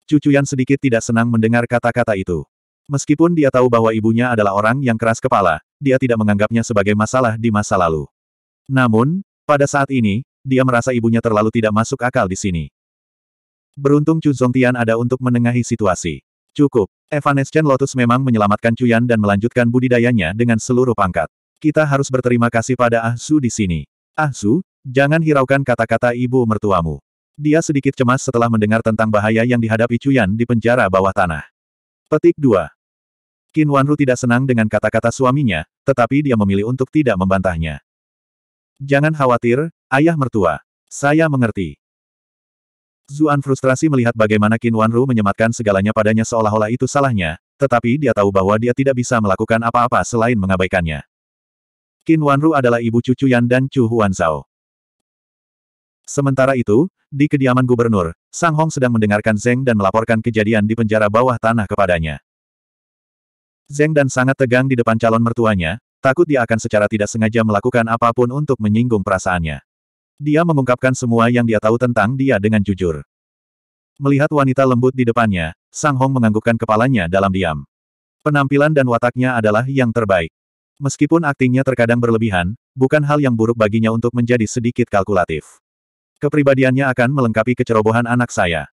Cucu Yan sedikit tidak senang mendengar kata-kata itu. Meskipun dia tahu bahwa ibunya adalah orang yang keras kepala, dia tidak menganggapnya sebagai masalah di masa lalu. Namun, pada saat ini, dia merasa ibunya terlalu tidak masuk akal di sini. Beruntung Chu Zongtian ada untuk menengahi situasi. Cukup, Evanescen Lotus memang menyelamatkan Cuyan dan melanjutkan budidayanya dengan seluruh pangkat. Kita harus berterima kasih pada Ah Su di sini. Ah Su, jangan hiraukan kata-kata ibu mertuamu. Dia sedikit cemas setelah mendengar tentang bahaya yang dihadapi Cuyan di penjara bawah tanah. Petik 2. Qin Wanru tidak senang dengan kata-kata suaminya, tetapi dia memilih untuk tidak membantahnya. Jangan khawatir, ayah mertua. Saya mengerti. Zuan frustrasi melihat bagaimana Qin Wanru menyematkan segalanya padanya seolah-olah itu salahnya, tetapi dia tahu bahwa dia tidak bisa melakukan apa-apa selain mengabaikannya. Qin Wanru adalah ibu cucu Yan dan Chu Huanzao. Sementara itu, di kediaman gubernur, Sang Hong sedang mendengarkan Zeng dan melaporkan kejadian di penjara bawah tanah kepadanya. Zeng dan sangat tegang di depan calon mertuanya, takut dia akan secara tidak sengaja melakukan apapun untuk menyinggung perasaannya. Dia mengungkapkan semua yang dia tahu tentang dia dengan jujur. Melihat wanita lembut di depannya, Sang Hong menganggukkan kepalanya dalam diam. Penampilan dan wataknya adalah yang terbaik. Meskipun aktingnya terkadang berlebihan, bukan hal yang buruk baginya untuk menjadi sedikit kalkulatif. Kepribadiannya akan melengkapi kecerobohan anak saya.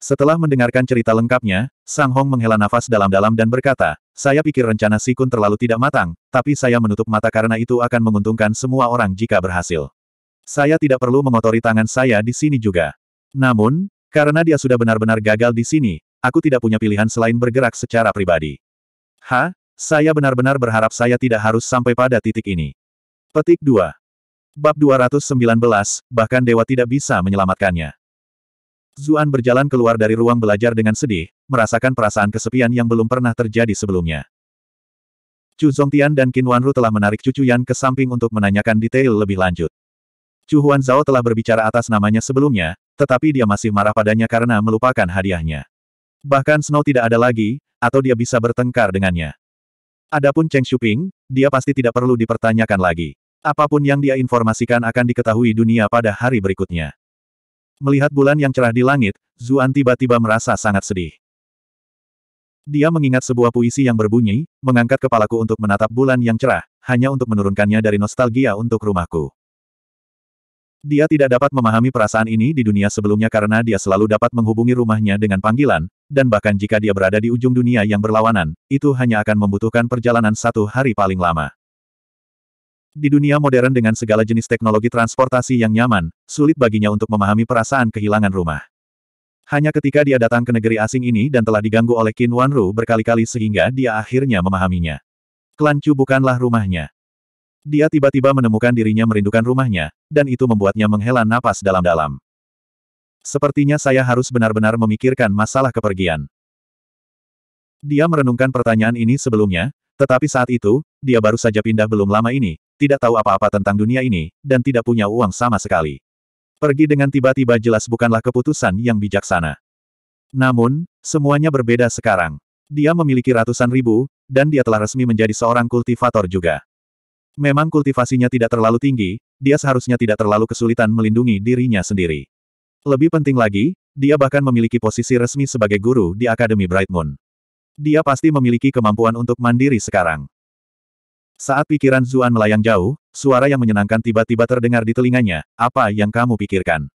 Setelah mendengarkan cerita lengkapnya, Sang Hong menghela nafas dalam-dalam dan berkata, saya pikir rencana Sikun terlalu tidak matang, tapi saya menutup mata karena itu akan menguntungkan semua orang jika berhasil. Saya tidak perlu mengotori tangan saya di sini juga. Namun, karena dia sudah benar-benar gagal di sini, aku tidak punya pilihan selain bergerak secara pribadi. Hah?" Saya benar-benar berharap saya tidak harus sampai pada titik ini. Petik 2. Bab 219, bahkan dewa tidak bisa menyelamatkannya. Zuan berjalan keluar dari ruang belajar dengan sedih, merasakan perasaan kesepian yang belum pernah terjadi sebelumnya. Chu Zhongtian dan Qin Wanru telah menarik Chu Chuyan ke samping untuk menanyakan detail lebih lanjut. Chu Huan Zhao telah berbicara atas namanya sebelumnya, tetapi dia masih marah padanya karena melupakan hadiahnya. Bahkan Snow tidak ada lagi, atau dia bisa bertengkar dengannya. Adapun Cheng Shuping, dia pasti tidak perlu dipertanyakan lagi. Apapun yang dia informasikan akan diketahui dunia pada hari berikutnya. Melihat bulan yang cerah di langit, Zuan tiba-tiba merasa sangat sedih. Dia mengingat sebuah puisi yang berbunyi, mengangkat kepalaku untuk menatap bulan yang cerah, hanya untuk menurunkannya dari nostalgia untuk rumahku. Dia tidak dapat memahami perasaan ini di dunia sebelumnya karena dia selalu dapat menghubungi rumahnya dengan panggilan, dan bahkan jika dia berada di ujung dunia yang berlawanan, itu hanya akan membutuhkan perjalanan satu hari paling lama. Di dunia modern dengan segala jenis teknologi transportasi yang nyaman, sulit baginya untuk memahami perasaan kehilangan rumah. Hanya ketika dia datang ke negeri asing ini dan telah diganggu oleh Qin Wanru berkali-kali sehingga dia akhirnya memahaminya. Klancu bukanlah rumahnya. Dia tiba-tiba menemukan dirinya merindukan rumahnya, dan itu membuatnya menghela napas dalam-dalam. Sepertinya saya harus benar-benar memikirkan masalah kepergian. Dia merenungkan pertanyaan ini sebelumnya, tetapi saat itu, dia baru saja pindah belum lama ini, tidak tahu apa-apa tentang dunia ini, dan tidak punya uang sama sekali. Pergi dengan tiba-tiba jelas bukanlah keputusan yang bijaksana. Namun, semuanya berbeda sekarang. Dia memiliki ratusan ribu, dan dia telah resmi menjadi seorang kultivator juga. Memang kultivasinya tidak terlalu tinggi, dia seharusnya tidak terlalu kesulitan melindungi dirinya sendiri. Lebih penting lagi, dia bahkan memiliki posisi resmi sebagai guru di Akademi Bright Moon. Dia pasti memiliki kemampuan untuk mandiri sekarang. Saat pikiran Zuan melayang jauh, suara yang menyenangkan tiba-tiba terdengar di telinganya, apa yang kamu pikirkan?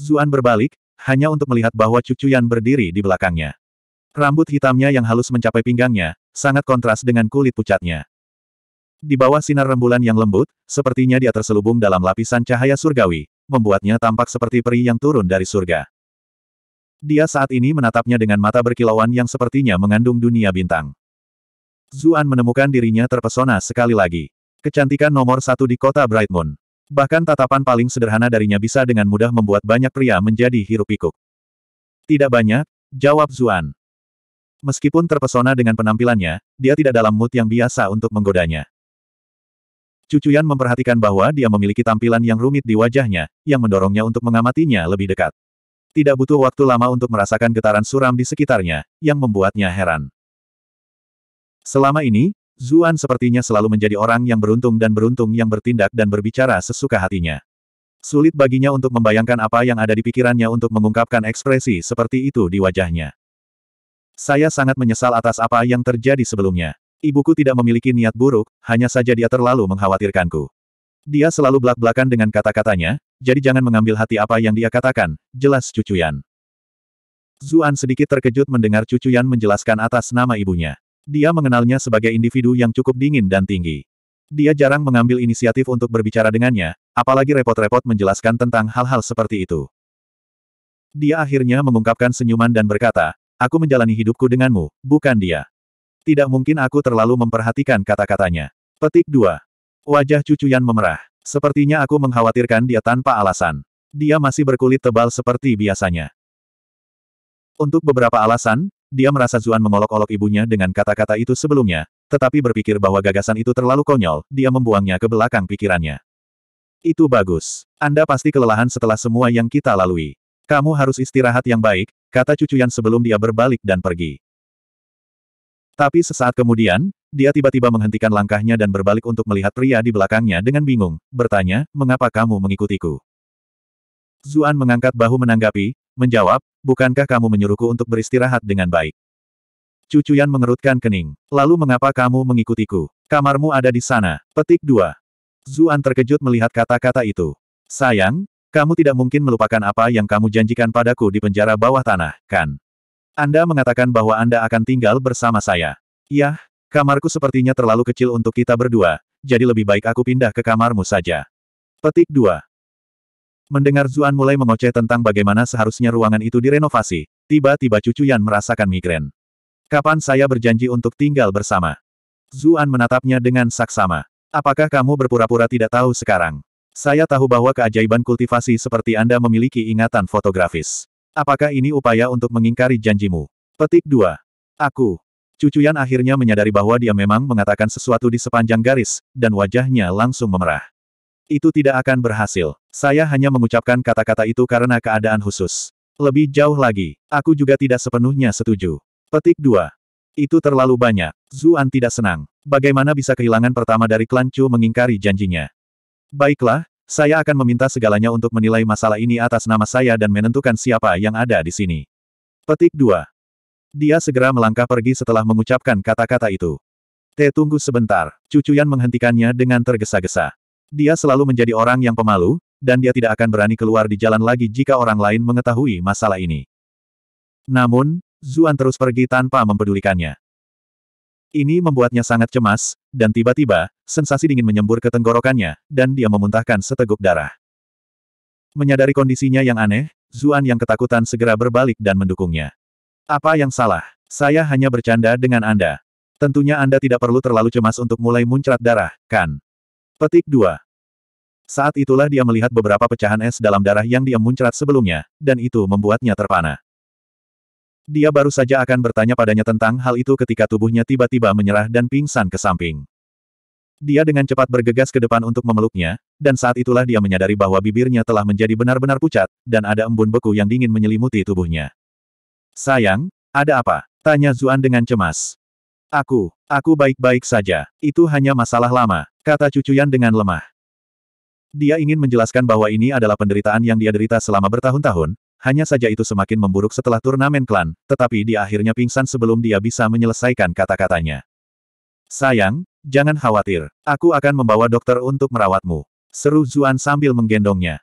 Zuan berbalik, hanya untuk melihat bahwa cucu Yan berdiri di belakangnya. Rambut hitamnya yang halus mencapai pinggangnya, sangat kontras dengan kulit pucatnya. Di bawah sinar rembulan yang lembut, sepertinya dia terselubung dalam lapisan cahaya surgawi, membuatnya tampak seperti peri yang turun dari surga. Dia saat ini menatapnya dengan mata berkilauan yang sepertinya mengandung dunia bintang. Zuan menemukan dirinya terpesona sekali lagi. Kecantikan nomor satu di kota Bright Bahkan tatapan paling sederhana darinya bisa dengan mudah membuat banyak pria menjadi hirup pikuk. Tidak banyak, jawab Zuan. Meskipun terpesona dengan penampilannya, dia tidak dalam mood yang biasa untuk menggodanya. Cucuyan memperhatikan bahwa dia memiliki tampilan yang rumit di wajahnya, yang mendorongnya untuk mengamatinya lebih dekat. Tidak butuh waktu lama untuk merasakan getaran suram di sekitarnya, yang membuatnya heran. Selama ini, Zuan sepertinya selalu menjadi orang yang beruntung dan beruntung yang bertindak dan berbicara sesuka hatinya. Sulit baginya untuk membayangkan apa yang ada di pikirannya untuk mengungkapkan ekspresi seperti itu di wajahnya. Saya sangat menyesal atas apa yang terjadi sebelumnya. Ibuku tidak memiliki niat buruk, hanya saja dia terlalu mengkhawatirkanku. Dia selalu belak-belakan dengan kata-katanya, jadi jangan mengambil hati apa yang dia katakan, jelas cucuyan. Zuan sedikit terkejut mendengar cucuyan menjelaskan atas nama ibunya. Dia mengenalnya sebagai individu yang cukup dingin dan tinggi. Dia jarang mengambil inisiatif untuk berbicara dengannya, apalagi repot-repot menjelaskan tentang hal-hal seperti itu. Dia akhirnya mengungkapkan senyuman dan berkata, Aku menjalani hidupku denganmu, bukan dia. Tidak mungkin aku terlalu memperhatikan kata-katanya. Petik 2. Wajah cucu yang memerah. Sepertinya aku mengkhawatirkan dia tanpa alasan. Dia masih berkulit tebal seperti biasanya. Untuk beberapa alasan, dia merasa Zuan mengolok-olok ibunya dengan kata-kata itu sebelumnya, tetapi berpikir bahwa gagasan itu terlalu konyol, dia membuangnya ke belakang pikirannya. Itu bagus. Anda pasti kelelahan setelah semua yang kita lalui. Kamu harus istirahat yang baik, kata cucu yang sebelum dia berbalik dan pergi. Tapi sesaat kemudian, dia tiba-tiba menghentikan langkahnya dan berbalik untuk melihat pria di belakangnya dengan bingung, bertanya, mengapa kamu mengikutiku? Zuan mengangkat bahu menanggapi, menjawab, bukankah kamu menyuruhku untuk beristirahat dengan baik? Cucuyan mengerutkan kening. Lalu mengapa kamu mengikutiku? Kamarmu ada di sana. Petik dua. Zuan terkejut melihat kata-kata itu. Sayang, kamu tidak mungkin melupakan apa yang kamu janjikan padaku di penjara bawah tanah, kan? Anda mengatakan bahwa Anda akan tinggal bersama saya. Yah, kamarku sepertinya terlalu kecil untuk kita berdua, jadi lebih baik aku pindah ke kamarmu saja. Petik 2. Mendengar Zuan mulai mengoceh tentang bagaimana seharusnya ruangan itu direnovasi, tiba-tiba cucu Yan merasakan migrain. Kapan saya berjanji untuk tinggal bersama? Zuan menatapnya dengan saksama. Apakah kamu berpura-pura tidak tahu sekarang? Saya tahu bahwa keajaiban kultivasi seperti Anda memiliki ingatan fotografis. Apakah ini upaya untuk mengingkari janjimu? Petik 2. Aku. Cucuyan akhirnya menyadari bahwa dia memang mengatakan sesuatu di sepanjang garis, dan wajahnya langsung memerah. Itu tidak akan berhasil. Saya hanya mengucapkan kata-kata itu karena keadaan khusus. Lebih jauh lagi, aku juga tidak sepenuhnya setuju. Petik 2. Itu terlalu banyak. Zuan tidak senang. Bagaimana bisa kehilangan pertama dari klan Chu mengingkari janjinya? Baiklah, saya akan meminta segalanya untuk menilai masalah ini atas nama saya dan menentukan siapa yang ada di sini. Petik 2. Dia segera melangkah pergi setelah mengucapkan kata-kata itu. Teh tunggu sebentar, Cucuyan menghentikannya dengan tergesa-gesa. Dia selalu menjadi orang yang pemalu, dan dia tidak akan berani keluar di jalan lagi jika orang lain mengetahui masalah ini. Namun, Zuan terus pergi tanpa mempedulikannya. Ini membuatnya sangat cemas, dan tiba-tiba, sensasi dingin menyembur ke tenggorokannya, dan dia memuntahkan seteguk darah. Menyadari kondisinya yang aneh, Zuan yang ketakutan segera berbalik dan mendukungnya. Apa yang salah? Saya hanya bercanda dengan Anda. Tentunya Anda tidak perlu terlalu cemas untuk mulai muncrat darah, kan? Petik 2. Saat itulah dia melihat beberapa pecahan es dalam darah yang dia muncrat sebelumnya, dan itu membuatnya terpana. Dia baru saja akan bertanya padanya tentang hal itu ketika tubuhnya tiba-tiba menyerah dan pingsan ke samping. Dia dengan cepat bergegas ke depan untuk memeluknya, dan saat itulah dia menyadari bahwa bibirnya telah menjadi benar-benar pucat, dan ada embun beku yang dingin menyelimuti tubuhnya. Sayang, ada apa? Tanya Zuan dengan cemas. Aku, aku baik-baik saja. Itu hanya masalah lama, kata Cucuyan dengan lemah. Dia ingin menjelaskan bahwa ini adalah penderitaan yang dia derita selama bertahun-tahun, hanya saja itu semakin memburuk setelah turnamen klan, tetapi dia akhirnya pingsan sebelum dia bisa menyelesaikan kata-katanya. Sayang, jangan khawatir. Aku akan membawa dokter untuk merawatmu. Seru Zuan sambil menggendongnya.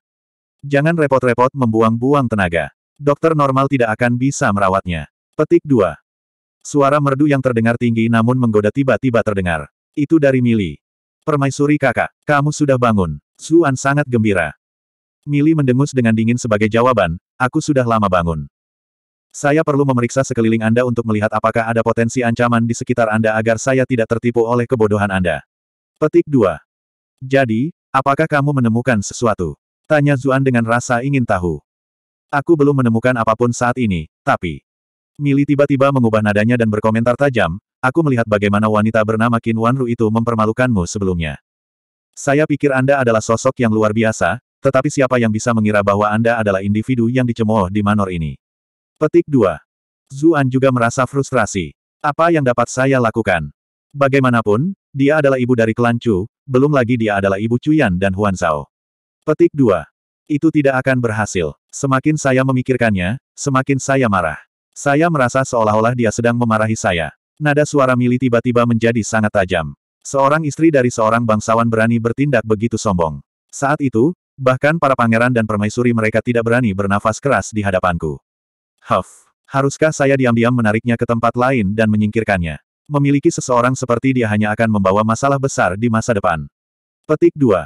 Jangan repot-repot membuang-buang tenaga. Dokter normal tidak akan bisa merawatnya. Petik 2. Suara merdu yang terdengar tinggi namun menggoda tiba-tiba terdengar. Itu dari Mili. Permaisuri kakak, kamu sudah bangun. Zuan sangat gembira. Mili mendengus dengan dingin sebagai jawaban, aku sudah lama bangun. Saya perlu memeriksa sekeliling Anda untuk melihat apakah ada potensi ancaman di sekitar Anda agar saya tidak tertipu oleh kebodohan Anda. Petik 2. Jadi, apakah kamu menemukan sesuatu? Tanya Zuan dengan rasa ingin tahu. Aku belum menemukan apapun saat ini, tapi... Mili tiba-tiba mengubah nadanya dan berkomentar tajam, aku melihat bagaimana wanita bernama Qin Wanru itu mempermalukanmu sebelumnya. Saya pikir Anda adalah sosok yang luar biasa, tetapi siapa yang bisa mengira bahwa Anda adalah individu yang dicemooh di manor ini? Petik 2. Zuan juga merasa frustrasi. Apa yang dapat saya lakukan? Bagaimanapun, dia adalah ibu dari klan Chu, belum lagi dia adalah ibu Cuyan dan Huan Zhao. Petik 2. Itu tidak akan berhasil. Semakin saya memikirkannya, semakin saya marah. Saya merasa seolah-olah dia sedang memarahi saya. Nada suara Mili tiba-tiba menjadi sangat tajam. Seorang istri dari seorang bangsawan berani bertindak begitu sombong. Saat itu, bahkan para pangeran dan permaisuri mereka tidak berani bernafas keras di hadapanku. Huff. Haruskah saya diam-diam menariknya ke tempat lain dan menyingkirkannya? Memiliki seseorang seperti dia hanya akan membawa masalah besar di masa depan. Petik 2.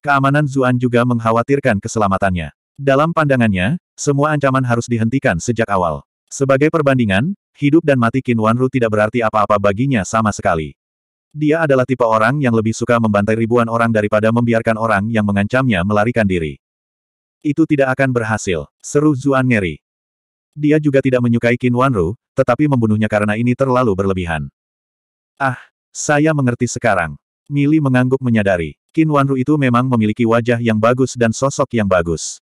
Keamanan Zuan juga mengkhawatirkan keselamatannya. Dalam pandangannya, semua ancaman harus dihentikan sejak awal. Sebagai perbandingan, hidup dan mati Qin Wanru tidak berarti apa-apa baginya sama sekali. Dia adalah tipe orang yang lebih suka membantai ribuan orang daripada membiarkan orang yang mengancamnya melarikan diri. Itu tidak akan berhasil, seru Zuan ngeri. Dia juga tidak menyukai Qin Wanru, tetapi membunuhnya karena ini terlalu berlebihan. Ah, saya mengerti sekarang. Mili mengangguk menyadari, Qin Wanru itu memang memiliki wajah yang bagus dan sosok yang bagus.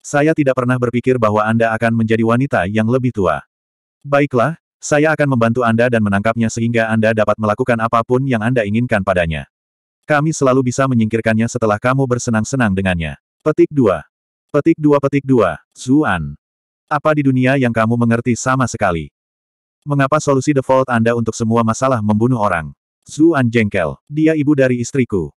Saya tidak pernah berpikir bahwa Anda akan menjadi wanita yang lebih tua. Baiklah, saya akan membantu Anda dan menangkapnya sehingga Anda dapat melakukan apapun yang Anda inginkan padanya. Kami selalu bisa menyingkirkannya setelah kamu bersenang-senang dengannya. Petik 2. Petik 2 Petik 2. Zuan. Apa di dunia yang kamu mengerti sama sekali? Mengapa solusi default Anda untuk semua masalah membunuh orang? Zuan jengkel. Dia ibu dari istriku.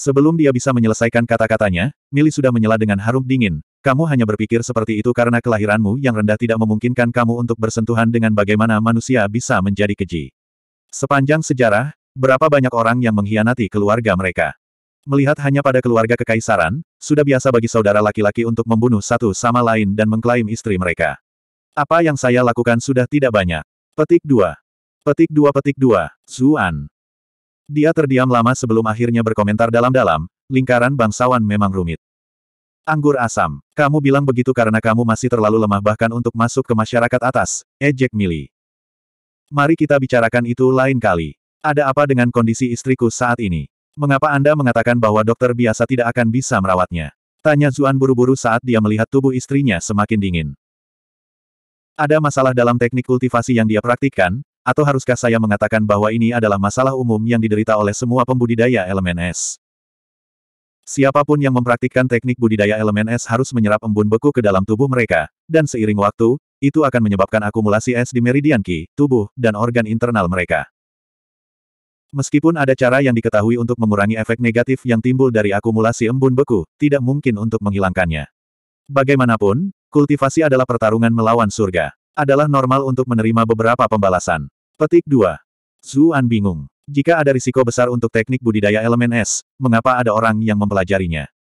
Sebelum dia bisa menyelesaikan kata-katanya, Mili sudah menyela dengan harum dingin. Kamu hanya berpikir seperti itu karena kelahiranmu yang rendah tidak memungkinkan kamu untuk bersentuhan dengan bagaimana manusia bisa menjadi keji. Sepanjang sejarah, berapa banyak orang yang mengkhianati keluarga mereka. Melihat hanya pada keluarga kekaisaran, sudah biasa bagi saudara laki-laki untuk membunuh satu sama lain dan mengklaim istri mereka. Apa yang saya lakukan sudah tidak banyak. Petik 2. Petik 2 petik 2. Zuan. Dia terdiam lama sebelum akhirnya berkomentar dalam-dalam, lingkaran bangsawan memang rumit. Anggur asam. Kamu bilang begitu karena kamu masih terlalu lemah bahkan untuk masuk ke masyarakat atas, ejek eh, mili. Mari kita bicarakan itu lain kali. Ada apa dengan kondisi istriku saat ini? Mengapa Anda mengatakan bahwa dokter biasa tidak akan bisa merawatnya? Tanya Zuan buru-buru saat dia melihat tubuh istrinya semakin dingin. Ada masalah dalam teknik kultivasi yang dia praktikkan, atau haruskah saya mengatakan bahwa ini adalah masalah umum yang diderita oleh semua pembudidaya elemen es? Siapapun yang mempraktikkan teknik budidaya elemen es harus menyerap embun beku ke dalam tubuh mereka, dan seiring waktu, itu akan menyebabkan akumulasi es di meridian ki, tubuh, dan organ internal mereka. Meskipun ada cara yang diketahui untuk mengurangi efek negatif yang timbul dari akumulasi embun beku, tidak mungkin untuk menghilangkannya. Bagaimanapun, kultivasi adalah pertarungan melawan surga. Adalah normal untuk menerima beberapa pembalasan. Petik 2. Zuan bingung. Jika ada risiko besar untuk teknik budidaya elemen es, mengapa ada orang yang mempelajarinya?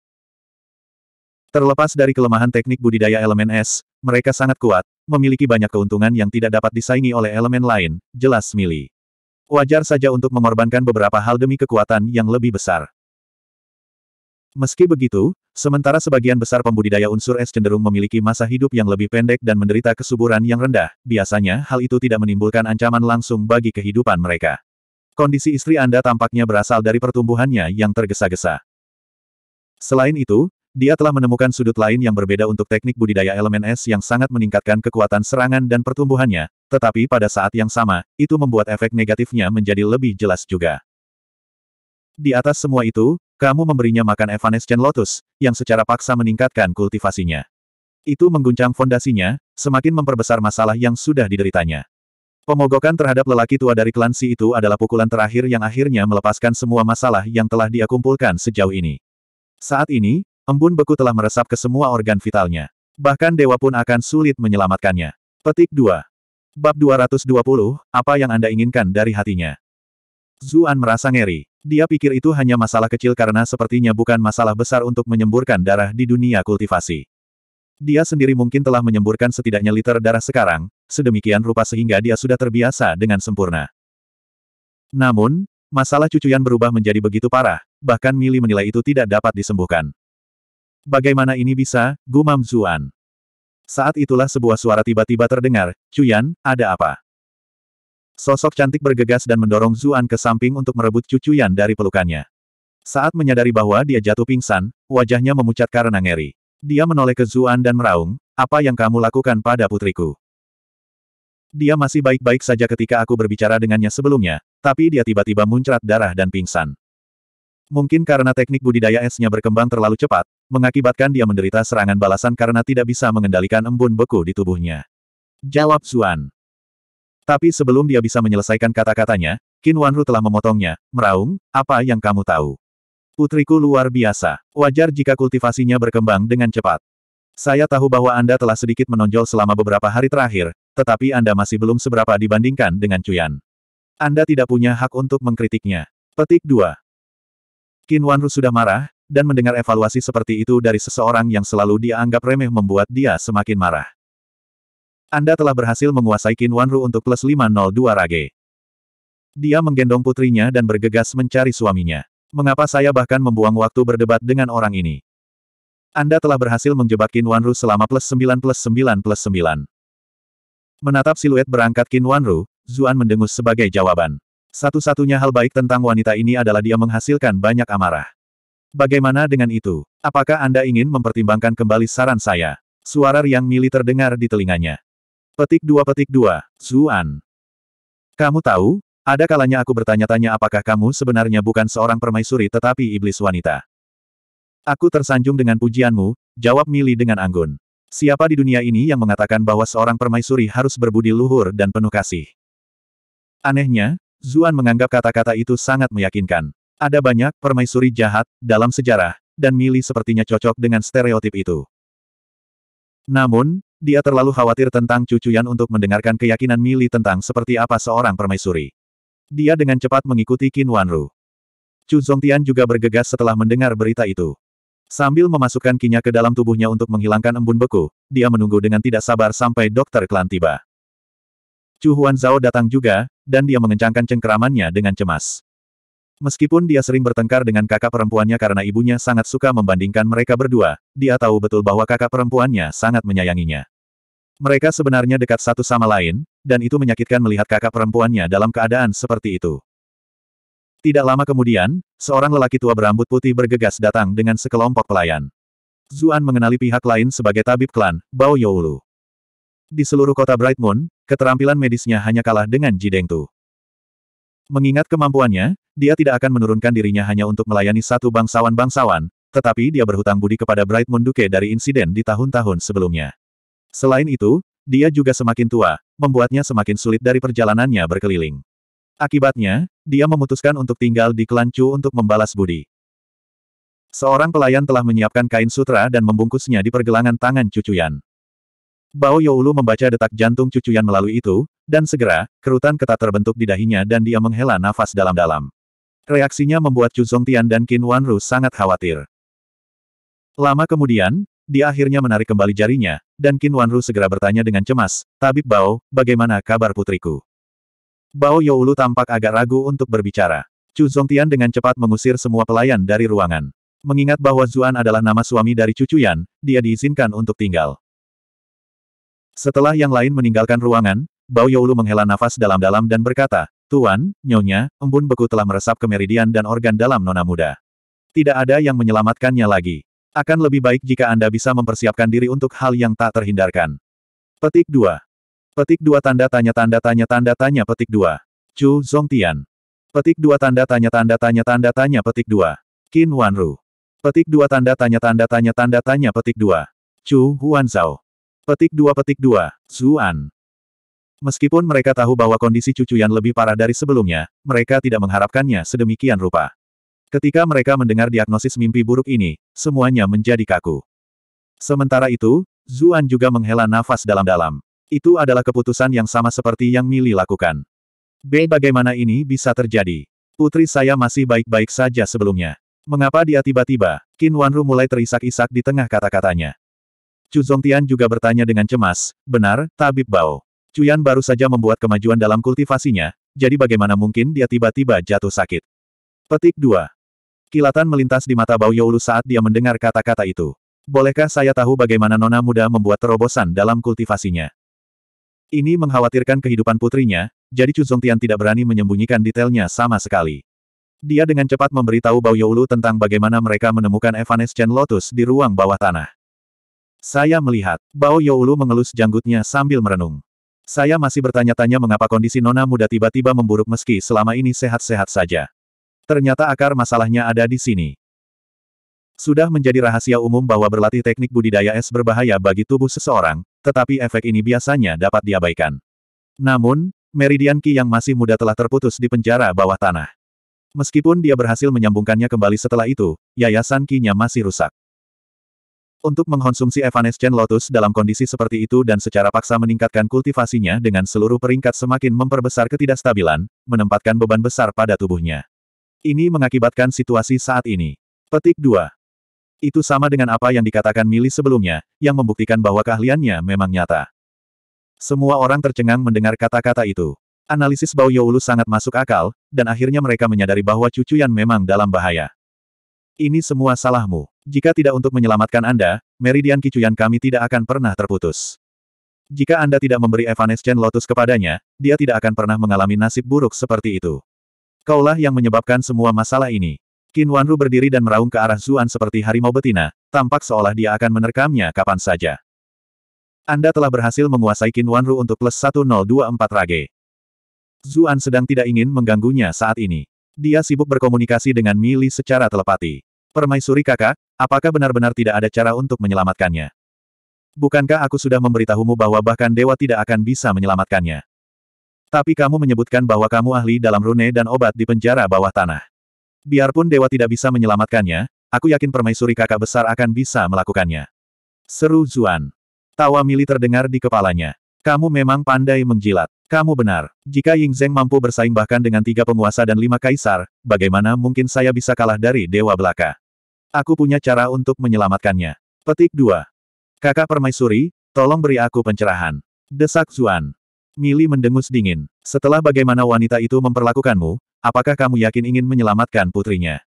Terlepas dari kelemahan teknik budidaya elemen es, mereka sangat kuat, memiliki banyak keuntungan yang tidak dapat disaingi oleh elemen lain, jelas milih. Wajar saja untuk mengorbankan beberapa hal demi kekuatan yang lebih besar. Meski begitu, sementara sebagian besar pembudidaya unsur es cenderung memiliki masa hidup yang lebih pendek dan menderita kesuburan yang rendah, biasanya hal itu tidak menimbulkan ancaman langsung bagi kehidupan mereka. Kondisi istri Anda tampaknya berasal dari pertumbuhannya yang tergesa-gesa. Selain itu, dia telah menemukan sudut lain yang berbeda untuk teknik budidaya elemen es yang sangat meningkatkan kekuatan serangan dan pertumbuhannya, tetapi pada saat yang sama, itu membuat efek negatifnya menjadi lebih jelas juga. Di atas semua itu, kamu memberinya makan Evanescent Lotus, yang secara paksa meningkatkan kultivasinya. Itu mengguncang fondasinya, semakin memperbesar masalah yang sudah dideritanya. Pemogokan terhadap lelaki tua dari klan Si itu adalah pukulan terakhir yang akhirnya melepaskan semua masalah yang telah dia kumpulkan sejauh ini. Saat ini, Embun beku telah meresap ke semua organ vitalnya. Bahkan dewa pun akan sulit menyelamatkannya. Petik 2. Bab 220, apa yang Anda inginkan dari hatinya? Zuan merasa ngeri. Dia pikir itu hanya masalah kecil karena sepertinya bukan masalah besar untuk menyemburkan darah di dunia kultivasi. Dia sendiri mungkin telah menyemburkan setidaknya liter darah sekarang, sedemikian rupa sehingga dia sudah terbiasa dengan sempurna. Namun, masalah cucuyan berubah menjadi begitu parah, bahkan Mili menilai itu tidak dapat disembuhkan. Bagaimana ini bisa, gumam Zuan. Saat itulah sebuah suara tiba-tiba terdengar, Cuyan, ada apa? Sosok cantik bergegas dan mendorong Zuan ke samping untuk merebut cucuyan dari pelukannya. Saat menyadari bahwa dia jatuh pingsan, wajahnya memucat karena ngeri. Dia menoleh ke Zuan dan meraung, apa yang kamu lakukan pada putriku? Dia masih baik-baik saja ketika aku berbicara dengannya sebelumnya, tapi dia tiba-tiba muncrat darah dan pingsan. Mungkin karena teknik budidaya esnya berkembang terlalu cepat, mengakibatkan dia menderita serangan balasan karena tidak bisa mengendalikan embun beku di tubuhnya. Jawab Xuan. Tapi sebelum dia bisa menyelesaikan kata-katanya, Qin Wanru telah memotongnya, meraung, apa yang kamu tahu? Putriku luar biasa, wajar jika kultivasinya berkembang dengan cepat. Saya tahu bahwa Anda telah sedikit menonjol selama beberapa hari terakhir, tetapi Anda masih belum seberapa dibandingkan dengan Cuyan. Anda tidak punya hak untuk mengkritiknya. Petik 2. Qin Wanru sudah marah, dan mendengar evaluasi seperti itu dari seseorang yang selalu dia anggap remeh membuat dia semakin marah. Anda telah berhasil menguasai Qin Wanru untuk plus 502 Rage. Dia menggendong putrinya dan bergegas mencari suaminya. Mengapa saya bahkan membuang waktu berdebat dengan orang ini? Anda telah berhasil menjebak Qin Wanru selama plus 9 plus 9 plus 9. Menatap siluet berangkat Qin Wanru, Zuan mendengus sebagai jawaban. Satu-satunya hal baik tentang wanita ini adalah dia menghasilkan banyak amarah. Bagaimana dengan itu? Apakah Anda ingin mempertimbangkan kembali saran saya? Suara riang mili terdengar di telinganya. Petik dua petik dua, Zuan. Kamu tahu, ada kalanya aku bertanya-tanya apakah kamu sebenarnya bukan seorang permaisuri tetapi iblis wanita. Aku tersanjung dengan pujianmu, jawab Mili dengan anggun. Siapa di dunia ini yang mengatakan bahwa seorang permaisuri harus berbudi luhur dan penuh kasih? Anehnya, Zuan menganggap kata-kata itu sangat meyakinkan. Ada banyak permaisuri jahat dalam sejarah, dan Mili sepertinya cocok dengan stereotip itu. Namun, dia terlalu khawatir tentang Cucu Yan untuk mendengarkan keyakinan Mili tentang seperti apa seorang permaisuri. Dia dengan cepat mengikuti Qin Wanru. Chu Zhongtian juga bergegas setelah mendengar berita itu. Sambil memasukkan kinya ke dalam tubuhnya untuk menghilangkan embun beku, dia menunggu dengan tidak sabar sampai dokter Klan tiba. Chu Huan Zhao datang juga, dan dia mengencangkan cengkeramannya dengan cemas. Meskipun dia sering bertengkar dengan kakak perempuannya karena ibunya sangat suka membandingkan mereka berdua, dia tahu betul bahwa kakak perempuannya sangat menyayanginya. Mereka sebenarnya dekat satu sama lain, dan itu menyakitkan melihat kakak perempuannya dalam keadaan seperti itu. Tidak lama kemudian, seorang lelaki tua berambut putih bergegas datang dengan sekelompok pelayan. Zuan mengenali pihak lain sebagai tabib klan, Bao Youlu. Di seluruh kota Bright Moon, keterampilan medisnya hanya kalah dengan Jidengtu. Mengingat kemampuannya, dia tidak akan menurunkan dirinya hanya untuk melayani satu bangsawan-bangsawan, tetapi dia berhutang budi kepada Bright Moon Duke dari insiden di tahun-tahun sebelumnya. Selain itu, dia juga semakin tua, membuatnya semakin sulit dari perjalanannya berkeliling. Akibatnya, dia memutuskan untuk tinggal di Kelancu untuk membalas budi. Seorang pelayan telah menyiapkan kain sutra dan membungkusnya di pergelangan tangan cucuyan. Bao Youlu membaca detak jantung cucuyan melalui itu, dan segera, kerutan ketat terbentuk di dahinya dan dia menghela nafas dalam-dalam. Reaksinya membuat Chu Zongtian dan Qin Wanru sangat khawatir. Lama kemudian, dia akhirnya menarik kembali jarinya, dan Qin Wanru segera bertanya dengan cemas, Tabib Bao, bagaimana kabar putriku? Bao Youlu tampak agak ragu untuk berbicara. Chu Zongtian dengan cepat mengusir semua pelayan dari ruangan. Mengingat bahwa Zuan adalah nama suami dari Chu Yan, dia diizinkan untuk tinggal. Setelah yang lain meninggalkan ruangan, Bao Youlu menghela nafas dalam-dalam dan berkata, Tuan, nyonya, embun beku telah meresap ke meridian dan organ dalam nona muda. Tidak ada yang menyelamatkannya lagi. Akan lebih baik jika Anda bisa mempersiapkan diri untuk hal yang tak terhindarkan. Petik 2. Petik 2 tanda tanya tanda tanya tanda tanya petik 2. Chu Zongtian. Petik 2 tanda tanya tanda tanya tanda tanya petik 2. Qin Wanru. Petik 2 tanda tanya tanda tanya tanda tanya petik 2. Chu Huanzhao. Petik 2 petik 2, Zuan. Meskipun mereka tahu bahwa kondisi cucu Yan lebih parah dari sebelumnya, mereka tidak mengharapkannya sedemikian rupa. Ketika mereka mendengar diagnosis mimpi buruk ini, semuanya menjadi kaku. Sementara itu, Zuan juga menghela nafas dalam-dalam. Itu adalah keputusan yang sama seperti yang Mili lakukan. B. Bagaimana ini bisa terjadi? Putri saya masih baik-baik saja sebelumnya. Mengapa dia tiba-tiba? Qin Wanru mulai terisak-isak di tengah kata-katanya. Chu Zongtian juga bertanya dengan cemas, benar, Tabib Bao. Cuyan baru saja membuat kemajuan dalam kultivasinya, jadi bagaimana mungkin dia tiba-tiba jatuh sakit. Petik 2. Kilatan melintas di mata Bao Yaulu saat dia mendengar kata-kata itu. Bolehkah saya tahu bagaimana nona muda membuat terobosan dalam kultivasinya? Ini mengkhawatirkan kehidupan putrinya, jadi Chu Zongtian tidak berani menyembunyikan detailnya sama sekali. Dia dengan cepat memberitahu Bao Yaulu tentang bagaimana mereka menemukan Evanescent Lotus di ruang bawah tanah. Saya melihat, Bao Yaulu mengelus janggutnya sambil merenung. Saya masih bertanya-tanya mengapa kondisi nona muda tiba-tiba memburuk meski selama ini sehat-sehat saja. Ternyata akar masalahnya ada di sini. Sudah menjadi rahasia umum bahwa berlatih teknik budidaya es berbahaya bagi tubuh seseorang, tetapi efek ini biasanya dapat diabaikan. Namun, Meridian Ki yang masih muda telah terputus di penjara bawah tanah. Meskipun dia berhasil menyambungkannya kembali setelah itu, yayasan ki nya masih rusak. Untuk mengkonsumsi Evanescent Lotus dalam kondisi seperti itu dan secara paksa meningkatkan kultivasinya dengan seluruh peringkat semakin memperbesar ketidakstabilan, menempatkan beban besar pada tubuhnya. Ini mengakibatkan situasi saat ini. Petik 2. Itu sama dengan apa yang dikatakan Mili sebelumnya, yang membuktikan bahwa keahliannya memang nyata. Semua orang tercengang mendengar kata-kata itu. Analisis Bao Youlu sangat masuk akal, dan akhirnya mereka menyadari bahwa cucu yang memang dalam bahaya. Ini semua salahmu. Jika tidak untuk menyelamatkan Anda, meridian kicuyan kami tidak akan pernah terputus. Jika Anda tidak memberi Evanescent Lotus kepadanya, dia tidak akan pernah mengalami nasib buruk seperti itu. Kaulah yang menyebabkan semua masalah ini. Qin Wanru berdiri dan meraung ke arah Zuan seperti harimau betina, tampak seolah dia akan menerkamnya kapan saja. Anda telah berhasil menguasai Qin Wanru untuk plus 1024 rage. Zuan sedang tidak ingin mengganggunya saat ini. Dia sibuk berkomunikasi dengan Mili secara telepati. Permaisuri kakak, Apakah benar-benar tidak ada cara untuk menyelamatkannya? Bukankah aku sudah memberitahumu bahwa bahkan dewa tidak akan bisa menyelamatkannya? Tapi kamu menyebutkan bahwa kamu ahli dalam rune dan obat di penjara bawah tanah. Biarpun dewa tidak bisa menyelamatkannya, aku yakin permaisuri kakak besar akan bisa melakukannya. Seru Zuan. Tawa Mili terdengar di kepalanya. Kamu memang pandai menjilat. Kamu benar. Jika Ying Zheng mampu bersaing bahkan dengan tiga penguasa dan lima kaisar, bagaimana mungkin saya bisa kalah dari Dewa Belaka? Aku punya cara untuk menyelamatkannya. Petik 2. Kakak permaisuri, tolong beri aku pencerahan. Desak Zuan. Mili mendengus dingin. Setelah bagaimana wanita itu memperlakukanmu, apakah kamu yakin ingin menyelamatkan putrinya?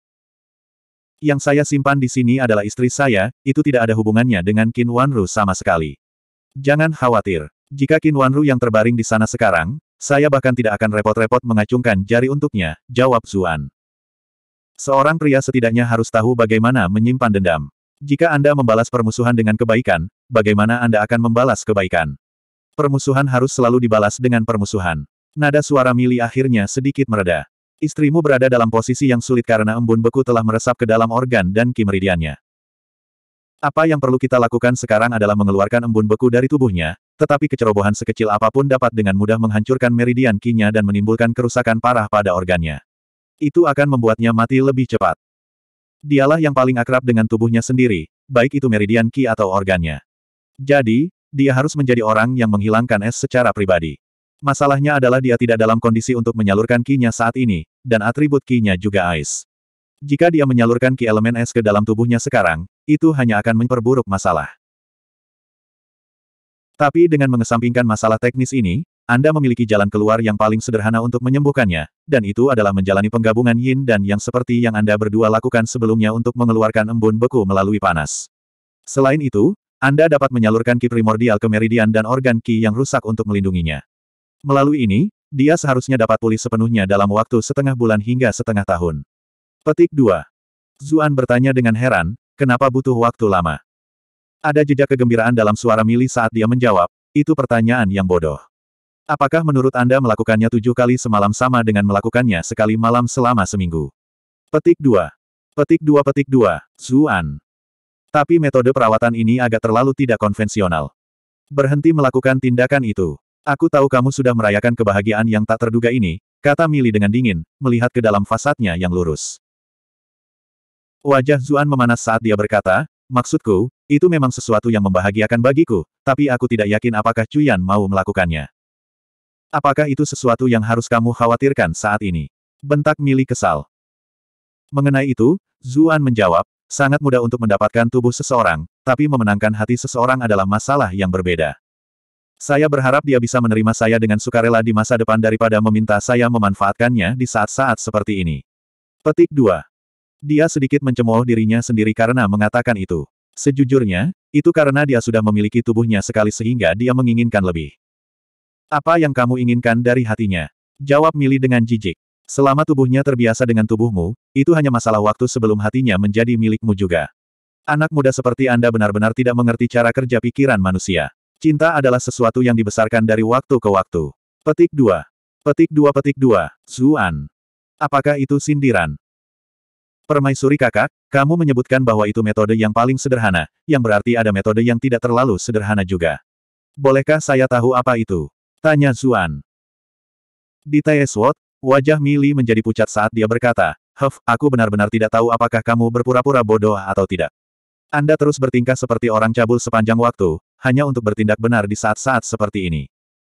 Yang saya simpan di sini adalah istri saya, itu tidak ada hubungannya dengan Qin Wanru sama sekali. Jangan khawatir. Jika Qin Wanru yang terbaring di sana sekarang, saya bahkan tidak akan repot-repot mengacungkan jari untuknya, jawab Zuan. Seorang pria setidaknya harus tahu bagaimana menyimpan dendam. Jika Anda membalas permusuhan dengan kebaikan, bagaimana Anda akan membalas kebaikan? Permusuhan harus selalu dibalas dengan permusuhan. Nada suara Mili akhirnya sedikit mereda. Istrimu berada dalam posisi yang sulit karena embun beku telah meresap ke dalam organ dan kimeridiannya. Apa yang perlu kita lakukan sekarang adalah mengeluarkan embun beku dari tubuhnya, tetapi kecerobohan sekecil apapun dapat dengan mudah menghancurkan meridian kinya dan menimbulkan kerusakan parah pada organnya. Itu akan membuatnya mati lebih cepat. Dialah yang paling akrab dengan tubuhnya sendiri, baik itu meridian ki atau organnya. Jadi, dia harus menjadi orang yang menghilangkan es secara pribadi. Masalahnya adalah dia tidak dalam kondisi untuk menyalurkan ki-nya saat ini, dan atribut ki-nya juga ais. Jika dia menyalurkan ki elemen es ke dalam tubuhnya sekarang, itu hanya akan memperburuk masalah. Tapi dengan mengesampingkan masalah teknis ini, anda memiliki jalan keluar yang paling sederhana untuk menyembuhkannya, dan itu adalah menjalani penggabungan yin dan yang seperti yang Anda berdua lakukan sebelumnya untuk mengeluarkan embun beku melalui panas. Selain itu, Anda dapat menyalurkan ki primordial ke meridian dan organ ki yang rusak untuk melindunginya. Melalui ini, dia seharusnya dapat pulih sepenuhnya dalam waktu setengah bulan hingga setengah tahun. Petik 2. Zuan bertanya dengan heran, kenapa butuh waktu lama? Ada jejak kegembiraan dalam suara Mili saat dia menjawab, itu pertanyaan yang bodoh. Apakah menurut Anda melakukannya tujuh kali semalam sama dengan melakukannya sekali malam selama seminggu? Petik dua, Petik dua, Petik dua, Zuan. Tapi metode perawatan ini agak terlalu tidak konvensional. Berhenti melakukan tindakan itu. Aku tahu kamu sudah merayakan kebahagiaan yang tak terduga ini, kata Mili dengan dingin, melihat ke dalam fasadnya yang lurus. Wajah Zuan memanas saat dia berkata, maksudku, itu memang sesuatu yang membahagiakan bagiku, tapi aku tidak yakin apakah Cuyan mau melakukannya. Apakah itu sesuatu yang harus kamu khawatirkan saat ini? Bentak Mili kesal. Mengenai itu, Zuan menjawab, sangat mudah untuk mendapatkan tubuh seseorang, tapi memenangkan hati seseorang adalah masalah yang berbeda. Saya berharap dia bisa menerima saya dengan sukarela di masa depan daripada meminta saya memanfaatkannya di saat-saat seperti ini. Petik 2. Dia sedikit mencemooh dirinya sendiri karena mengatakan itu. Sejujurnya, itu karena dia sudah memiliki tubuhnya sekali sehingga dia menginginkan lebih. Apa yang kamu inginkan dari hatinya? Jawab Mili dengan jijik. Selama tubuhnya terbiasa dengan tubuhmu, itu hanya masalah waktu sebelum hatinya menjadi milikmu juga. Anak muda seperti Anda benar-benar tidak mengerti cara kerja pikiran manusia. Cinta adalah sesuatu yang dibesarkan dari waktu ke waktu. Petik 2. Petik 2 petik 2. Zuan. Apakah itu sindiran? Permaisuri kakak, kamu menyebutkan bahwa itu metode yang paling sederhana, yang berarti ada metode yang tidak terlalu sederhana juga. Bolehkah saya tahu apa itu? Tanya Zuan. Di Taeswot, wajah Mili menjadi pucat saat dia berkata, Huff, aku benar-benar tidak tahu apakah kamu berpura-pura bodoh atau tidak. Anda terus bertingkah seperti orang cabul sepanjang waktu, hanya untuk bertindak benar di saat-saat seperti ini.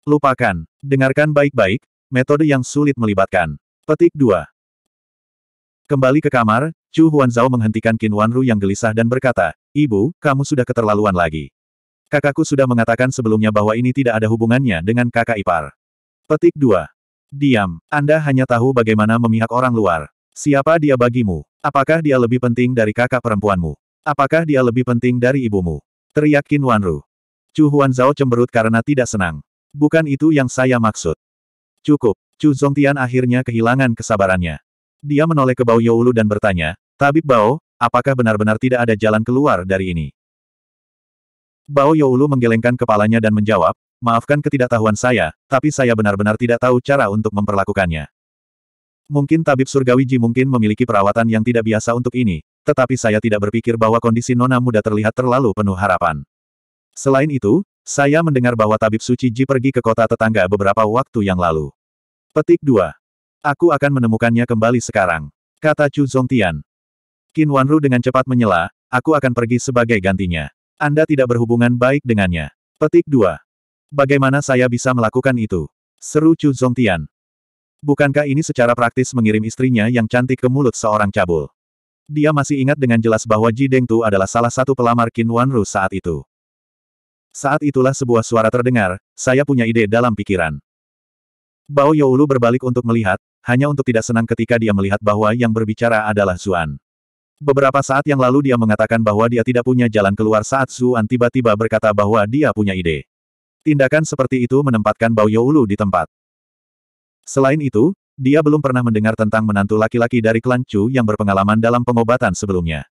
Lupakan, dengarkan baik-baik, metode yang sulit melibatkan. Petik 2. Kembali ke kamar, Chu Huanzao menghentikan Qin Wanru yang gelisah dan berkata, Ibu, kamu sudah keterlaluan lagi. Kakakku sudah mengatakan sebelumnya bahwa ini tidak ada hubungannya dengan kakak ipar. Petik 2. Diam, Anda hanya tahu bagaimana memihak orang luar. Siapa dia bagimu? Apakah dia lebih penting dari kakak perempuanmu? Apakah dia lebih penting dari ibumu? Teriak Qin Wanru. Chu Zhao cemberut karena tidak senang. Bukan itu yang saya maksud. Cukup, Chu Zongtian akhirnya kehilangan kesabarannya. Dia menoleh ke Bao Youlu dan bertanya, Tabib Bao, apakah benar-benar tidak ada jalan keluar dari ini? Bao Youlu menggelengkan kepalanya dan menjawab, maafkan ketidaktahuan saya, tapi saya benar-benar tidak tahu cara untuk memperlakukannya. Mungkin tabib surgawi Ji mungkin memiliki perawatan yang tidak biasa untuk ini, tetapi saya tidak berpikir bahwa kondisi nona muda terlihat terlalu penuh harapan. Selain itu, saya mendengar bahwa tabib suci Ji pergi ke kota tetangga beberapa waktu yang lalu. Petik 2. Aku akan menemukannya kembali sekarang. Kata Chu Zongtian. Qin Wanru dengan cepat menyela, aku akan pergi sebagai gantinya. Anda tidak berhubungan baik dengannya. Petik 2. Bagaimana saya bisa melakukan itu? Seru Chu Zongtian. Bukankah ini secara praktis mengirim istrinya yang cantik ke mulut seorang cabul? Dia masih ingat dengan jelas bahwa Ji Deng Tu adalah salah satu pelamar Qin Ru saat itu. Saat itulah sebuah suara terdengar, saya punya ide dalam pikiran. Bao Youlu berbalik untuk melihat, hanya untuk tidak senang ketika dia melihat bahwa yang berbicara adalah Zuan. Beberapa saat yang lalu dia mengatakan bahwa dia tidak punya jalan keluar saat Zuan tiba-tiba berkata bahwa dia punya ide. Tindakan seperti itu menempatkan Bao Youlu di tempat. Selain itu, dia belum pernah mendengar tentang menantu laki-laki dari klan Chu yang berpengalaman dalam pengobatan sebelumnya.